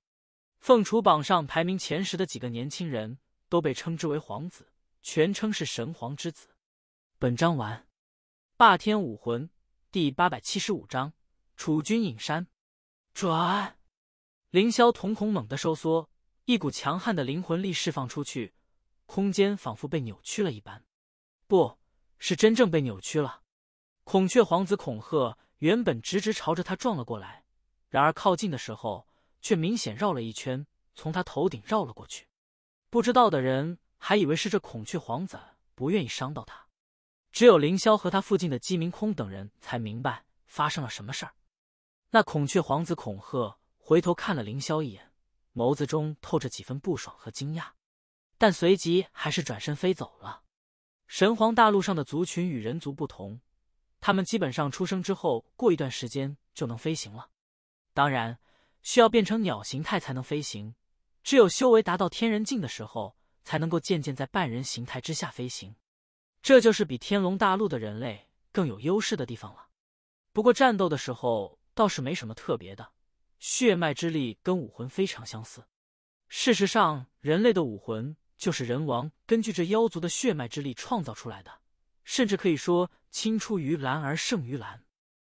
凤雏榜上排名前十的几个年轻人都被称之为皇子，全称是神皇之子。本章完。霸天武魂第八百七十五章：楚君隐山。转。凌霄瞳孔猛地收缩，一股强悍的灵魂力释放出去，空间仿佛被扭曲了一般，不是真正被扭曲了。孔雀皇子孔吓原本直直朝着他撞了过来。然而靠近的时候，却明显绕了一圈，从他头顶绕了过去。不知道的人还以为是这孔雀皇子不愿意伤到他，只有凌霄和他附近的姬明空等人，才明白发生了什么事儿。那孔雀皇子恐吓，回头看了凌霄一眼，眸子中透着几分不爽和惊讶，但随即还是转身飞走了。神皇大陆上的族群与人族不同，他们基本上出生之后过一段时间就能飞行了。当然，需要变成鸟形态才能飞行。只有修为达到天人境的时候，才能够渐渐在半人形态之下飞行。这就是比天龙大陆的人类更有优势的地方了。不过战斗的时候倒是没什么特别的，血脉之力跟武魂非常相似。事实上，人类的武魂就是人王根据这妖族的血脉之力创造出来的，甚至可以说青出于蓝而胜于蓝。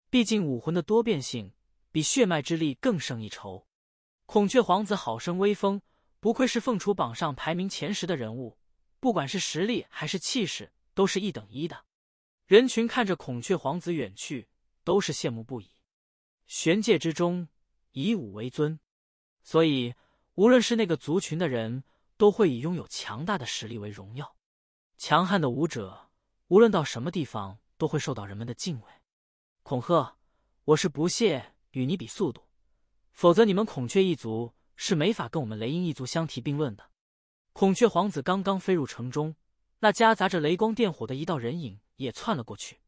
毕竟武魂的多变性。比血脉之力更胜一筹，孔雀皇子好生威风，不愧是凤雏榜上排名前十的人物，不管是实力还是气势，都是一等一的。人群看着孔雀皇子远去，都是羡慕不已。玄界之中，以武为尊，所以无论是那个族群的人，都会以拥有强大的实力为荣耀。强悍的武者，无论到什么地方，都会受到人们的敬畏、恐吓。我是不屑。与你比速度，否则你们孔雀一族是没法跟我们雷音一族相提并论的。孔雀皇子刚刚飞入城中，那夹杂着雷光电火的一道人影也窜了过去，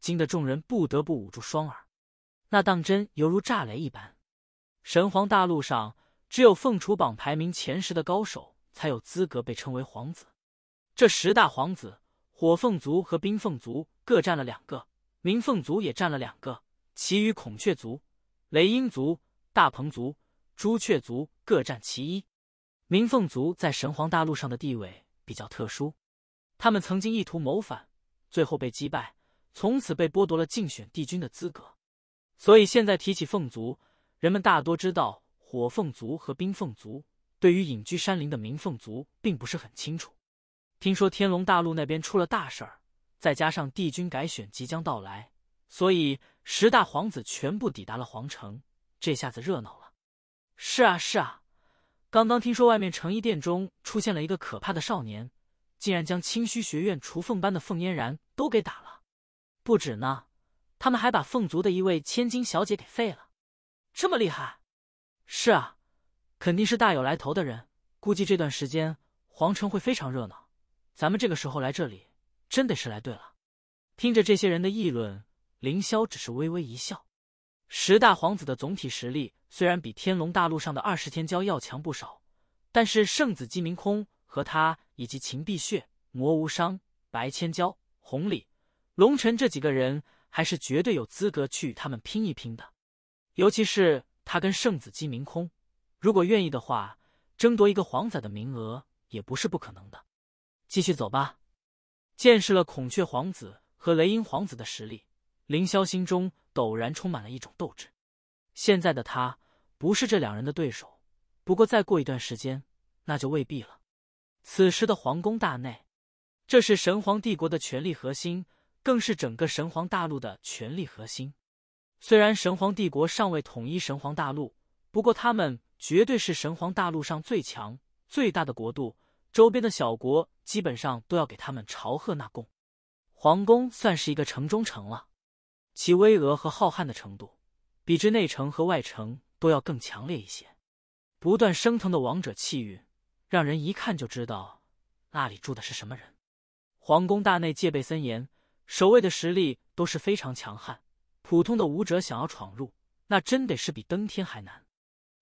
惊得众人不得不捂住双耳。那当真犹如炸雷一般。神皇大陆上，只有凤雏榜排名前十的高手才有资格被称为皇子。这十大皇子，火凤族和冰凤族各占了两个，鸣凤族也占了两个，其余孔雀族。雷音族、大鹏族、朱雀族各占其一，明凤族在神皇大陆上的地位比较特殊，他们曾经意图谋反，最后被击败，从此被剥夺了竞选帝君的资格，所以现在提起凤族，人们大多知道火凤族和冰凤族，对于隐居山林的明凤族并不是很清楚。听说天龙大陆那边出了大事儿，再加上帝君改选即将到来。所以，十大皇子全部抵达了皇城，这下子热闹了。是啊，是啊，刚刚听说外面成衣殿中出现了一个可怕的少年，竟然将清虚学院雏凤班的凤嫣然都给打了。不止呢，他们还把凤族的一位千金小姐给废了。这么厉害？是啊，肯定是大有来头的人。估计这段时间皇城会非常热闹，咱们这个时候来这里，真得是来对了。听着这些人的议论。凌霄只是微微一笑。十大皇子的总体实力虽然比天龙大陆上的二十天骄要强不少，但是圣子姬明空和他以及秦碧血、魔无伤、白千娇、红鲤、龙尘这几个人还是绝对有资格去与他们拼一拼的。尤其是他跟圣子姬明空，如果愿意的话，争夺一个皇仔的名额也不是不可能的。继续走吧，见识了孔雀皇子和雷音皇子的实力。凌霄心中陡然充满了一种斗志。现在的他不是这两人的对手，不过再过一段时间，那就未必了。此时的皇宫大内，这是神皇帝国的权力核心，更是整个神皇大陆的权力核心。虽然神皇帝国尚未统一神皇大陆，不过他们绝对是神皇大陆上最强、最大的国度，周边的小国基本上都要给他们朝贺纳贡。皇宫算是一个城中城了。其巍峨和浩瀚的程度，比之内城和外城都要更强烈一些。不断升腾的王者气运，让人一看就知道那里住的是什么人。皇宫大内戒备森严，守卫的实力都是非常强悍。普通的武者想要闯入，那真得是比登天还难。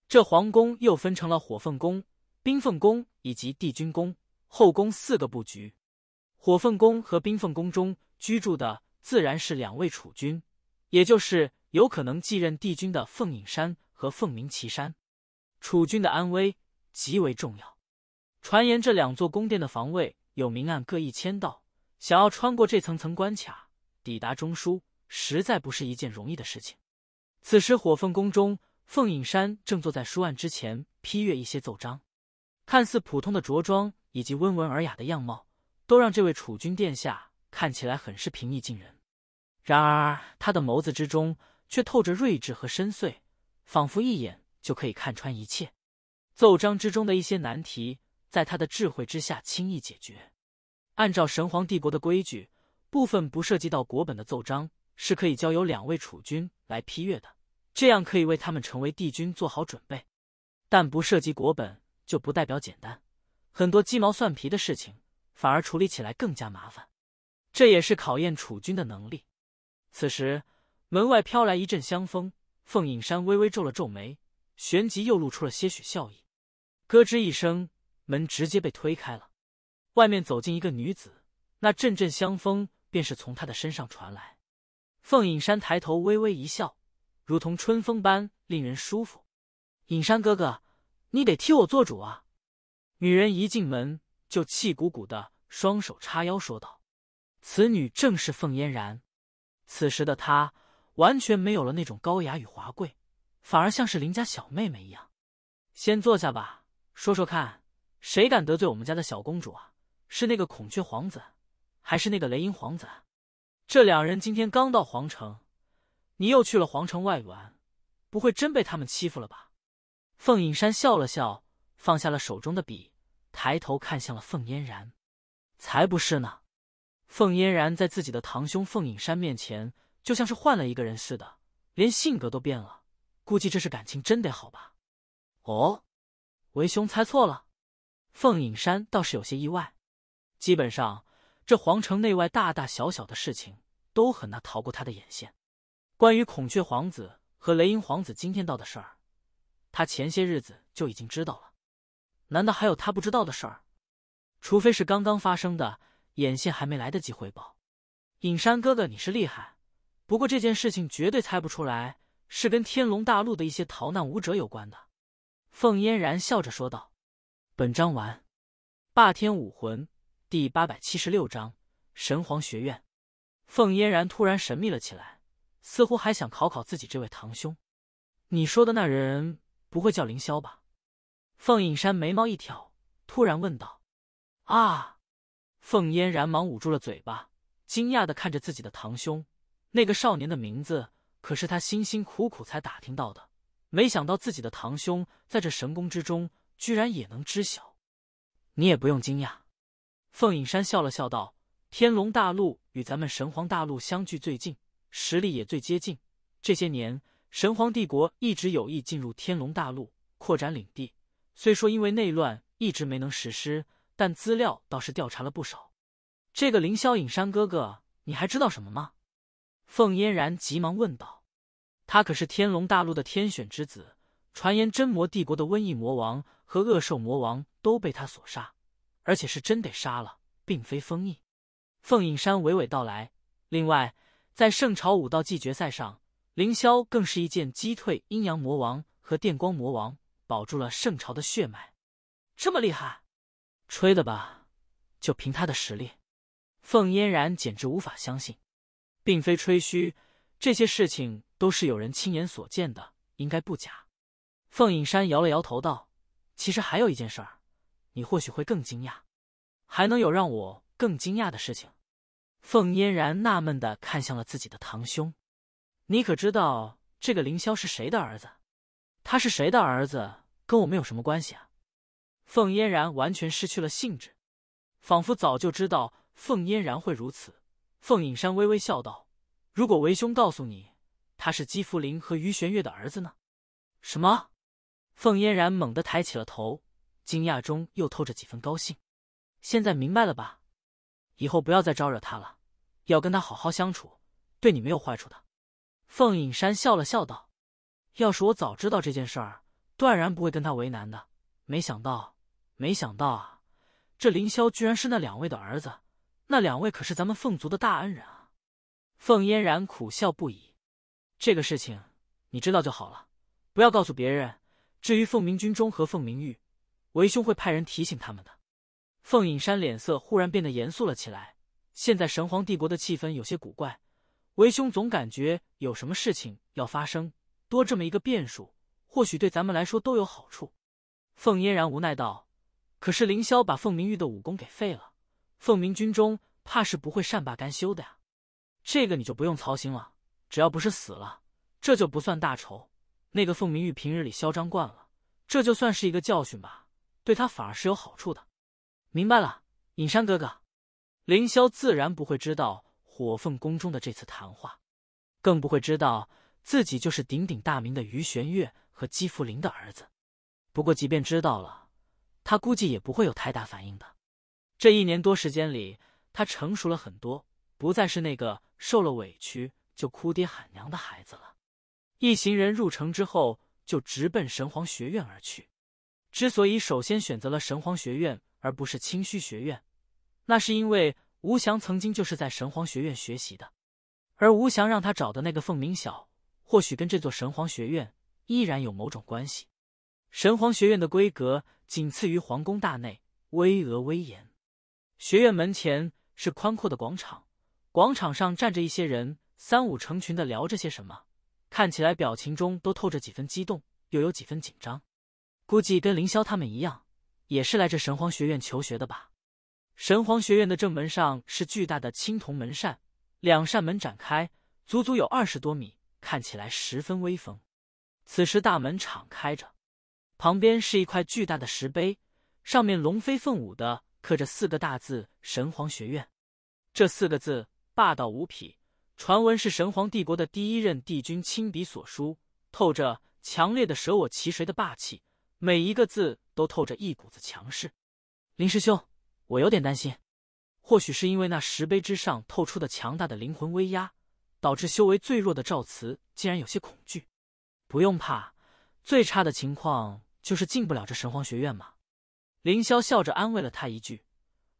这皇宫又分成了火凤宫、冰凤宫以及帝君宫、后宫四个布局。火凤宫和冰凤宫中居住的。自然是两位楚君，也就是有可能继任帝君的凤隐山和凤鸣岐山。楚君的安危极为重要。传言这两座宫殿的防卫有明暗各一千道，想要穿过这层层关卡抵达中枢，实在不是一件容易的事情。此时火凤宫中，凤隐山正坐在书案之前批阅一些奏章，看似普通的着装以及温文尔雅的样貌，都让这位楚君殿下。看起来很是平易近人，然而他的眸子之中却透着睿智和深邃，仿佛一眼就可以看穿一切。奏章之中的一些难题，在他的智慧之下轻易解决。按照神皇帝国的规矩，部分不涉及到国本的奏章是可以交由两位储君来批阅的，这样可以为他们成为帝君做好准备。但不涉及国本，就不代表简单，很多鸡毛蒜皮的事情反而处理起来更加麻烦。这也是考验楚军的能力。此时，门外飘来一阵香风，凤隐山微微皱了皱眉，旋即又露出了些许笑意。咯吱一声，门直接被推开了。外面走进一个女子，那阵阵香风便是从她的身上传来。凤隐山抬头微微一笑，如同春风般令人舒服。隐山哥哥，你得替我做主啊！女人一进门就气鼓鼓的，双手叉腰说道。此女正是凤嫣然，此时的她完全没有了那种高雅与华贵，反而像是邻家小妹妹一样。先坐下吧，说说看，谁敢得罪我们家的小公主啊？是那个孔雀皇子，还是那个雷音皇子？这两人今天刚到皇城，你又去了皇城外玩，不会真被他们欺负了吧？凤隐山笑了笑，放下了手中的笔，抬头看向了凤嫣然。才不是呢。凤嫣然在自己的堂兄凤影山面前，就像是换了一个人似的，连性格都变了。估计这是感情真得好吧？哦，为兄猜错了。凤影山倒是有些意外。基本上，这皇城内外大大小小的事情，都很难逃过他的眼线。关于孔雀皇子和雷音皇子今天到的事儿，他前些日子就已经知道了。难道还有他不知道的事儿？除非是刚刚发生的。眼线还没来得及汇报，隐山哥哥，你是厉害。不过这件事情绝对猜不出来，是跟天龙大陆的一些逃难武者有关的。”凤嫣然笑着说道。本章完。霸天武魂第八百七十六章：神皇学院。凤嫣然突然神秘了起来，似乎还想考考自己这位堂兄：“你说的那人不会叫凌霄吧？”凤隐山眉毛一挑，突然问道：“啊？”凤嫣然忙捂住了嘴巴，惊讶的看着自己的堂兄。那个少年的名字可是他辛辛苦苦才打听到的，没想到自己的堂兄在这神宫之中居然也能知晓。你也不用惊讶，凤隐山笑了笑道：“天龙大陆与咱们神皇大陆相距最近，实力也最接近。这些年，神皇帝国一直有意进入天龙大陆，扩展领地，虽说因为内乱一直没能实施。”但资料倒是调查了不少，这个凌霄隐山哥哥，你还知道什么吗？凤嫣然急忙问道。他可是天龙大陆的天选之子，传言真魔帝国的瘟疫魔王和恶兽魔王都被他所杀，而且是真得杀了，并非封印。凤隐山娓娓道来。另外，在圣朝武道季决赛上，凌霄更是一剑击退阴阳魔王和电光魔王，保住了圣朝的血脉。这么厉害！吹的吧，就凭他的实力，凤嫣然简直无法相信，并非吹嘘，这些事情都是有人亲眼所见的，应该不假。凤隐山摇了摇头道：“其实还有一件事儿，你或许会更惊讶，还能有让我更惊讶的事情。”凤嫣然纳闷的看向了自己的堂兄：“你可知道这个凌霄是谁的儿子？他是谁的儿子，跟我们有什么关系啊？”凤嫣然完全失去了兴致，仿佛早就知道凤嫣然会如此。凤隐山微微笑道：“如果为兄告诉你，他是姬福林和于玄月的儿子呢？”“什么？”凤嫣然猛地抬起了头，惊讶中又透着几分高兴。“现在明白了吧？以后不要再招惹他了，要跟他好好相处，对你没有坏处的。”凤隐山笑了笑道：“要是我早知道这件事儿，断然不会跟他为难的。没想到。”没想到啊，这凌霄居然是那两位的儿子，那两位可是咱们凤族的大恩人啊！凤嫣然苦笑不已。这个事情你知道就好了，不要告诉别人。至于凤鸣军中和凤鸣玉，为兄会派人提醒他们的。凤隐山脸色忽然变得严肃了起来。现在神皇帝国的气氛有些古怪，为兄总感觉有什么事情要发生。多这么一个变数，或许对咱们来说都有好处。凤嫣然无奈道。可是凌霄把凤鸣玉的武功给废了，凤鸣军中怕是不会善罢甘休的呀。这个你就不用操心了，只要不是死了，这就不算大仇。那个凤鸣玉平日里嚣张惯了，这就算是一个教训吧，对他反而是有好处的。明白了，隐山哥哥。凌霄自然不会知道火凤宫中的这次谈话，更不会知道自己就是鼎鼎大名的于玄月和姬福林的儿子。不过，即便知道了。他估计也不会有太大反应的。这一年多时间里，他成熟了很多，不再是那个受了委屈就哭爹喊娘的孩子了。一行人入城之后，就直奔神皇学院而去。之所以首先选择了神皇学院，而不是清虚学院，那是因为吴翔曾经就是在神皇学院学习的，而吴翔让他找的那个凤鸣晓，或许跟这座神皇学院依然有某种关系。神皇学院的规格仅次于皇宫大内，巍峨威严。学院门前是宽阔的广场，广场上站着一些人，三五成群的聊着些什么，看起来表情中都透着几分激动，又有几分紧张。估计跟凌霄他们一样，也是来这神皇学院求学的吧。神皇学院的正门上是巨大的青铜门扇，两扇门展开，足足有二十多米，看起来十分威风。此时大门敞开着。旁边是一块巨大的石碑，上面龙飞凤舞的刻着四个大字“神皇学院”。这四个字霸道无匹，传闻是神皇帝国的第一任帝君亲笔所书，透着强烈的“舍我其谁”的霸气，每一个字都透着一股子强势。林师兄，我有点担心，或许是因为那石碑之上透出的强大的灵魂威压，导致修为最弱的赵慈竟然有些恐惧。不用怕，最差的情况。就是进不了这神皇学院嘛，凌霄笑着安慰了他一句，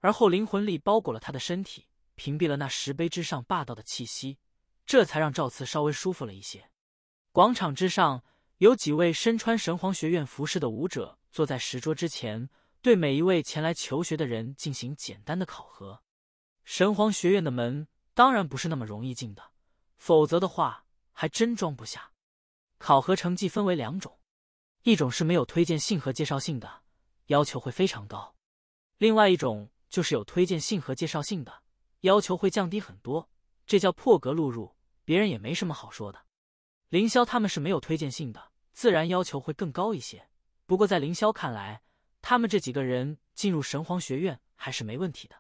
而后灵魂力包裹了他的身体，屏蔽了那石碑之上霸道的气息，这才让赵慈稍微舒服了一些。广场之上有几位身穿神皇学院服饰的武者坐在石桌之前，对每一位前来求学的人进行简单的考核。神皇学院的门当然不是那么容易进的，否则的话还真装不下。考核成绩分为两种。一种是没有推荐信和介绍信的，要求会非常高；另外一种就是有推荐信和介绍信的，要求会降低很多。这叫破格录入，别人也没什么好说的。凌霄他们是没有推荐信的，自然要求会更高一些。不过在凌霄看来，他们这几个人进入神皇学院还是没问题的。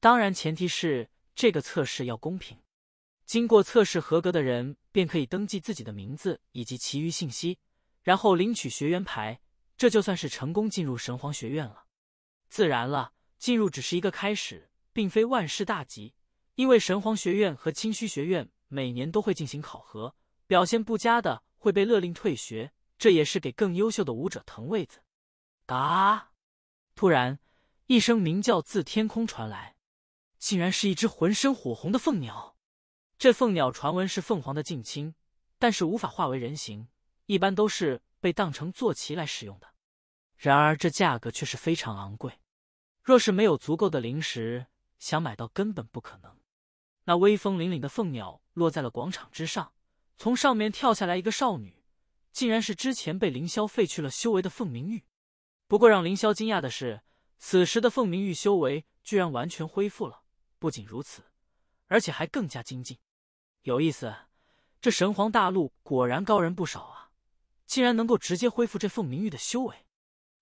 当然，前提是这个测试要公平。经过测试合格的人，便可以登记自己的名字以及其余信息。然后领取学员牌，这就算是成功进入神皇学院了。自然了，进入只是一个开始，并非万事大吉。因为神皇学院和清虚学院每年都会进行考核，表现不佳的会被勒令退学，这也是给更优秀的武者腾位子。嘎！突然，一声鸣叫自天空传来，竟然是一只浑身火红的凤鸟。这凤鸟传闻是凤凰的近亲，但是无法化为人形。一般都是被当成坐骑来使用的，然而这价格却是非常昂贵，若是没有足够的灵石，想买到根本不可能。那威风凛凛的凤鸟落在了广场之上，从上面跳下来一个少女，竟然是之前被凌霄废去了修为的凤鸣玉。不过让凌霄惊讶的是，此时的凤鸣玉修为居然完全恢复了。不仅如此，而且还更加精进。有意思，这神皇大陆果然高人不少啊！竟然能够直接恢复这凤鸣玉的修为，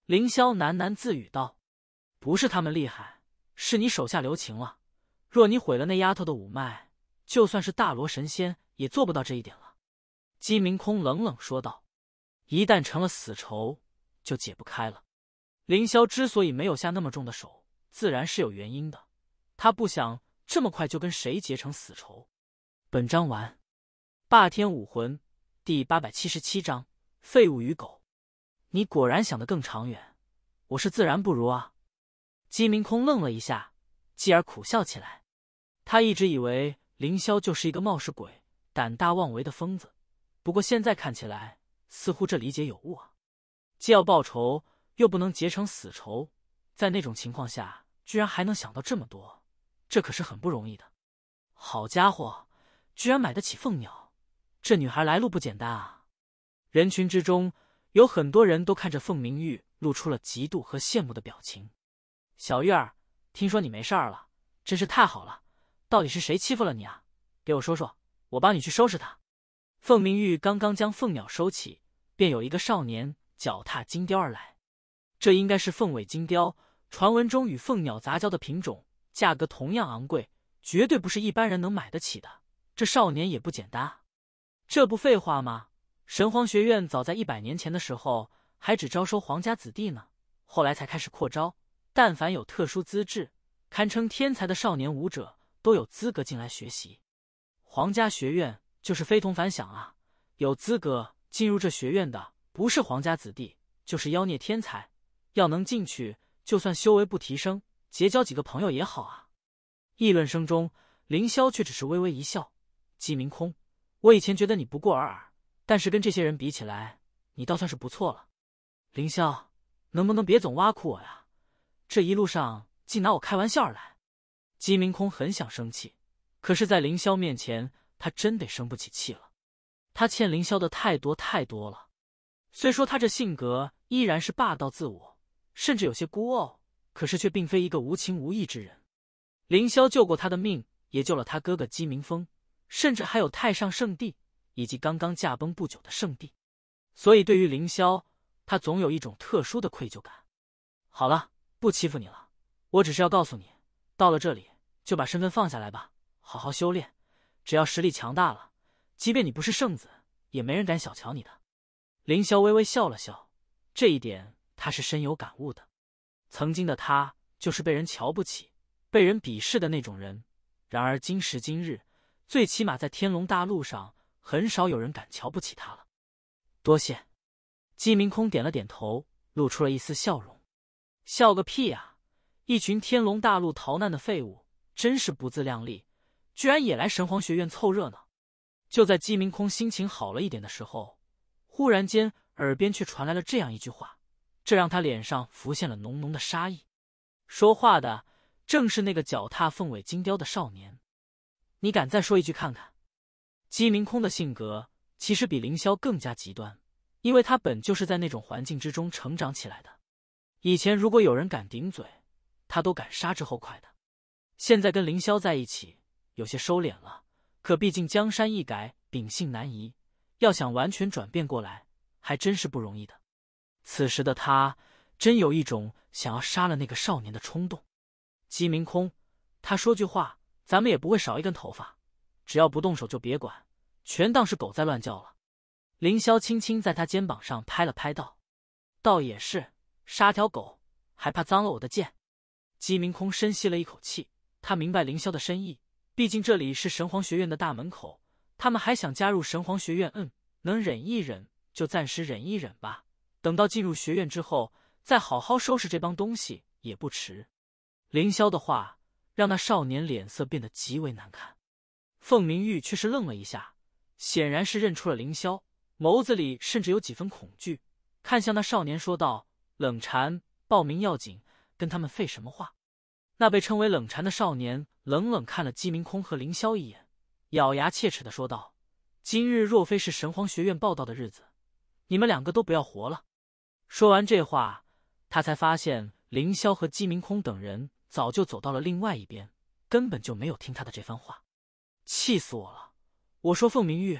凌霄喃喃自语道：“不是他们厉害，是你手下留情了。若你毁了那丫头的五脉，就算是大罗神仙也做不到这一点了。”姬明空冷冷说道：“一旦成了死仇，就解不开了。”凌霄之所以没有下那么重的手，自然是有原因的。他不想这么快就跟谁结成死仇。本章完。霸天武魂第八百七十七章。废物与狗，你果然想得更长远，我是自然不如啊。姬明空愣了一下，继而苦笑起来。他一直以为凌霄就是一个冒失鬼、胆大妄为的疯子，不过现在看起来，似乎这理解有误啊。既要报仇，又不能结成死仇，在那种情况下，居然还能想到这么多，这可是很不容易的。好家伙，居然买得起凤鸟，这女孩来路不简单啊。人群之中有很多人都看着凤鸣玉，露出了嫉妒和羡慕的表情。小玉儿，听说你没事儿了，真是太好了！到底是谁欺负了你啊？给我说说，我帮你去收拾他。凤鸣玉刚刚将凤鸟收起，便有一个少年脚踏金雕而来。这应该是凤尾金雕，传闻中与凤鸟杂交的品种，价格同样昂贵，绝对不是一般人能买得起的。这少年也不简单啊！这不废话吗？神皇学院早在一百年前的时候还只招收皇家子弟呢，后来才开始扩招。但凡有特殊资质、堪称天才的少年武者都有资格进来学习。皇家学院就是非同凡响啊！有资格进入这学院的，不是皇家子弟，就是妖孽天才。要能进去，就算修为不提升，结交几个朋友也好啊！议论声中，凌霄却只是微微一笑：“姬明空，我以前觉得你不过尔尔。”但是跟这些人比起来，你倒算是不错了。凌霄，能不能别总挖苦我呀？这一路上竟拿我开玩笑来。姬明空很想生气，可是，在凌霄面前，他真得生不起气了。他欠凌霄的太多太多了。虽说他这性格依然是霸道自我，甚至有些孤傲，可是却并非一个无情无义之人。凌霄救过他的命，也救了他哥哥姬明风，甚至还有太上圣地以及刚刚驾崩不久的圣地，所以对于凌霄，他总有一种特殊的愧疚感。好了，不欺负你了，我只是要告诉你，到了这里就把身份放下来吧，好好修炼。只要实力强大了，即便你不是圣子，也没人敢小瞧你的。凌霄微微笑了笑，这一点他是深有感悟的。曾经的他就是被人瞧不起、被人鄙视的那种人，然而今时今日，最起码在天龙大陆上。很少有人敢瞧不起他了。多谢，姬明空点了点头，露出了一丝笑容。笑个屁呀！一群天龙大陆逃难的废物，真是不自量力，居然也来神皇学院凑热闹。就在姬明空心情好了一点的时候，忽然间耳边却传来了这样一句话，这让他脸上浮现了浓浓的杀意。说话的正是那个脚踏凤尾金雕的少年。你敢再说一句看看？姬明空的性格其实比凌霄更加极端，因为他本就是在那种环境之中成长起来的。以前如果有人敢顶嘴，他都敢杀之后快的。现在跟凌霄在一起，有些收敛了。可毕竟江山易改，秉性难移，要想完全转变过来，还真是不容易的。此时的他，真有一种想要杀了那个少年的冲动。姬明空，他说句话，咱们也不会少一根头发。只要不动手，就别管。全当是狗在乱叫了，凌霄轻轻在他肩膀上拍了拍，道：“倒也是，杀条狗还怕脏了我的剑？”姬明空深吸了一口气，他明白凌霄的深意。毕竟这里是神皇学院的大门口，他们还想加入神皇学院。嗯，能忍一忍就暂时忍一忍吧，等到进入学院之后再好好收拾这帮东西也不迟。凌霄的话让那少年脸色变得极为难看，凤鸣玉却是愣了一下。显然是认出了凌霄，眸子里甚至有几分恐惧，看向那少年说道：“冷禅，报名要紧，跟他们废什么话？”那被称为冷禅的少年冷冷看了姬明空和凌霄一眼，咬牙切齿的说道：“今日若非是神皇学院报道的日子，你们两个都不要活了。”说完这话，他才发现凌霄和姬明空等人早就走到了另外一边，根本就没有听他的这番话，气死我了！我说凤鸣玉，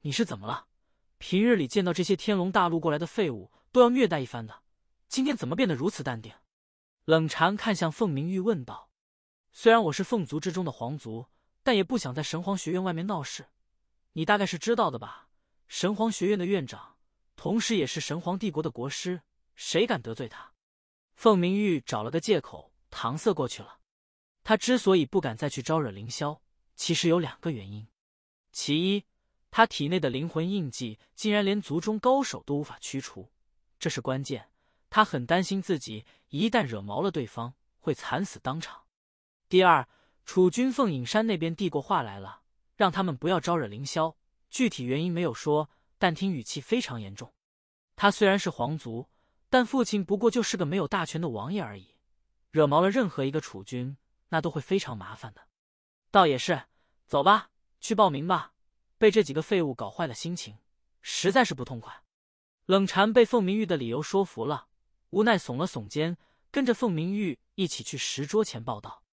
你是怎么了？平日里见到这些天龙大陆过来的废物都要虐待一番的，今天怎么变得如此淡定？冷禅看向凤鸣玉问道。虽然我是凤族之中的皇族，但也不想在神皇学院外面闹事。你大概是知道的吧？神皇学院的院长，同时也是神皇帝国的国师，谁敢得罪他？凤鸣玉找了个借口搪塞过去了。他之所以不敢再去招惹凌霄，其实有两个原因。其一，他体内的灵魂印记竟然连族中高手都无法驱除，这是关键。他很担心自己一旦惹毛了对方，会惨死当场。第二，楚君凤隐山那边递过话来了，让他们不要招惹凌霄。具体原因没有说，但听语气非常严重。他虽然是皇族，但父亲不过就是个没有大权的王爷而已，惹毛了任何一个楚君，那都会非常麻烦的。倒也是，走吧。去报名吧！被这几个废物搞坏了心情，实在是不痛快。冷禅被凤鸣玉的理由说服了，无奈耸了耸肩，跟着凤鸣玉一起去石桌前报道。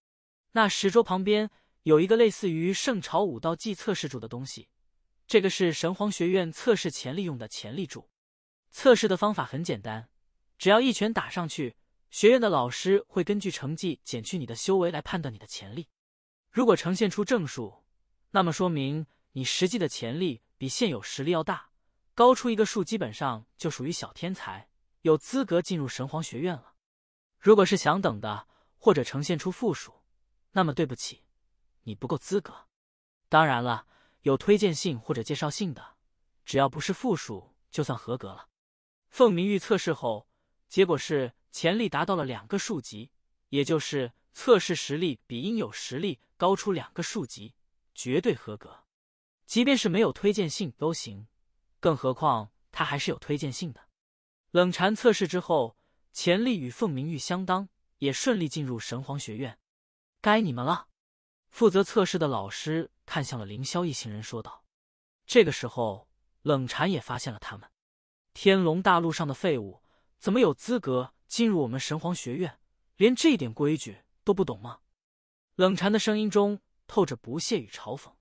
那石桌旁边有一个类似于圣朝武道记测试柱的东西，这个是神皇学院测试潜力用的潜力柱。测试的方法很简单，只要一拳打上去，学院的老师会根据成绩减去你的修为来判断你的潜力。如果呈现出正数，那么说明你实际的潜力比现有实力要大，高出一个数基本上就属于小天才，有资格进入神皇学院了。如果是想等的或者呈现出负数，那么对不起，你不够资格。当然了，有推荐信或者介绍信的，只要不是负数就算合格了。凤鸣玉测试后结果是潜力达到了两个数级，也就是测试实力比应有实力高出两个数级。绝对合格，即便是没有推荐信都行，更何况他还是有推荐信的。冷禅测试之后，潜力与凤鸣玉相当，也顺利进入神皇学院。该你们了。负责测试的老师看向了凌霄一行人，说道：“这个时候，冷禅也发现了他们。天龙大陆上的废物，怎么有资格进入我们神皇学院？连这点规矩都不懂吗？”冷禅的声音中。透着不屑与嘲讽，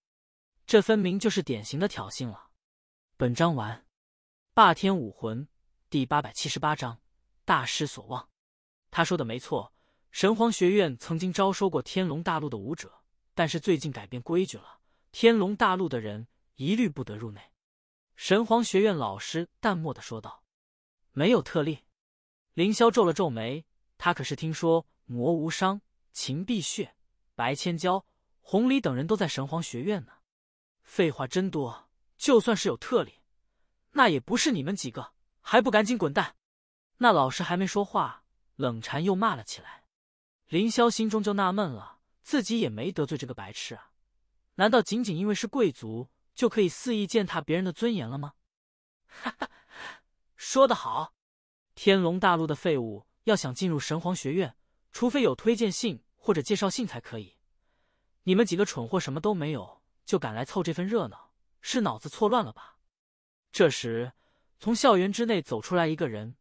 这分明就是典型的挑衅了。本章完。霸天武魂第八百七十八章：大失所望。他说的没错，神皇学院曾经招收过天龙大陆的武者，但是最近改变规矩了，天龙大陆的人一律不得入内。神皇学院老师淡漠的说道：“没有特例。”凌霄皱了皱眉，他可是听说魔无伤、秦碧血、白千娇。红梨等人都在神皇学院呢，废话真多。就算是有特例，那也不是你们几个，还不赶紧滚蛋！那老师还没说话，冷禅又骂了起来。凌霄心中就纳闷了，自己也没得罪这个白痴啊，难道仅仅因为是贵族就可以肆意践踏别人的尊严了吗？哈哈，说得好！天龙大陆的废物要想进入神皇学院，除非有推荐信或者介绍信才可以。你们几个蠢货，什么都没有，就敢来凑这份热闹，是脑子错乱了吧？这时，从校园之内走出来一个人，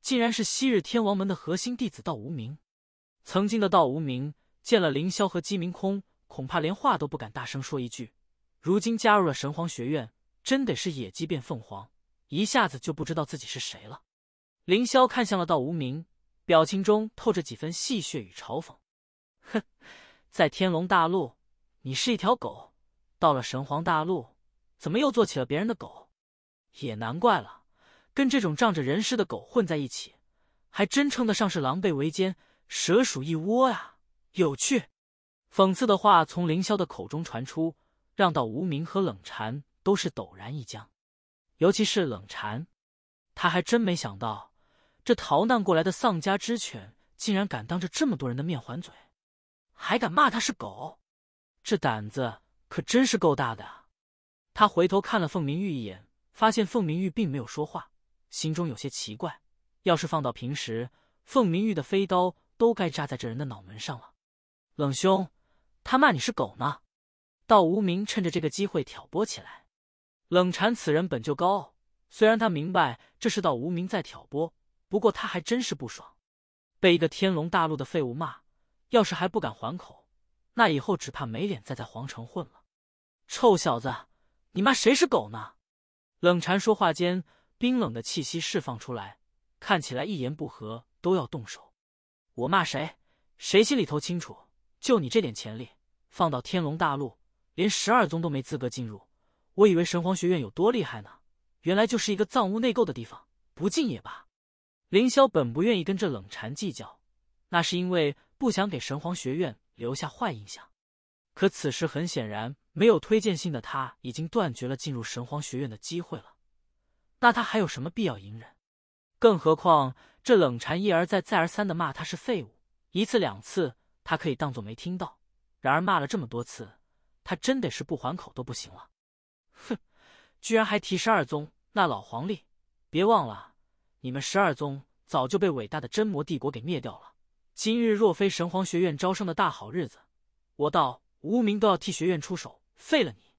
竟然是昔日天王门的核心弟子道无名。曾经的道无名见了凌霄和鸡明空，恐怕连话都不敢大声说一句。如今加入了神皇学院，真得是野鸡变凤凰，一下子就不知道自己是谁了。凌霄看向了道无名，表情中透着几分戏谑与嘲讽，哼。在天龙大陆，你是一条狗；到了神皇大陆，怎么又做起了别人的狗？也难怪了，跟这种仗着人势的狗混在一起，还真称得上是狼狈为奸、蛇鼠一窝啊！有趣，讽刺的话从凌霄的口中传出，让到无名和冷禅都是陡然一僵。尤其是冷禅，他还真没想到，这逃难过来的丧家之犬竟然敢当着这么多人的面还嘴。还敢骂他是狗，这胆子可真是够大的！他回头看了凤鸣玉一眼，发现凤鸣玉并没有说话，心中有些奇怪。要是放到平时，凤鸣玉的飞刀都该扎在这人的脑门上了。冷兄，他骂你是狗呢！道无名趁着这个机会挑拨起来。冷禅此人本就高傲，虽然他明白这是道无名在挑拨，不过他还真是不爽，被一个天龙大陆的废物骂。要是还不敢还口，那以后只怕没脸再在皇城混了。臭小子，你骂谁是狗呢？冷禅说话间，冰冷的气息释放出来，看起来一言不合都要动手。我骂谁，谁心里头清楚。就你这点潜力，放到天龙大陆，连十二宗都没资格进入。我以为神皇学院有多厉害呢，原来就是一个藏污纳垢的地方，不进也罢。凌霄本不愿意跟这冷禅计较，那是因为。不想给神皇学院留下坏印象，可此时很显然没有推荐信的他，已经断绝了进入神皇学院的机会了。那他还有什么必要隐忍？更何况这冷禅一而再再而三的骂他是废物，一次两次他可以当做没听到，然而骂了这么多次，他真得是不还口都不行了。哼，居然还提十二宗那老黄历，别忘了，你们十二宗早就被伟大的真魔帝国给灭掉了。今日若非神皇学院招生的大好日子，我到无名都要替学院出手废了你。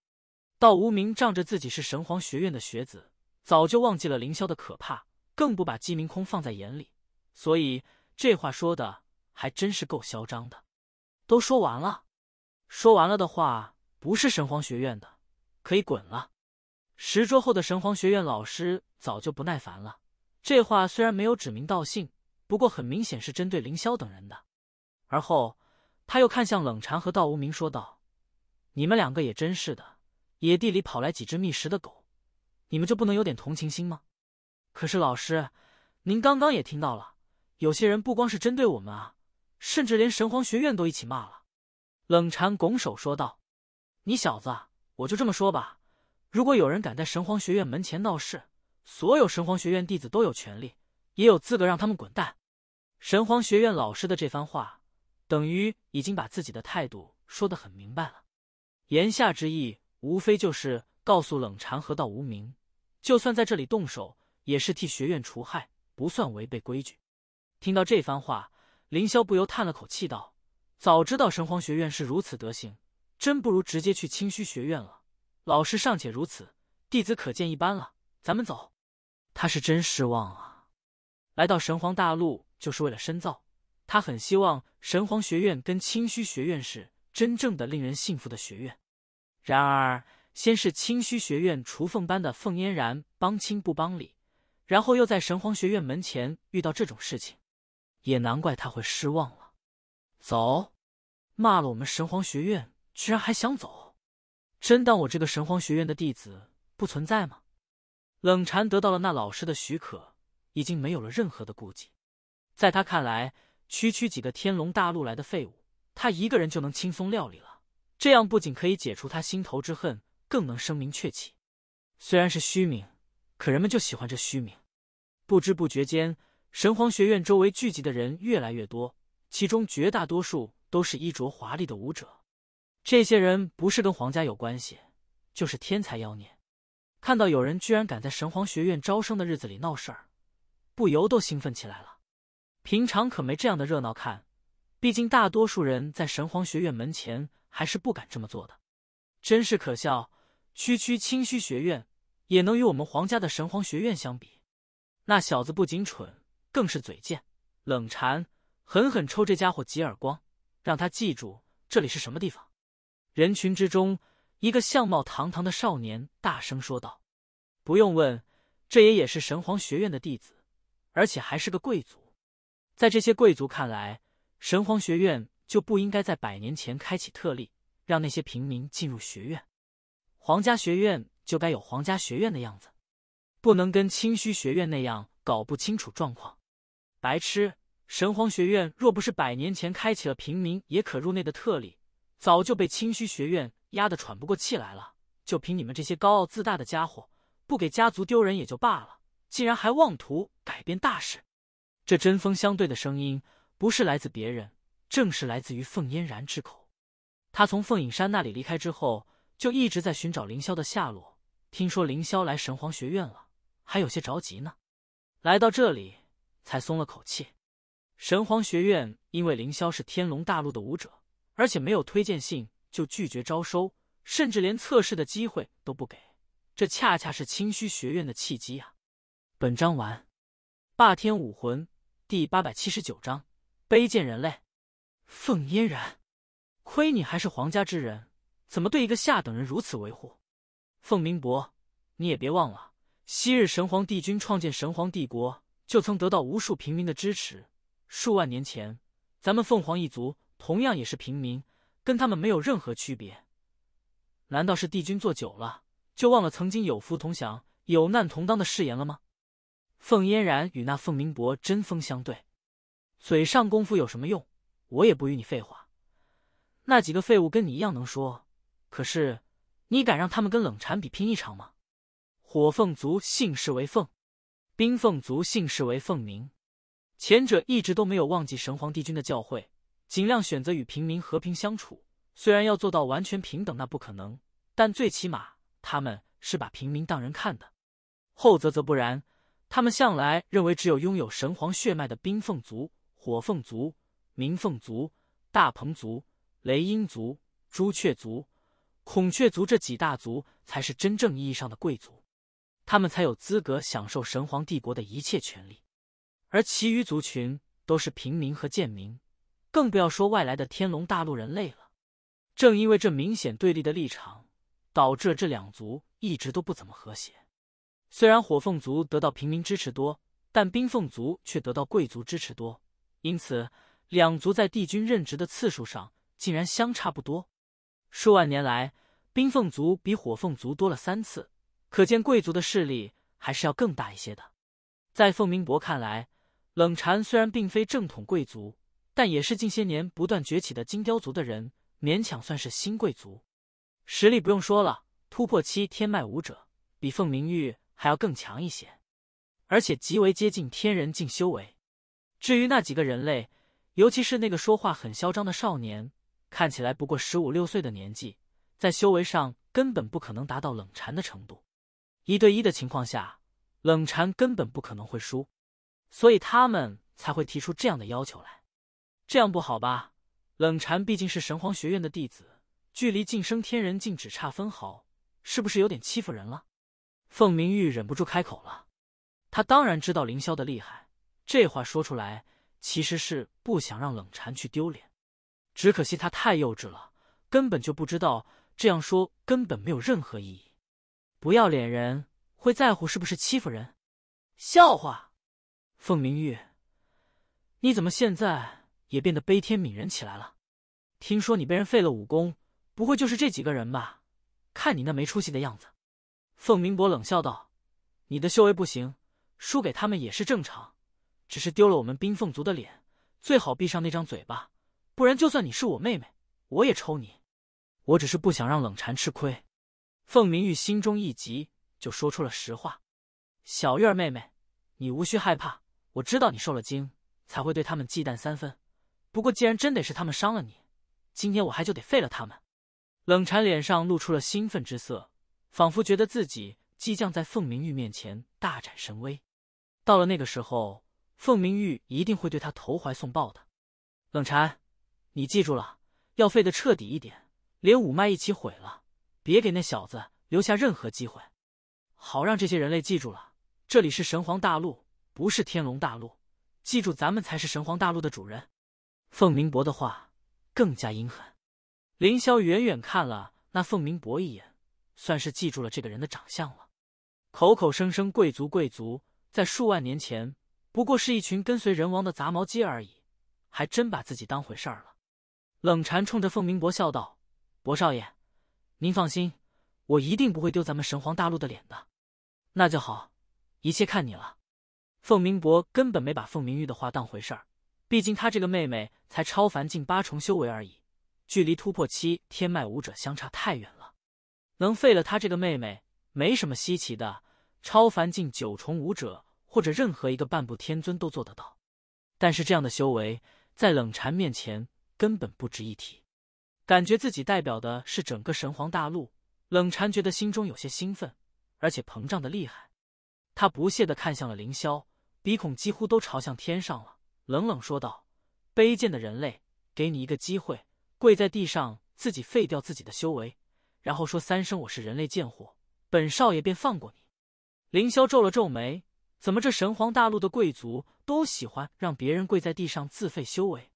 到无名仗着自己是神皇学院的学子，早就忘记了凌霄的可怕，更不把姬明空放在眼里，所以这话说的还真是够嚣张的。都说完了，说完了的话不是神皇学院的，可以滚了。十桌后的神皇学院老师早就不耐烦了。这话虽然没有指名道姓。不过很明显是针对凌霄等人的。而后，他又看向冷禅和道无名说道：“你们两个也真是的，野地里跑来几只觅食的狗，你们就不能有点同情心吗？”可是老师，您刚刚也听到了，有些人不光是针对我们啊，甚至连神皇学院都一起骂了。冷禅拱手说道：“你小子，我就这么说吧，如果有人敢在神皇学院门前闹事，所有神皇学院弟子都有权利。”也有资格让他们滚蛋。神皇学院老师的这番话，等于已经把自己的态度说得很明白了。言下之意，无非就是告诉冷禅和道无名，就算在这里动手，也是替学院除害，不算违背规矩。听到这番话，凌霄不由叹了口气，道：“早知道神皇学院是如此德行，真不如直接去清虚学院了。老师尚且如此，弟子可见一斑了。咱们走。”他是真失望啊。来到神皇大陆就是为了深造，他很希望神皇学院跟清虚学院是真正的令人信服的学院。然而，先是清虚学院雏凤班的凤嫣然帮亲不帮理，然后又在神皇学院门前遇到这种事情，也难怪他会失望了。走，骂了我们神皇学院，居然还想走？真当我这个神皇学院的弟子不存在吗？冷禅得到了那老师的许可。已经没有了任何的顾忌，在他看来，区区几个天龙大陆来的废物，他一个人就能轻松料理了。这样不仅可以解除他心头之恨，更能声名鹊起。虽然是虚名，可人们就喜欢这虚名。不知不觉间，神皇学院周围聚集的人越来越多，其中绝大多数都是衣着华丽的舞者。这些人不是跟皇家有关系，就是天才妖孽。看到有人居然敢在神皇学院招生的日子里闹事儿。不由都兴奋起来了，平常可没这样的热闹看。毕竟大多数人在神皇学院门前还是不敢这么做的，真是可笑。区区清虚学院也能与我们皇家的神皇学院相比？那小子不仅蠢，更是嘴贱、冷馋，狠狠抽这家伙几耳光，让他记住这里是什么地方。人群之中，一个相貌堂堂的少年大声说道：“不用问，这也也是神皇学院的弟子。”而且还是个贵族，在这些贵族看来，神皇学院就不应该在百年前开启特例，让那些平民进入学院。皇家学院就该有皇家学院的样子，不能跟清虚学院那样搞不清楚状况。白痴！神皇学院若不是百年前开启了平民也可入内的特例，早就被清虚学院压得喘不过气来了。就凭你们这些高傲自大的家伙，不给家族丢人也就罢了。竟然还妄图改变大事，这针锋相对的声音不是来自别人，正是来自于凤嫣然之口。他从凤隐山那里离开之后，就一直在寻找凌霄的下落。听说凌霄来神皇学院了，还有些着急呢。来到这里才松了口气。神皇学院因为凌霄是天龙大陆的武者，而且没有推荐信，就拒绝招收，甚至连测试的机会都不给。这恰恰是清虚学院的契机啊！本章完，《霸天武魂》第八百七十九章：卑贱人类。凤嫣然，亏你还是皇家之人，怎么对一个下等人如此维护？凤明博，你也别忘了，昔日神皇帝君创建神皇帝国，就曾得到无数平民的支持。数万年前，咱们凤凰一族同样也是平民，跟他们没有任何区别。难道是帝君坐久了，就忘了曾经有福同享有难同当的誓言了吗？凤嫣然与那凤鸣博针锋相对，嘴上功夫有什么用？我也不与你废话。那几个废物跟你一样能说，可是你敢让他们跟冷禅比拼一场吗？火凤族姓氏为凤，冰凤族姓氏为凤鸣。前者一直都没有忘记神皇帝君的教诲，尽量选择与平民和平相处。虽然要做到完全平等那不可能，但最起码他们是把平民当人看的。后者则不然。他们向来认为，只有拥有神皇血脉的冰凤族、火凤族、鸣凤族、大鹏族、雷音族、朱雀族、孔雀族这几大族，才是真正意义上的贵族，他们才有资格享受神皇帝国的一切权利，而其余族群都是平民和贱民，更不要说外来的天龙大陆人类了。正因为这明显对立的立场，导致这两族一直都不怎么和谐。虽然火凤族得到平民支持多，但冰凤族却得到贵族支持多，因此两族在帝君任职的次数上竟然相差不多。数万年来，冰凤族比火凤族多了三次，可见贵族的势力还是要更大一些的。在凤鸣博看来，冷禅虽然并非正统贵族，但也是近些年不断崛起的金雕族的人，勉强算是新贵族。实力不用说了，突破期天脉武者，比凤鸣玉。还要更强一些，而且极为接近天人境修为。至于那几个人类，尤其是那个说话很嚣张的少年，看起来不过十五六岁的年纪，在修为上根本不可能达到冷禅的程度。一对一的情况下，冷禅根本不可能会输，所以他们才会提出这样的要求来。这样不好吧？冷禅毕竟是神皇学院的弟子，距离晋升天人境只差分毫，是不是有点欺负人了？凤鸣玉忍不住开口了，他当然知道凌霄的厉害，这话说出来其实是不想让冷禅去丢脸。只可惜他太幼稚了，根本就不知道这样说根本没有任何意义。不要脸人会在乎是不是欺负人？笑话！凤鸣玉，你怎么现在也变得悲天悯人起来了？听说你被人废了武功，不会就是这几个人吧？看你那没出息的样子。凤鸣博冷笑道：“你的修为不行，输给他们也是正常，只是丢了我们冰凤族的脸。最好闭上那张嘴巴，不然就算你是我妹妹，我也抽你。我只是不想让冷禅吃亏。”凤鸣玉心中一急，就说出了实话：“小月儿妹妹，你无需害怕，我知道你受了惊，才会对他们忌惮三分。不过既然真得是他们伤了你，今天我还就得废了他们。”冷禅脸上露出了兴奋之色。仿佛觉得自己即将在凤鸣玉面前大展神威，到了那个时候，凤鸣玉一定会对他投怀送抱的。冷禅，你记住了，要废的彻底一点，连五脉一起毁了，别给那小子留下任何机会，好让这些人类记住了，这里是神皇大陆，不是天龙大陆，记住，咱们才是神皇大陆的主人。凤鸣博的话更加阴狠，凌霄远远看了那凤鸣博一眼。算是记住了这个人的长相了，口口声声贵族贵族，在数万年前不过是一群跟随人王的杂毛鸡而已，还真把自己当回事儿了。冷禅冲着凤鸣博笑道：“博少爷，您放心，我一定不会丢咱们神皇大陆的脸的。”那就好，一切看你了。凤鸣博根本没把凤鸣玉的话当回事儿，毕竟他这个妹妹才超凡境八重修为而已，距离突破期天脉武者相差太远。能废了他这个妹妹，没什么稀奇的。超凡境九重武者，或者任何一个半步天尊都做得到。但是这样的修为，在冷禅面前根本不值一提。感觉自己代表的是整个神皇大陆，冷禅觉得心中有些兴奋，而且膨胀的厉害。他不屑地看向了凌霄，鼻孔几乎都朝向天上了，冷冷说道：“卑贱的人类，给你一个机会，跪在地上，自己废掉自己的修为。”然后说三声我是人类贱货，本少爷便放过你。凌霄皱了皱眉，怎么这神皇大陆的贵族都喜欢让别人跪在地上自废修为？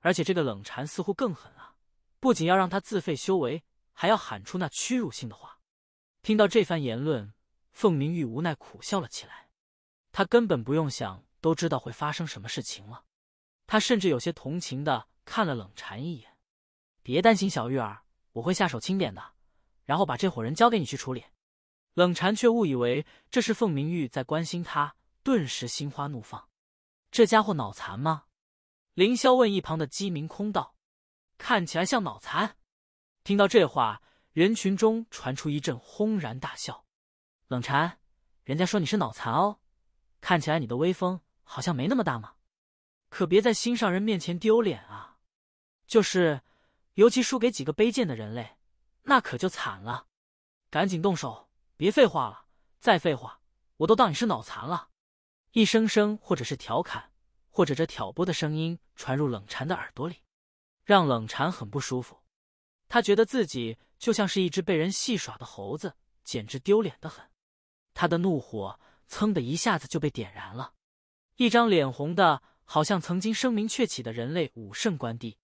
而且这个冷禅似乎更狠啊，不仅要让他自废修为，还要喊出那屈辱性的话。听到这番言论，凤鸣玉无奈苦笑了起来。他根本不用想，都知道会发生什么事情了。他甚至有些同情的看了冷禅一眼。别担心，小玉儿，我会下手轻点的。然后把这伙人交给你去处理，冷禅却误以为这是凤鸣玉在关心他，顿时心花怒放。这家伙脑残吗？凌霄问一旁的鸡鸣空道，看起来像脑残。听到这话，人群中传出一阵轰然大笑。冷禅，人家说你是脑残哦，看起来你的威风好像没那么大嘛，可别在心上人面前丢脸啊！就是，尤其输给几个卑贱的人类。那可就惨了，赶紧动手，别废话了！再废话，我都当你是脑残了！一声声或者是调侃，或者这挑拨的声音传入冷禅的耳朵里，让冷禅很不舒服。他觉得自己就像是一只被人戏耍的猴子，简直丢脸的很。他的怒火噌的一下子就被点燃了，一张脸红的好像曾经声名鹊起的人类武圣关帝。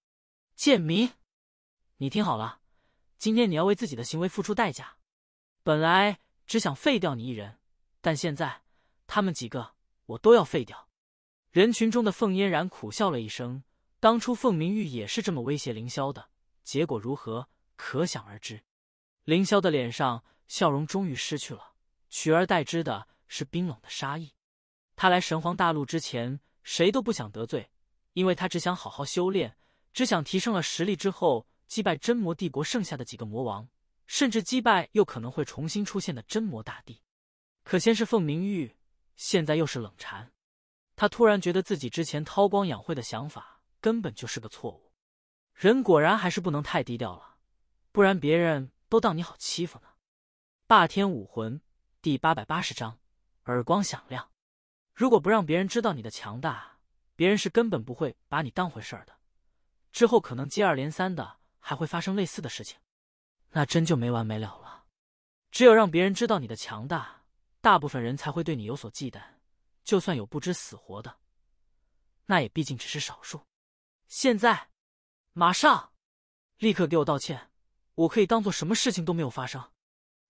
贱民，你听好了。今天你要为自己的行为付出代价。本来只想废掉你一人，但现在他们几个我都要废掉。人群中的凤嫣然苦笑了一声，当初凤鸣玉也是这么威胁凌霄的，结果如何可想而知。凌霄的脸上笑容终于失去了，取而代之的是冰冷的杀意。他来神皇大陆之前，谁都不想得罪，因为他只想好好修炼，只想提升了实力之后。击败真魔帝国剩下的几个魔王，甚至击败又可能会重新出现的真魔大帝，可先是凤鸣玉，现在又是冷禅，他突然觉得自己之前韬光养晦的想法根本就是个错误。人果然还是不能太低调了，不然别人都当你好欺负呢。霸天武魂第八百八十章：耳光响亮。如果不让别人知道你的强大，别人是根本不会把你当回事儿的。之后可能接二连三的。还会发生类似的事情，那真就没完没了了。只有让别人知道你的强大，大部分人才会对你有所忌惮。就算有不知死活的，那也毕竟只是少数。现在，马上，立刻给我道歉！我可以当做什么事情都没有发生。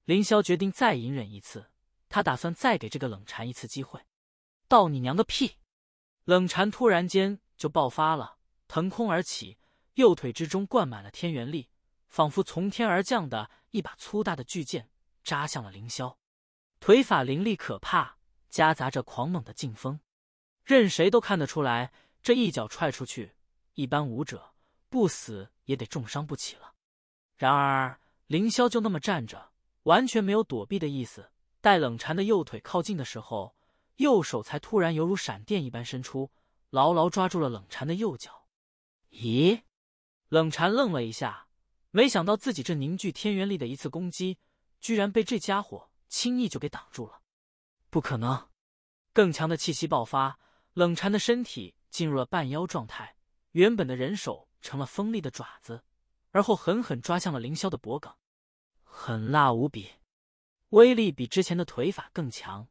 凌霄决定再隐忍一次，他打算再给这个冷禅一次机会。道你娘个屁！冷禅突然间就爆发了，腾空而起。右腿之中灌满了天元力，仿佛从天而降的一把粗大的巨剑，扎向了凌霄。腿法凌厉可怕，夹杂着狂猛的劲风，任谁都看得出来，这一脚踹出去，一般武者不死也得重伤不起了。然而凌霄就那么站着，完全没有躲避的意思。待冷禅的右腿靠近的时候，右手才突然犹如闪电一般伸出，牢牢抓住了冷禅的右脚。咦？冷禅愣了一下，没想到自己这凝聚天元力的一次攻击，居然被这家伙轻易就给挡住了。不可能！更强的气息爆发，冷禅的身体进入了半妖状态，原本的人手成了锋利的爪子，而后狠狠抓向了凌霄的脖颈，狠辣无比，威力比之前的腿法更强。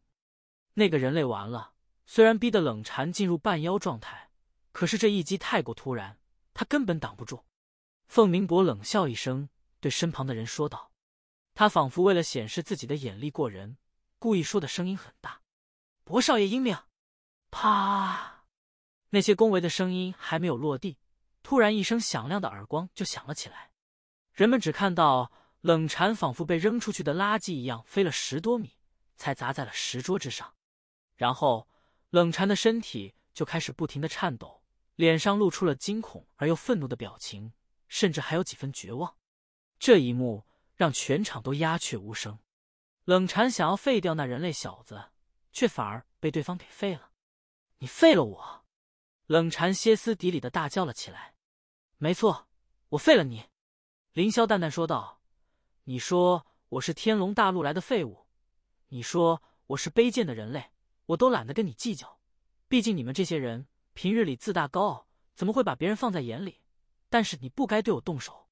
那个人类完了。虽然逼得冷禅进入半妖状态，可是这一击太过突然，他根本挡不住。凤鸣博冷笑一声，对身旁的人说道：“他仿佛为了显示自己的眼力过人，故意说的声音很大。”“博少爷英明！”啪！那些恭维的声音还没有落地，突然一声响亮的耳光就响了起来。人们只看到冷禅仿佛被扔出去的垃圾一样飞了十多米，才砸在了石桌之上。然后，冷禅的身体就开始不停的颤抖，脸上露出了惊恐而又愤怒的表情。甚至还有几分绝望，这一幕让全场都鸦雀无声。冷禅想要废掉那人类小子，却反而被对方给废了。你废了我！冷禅歇斯底里的大叫了起来。没错，我废了你！凌霄淡淡说道。你说我是天龙大陆来的废物，你说我是卑贱的人类，我都懒得跟你计较。毕竟你们这些人平日里自大高傲，怎么会把别人放在眼里？但是你不该对我动手，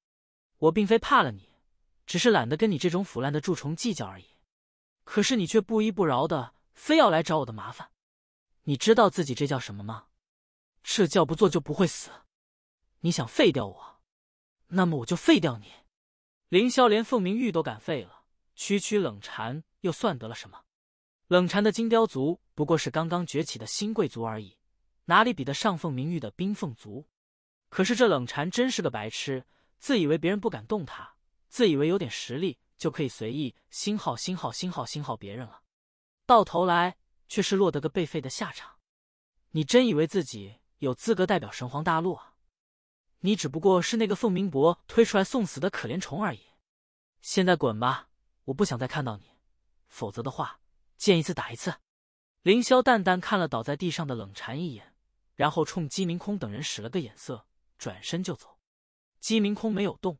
我并非怕了你，只是懒得跟你这种腐烂的蛀虫计较而已。可是你却不依不饶的非要来找我的麻烦，你知道自己这叫什么吗？这叫不做就不会死。你想废掉我，那么我就废掉你。凌霄连凤鸣玉都敢废了，区区冷禅又算得了什么？冷禅的金雕族不过是刚刚崛起的新贵族而已，哪里比得上凤鸣玉的冰凤族？可是这冷禅真是个白痴，自以为别人不敢动他，自以为有点实力就可以随意星号星号星号星号别人了，到头来却是落得个被废的下场。你真以为自己有资格代表神皇大陆啊？你只不过是那个凤鸣博推出来送死的可怜虫而已。现在滚吧，我不想再看到你，否则的话，见一次打一次。凌霄淡淡看了倒在地上的冷禅一眼，然后冲姬明空等人使了个眼色。转身就走，姬明空没有动，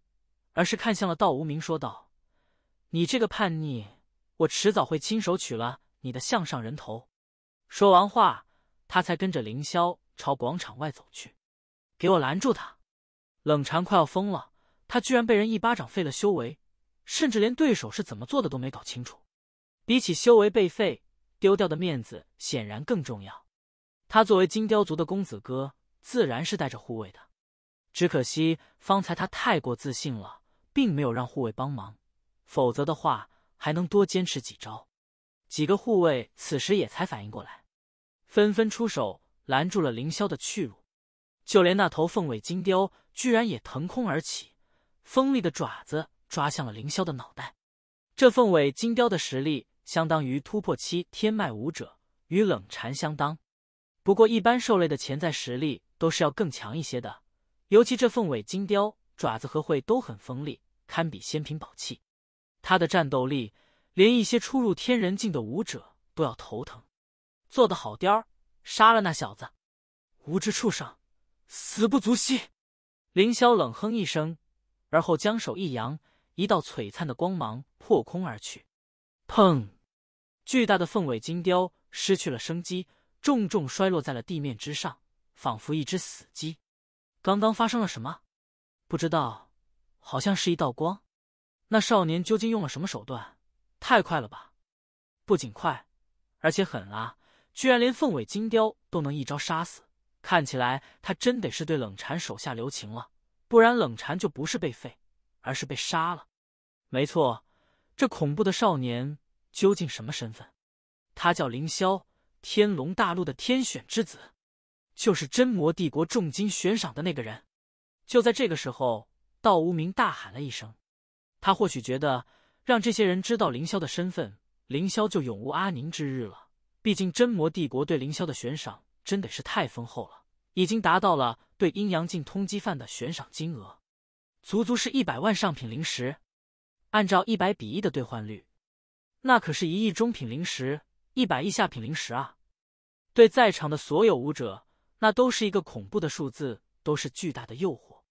而是看向了道无名，说道：“你这个叛逆，我迟早会亲手取了你的项上人头。”说完话，他才跟着凌霄朝广场外走去。给我拦住他！冷禅快要疯了，他居然被人一巴掌废了修为，甚至连对手是怎么做的都没搞清楚。比起修为被废，丢掉的面子显然更重要。他作为金雕族的公子哥，自然是带着护卫的。只可惜，方才他太过自信了，并没有让护卫帮忙，否则的话还能多坚持几招。几个护卫此时也才反应过来，纷纷出手拦住了凌霄的去路。就连那头凤尾金雕，居然也腾空而起，锋利的爪子抓向了凌霄的脑袋。这凤尾金雕的实力相当于突破期天脉武者，与冷禅相当。不过，一般兽类的潜在实力都是要更强一些的。尤其这凤尾金雕爪子和喙都很锋利，堪比仙品宝器。它的战斗力连一些初入天人境的武者都要头疼。做的好，颠儿杀了那小子，无知畜生，死不足惜。凌霄冷哼一声，而后将手一扬，一道璀璨的光芒破空而去。砰！巨大的凤尾金雕失去了生机，重重摔落在了地面之上，仿佛一只死鸡。刚刚发生了什么？不知道，好像是一道光。那少年究竟用了什么手段？太快了吧！不仅快，而且狠啊！居然连凤尾金雕都能一招杀死。看起来他真得是对冷禅手下留情了，不然冷禅就不是被废，而是被杀了。没错，这恐怖的少年究竟什么身份？他叫凌霄，天龙大陆的天选之子。就是真魔帝国重金悬赏的那个人。就在这个时候，道无名大喊了一声：“他或许觉得让这些人知道凌霄的身份，凌霄就永无安宁之日了。毕竟真魔帝国对凌霄的悬赏，真的是太丰厚了，已经达到了对阴阳镜通缉犯的悬赏金额，足足是一百万上品灵石。按照一百比一的兑换率，那可是一亿中品灵石，一百亿下品灵石啊！对在场的所有武者。”那都是一个恐怖的数字，都是巨大的诱惑。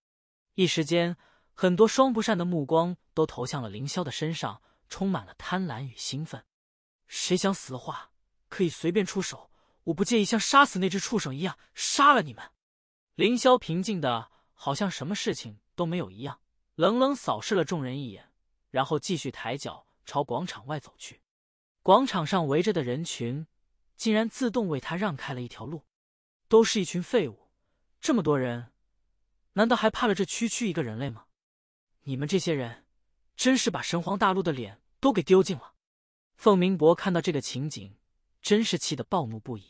一时间，很多双不善的目光都投向了凌霄的身上，充满了贪婪与兴奋。谁想死的话，可以随便出手，我不介意像杀死那只畜生一样杀了你们。凌霄平静的，好像什么事情都没有一样，冷冷扫视了众人一眼，然后继续抬脚朝广场外走去。广场上围着的人群，竟然自动为他让开了一条路。都是一群废物，这么多人，难道还怕了这区区一个人类吗？你们这些人，真是把神皇大陆的脸都给丢尽了。凤鸣博看到这个情景，真是气得暴怒不已。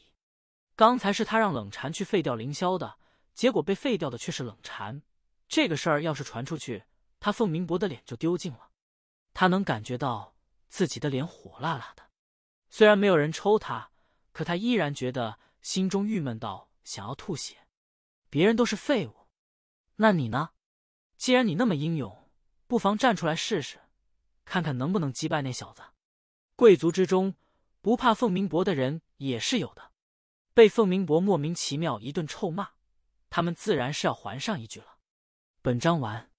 刚才是他让冷禅去废掉凌霄的，结果被废掉的却是冷禅。这个事儿要是传出去，他凤鸣博的脸就丢尽了。他能感觉到自己的脸火辣辣的，虽然没有人抽他，可他依然觉得。心中郁闷到想要吐血，别人都是废物，那你呢？既然你那么英勇，不妨站出来试试，看看能不能击败那小子。贵族之中不怕凤鸣博的人也是有的，被凤鸣博莫名其妙一顿臭骂，他们自然是要还上一句了。本章完。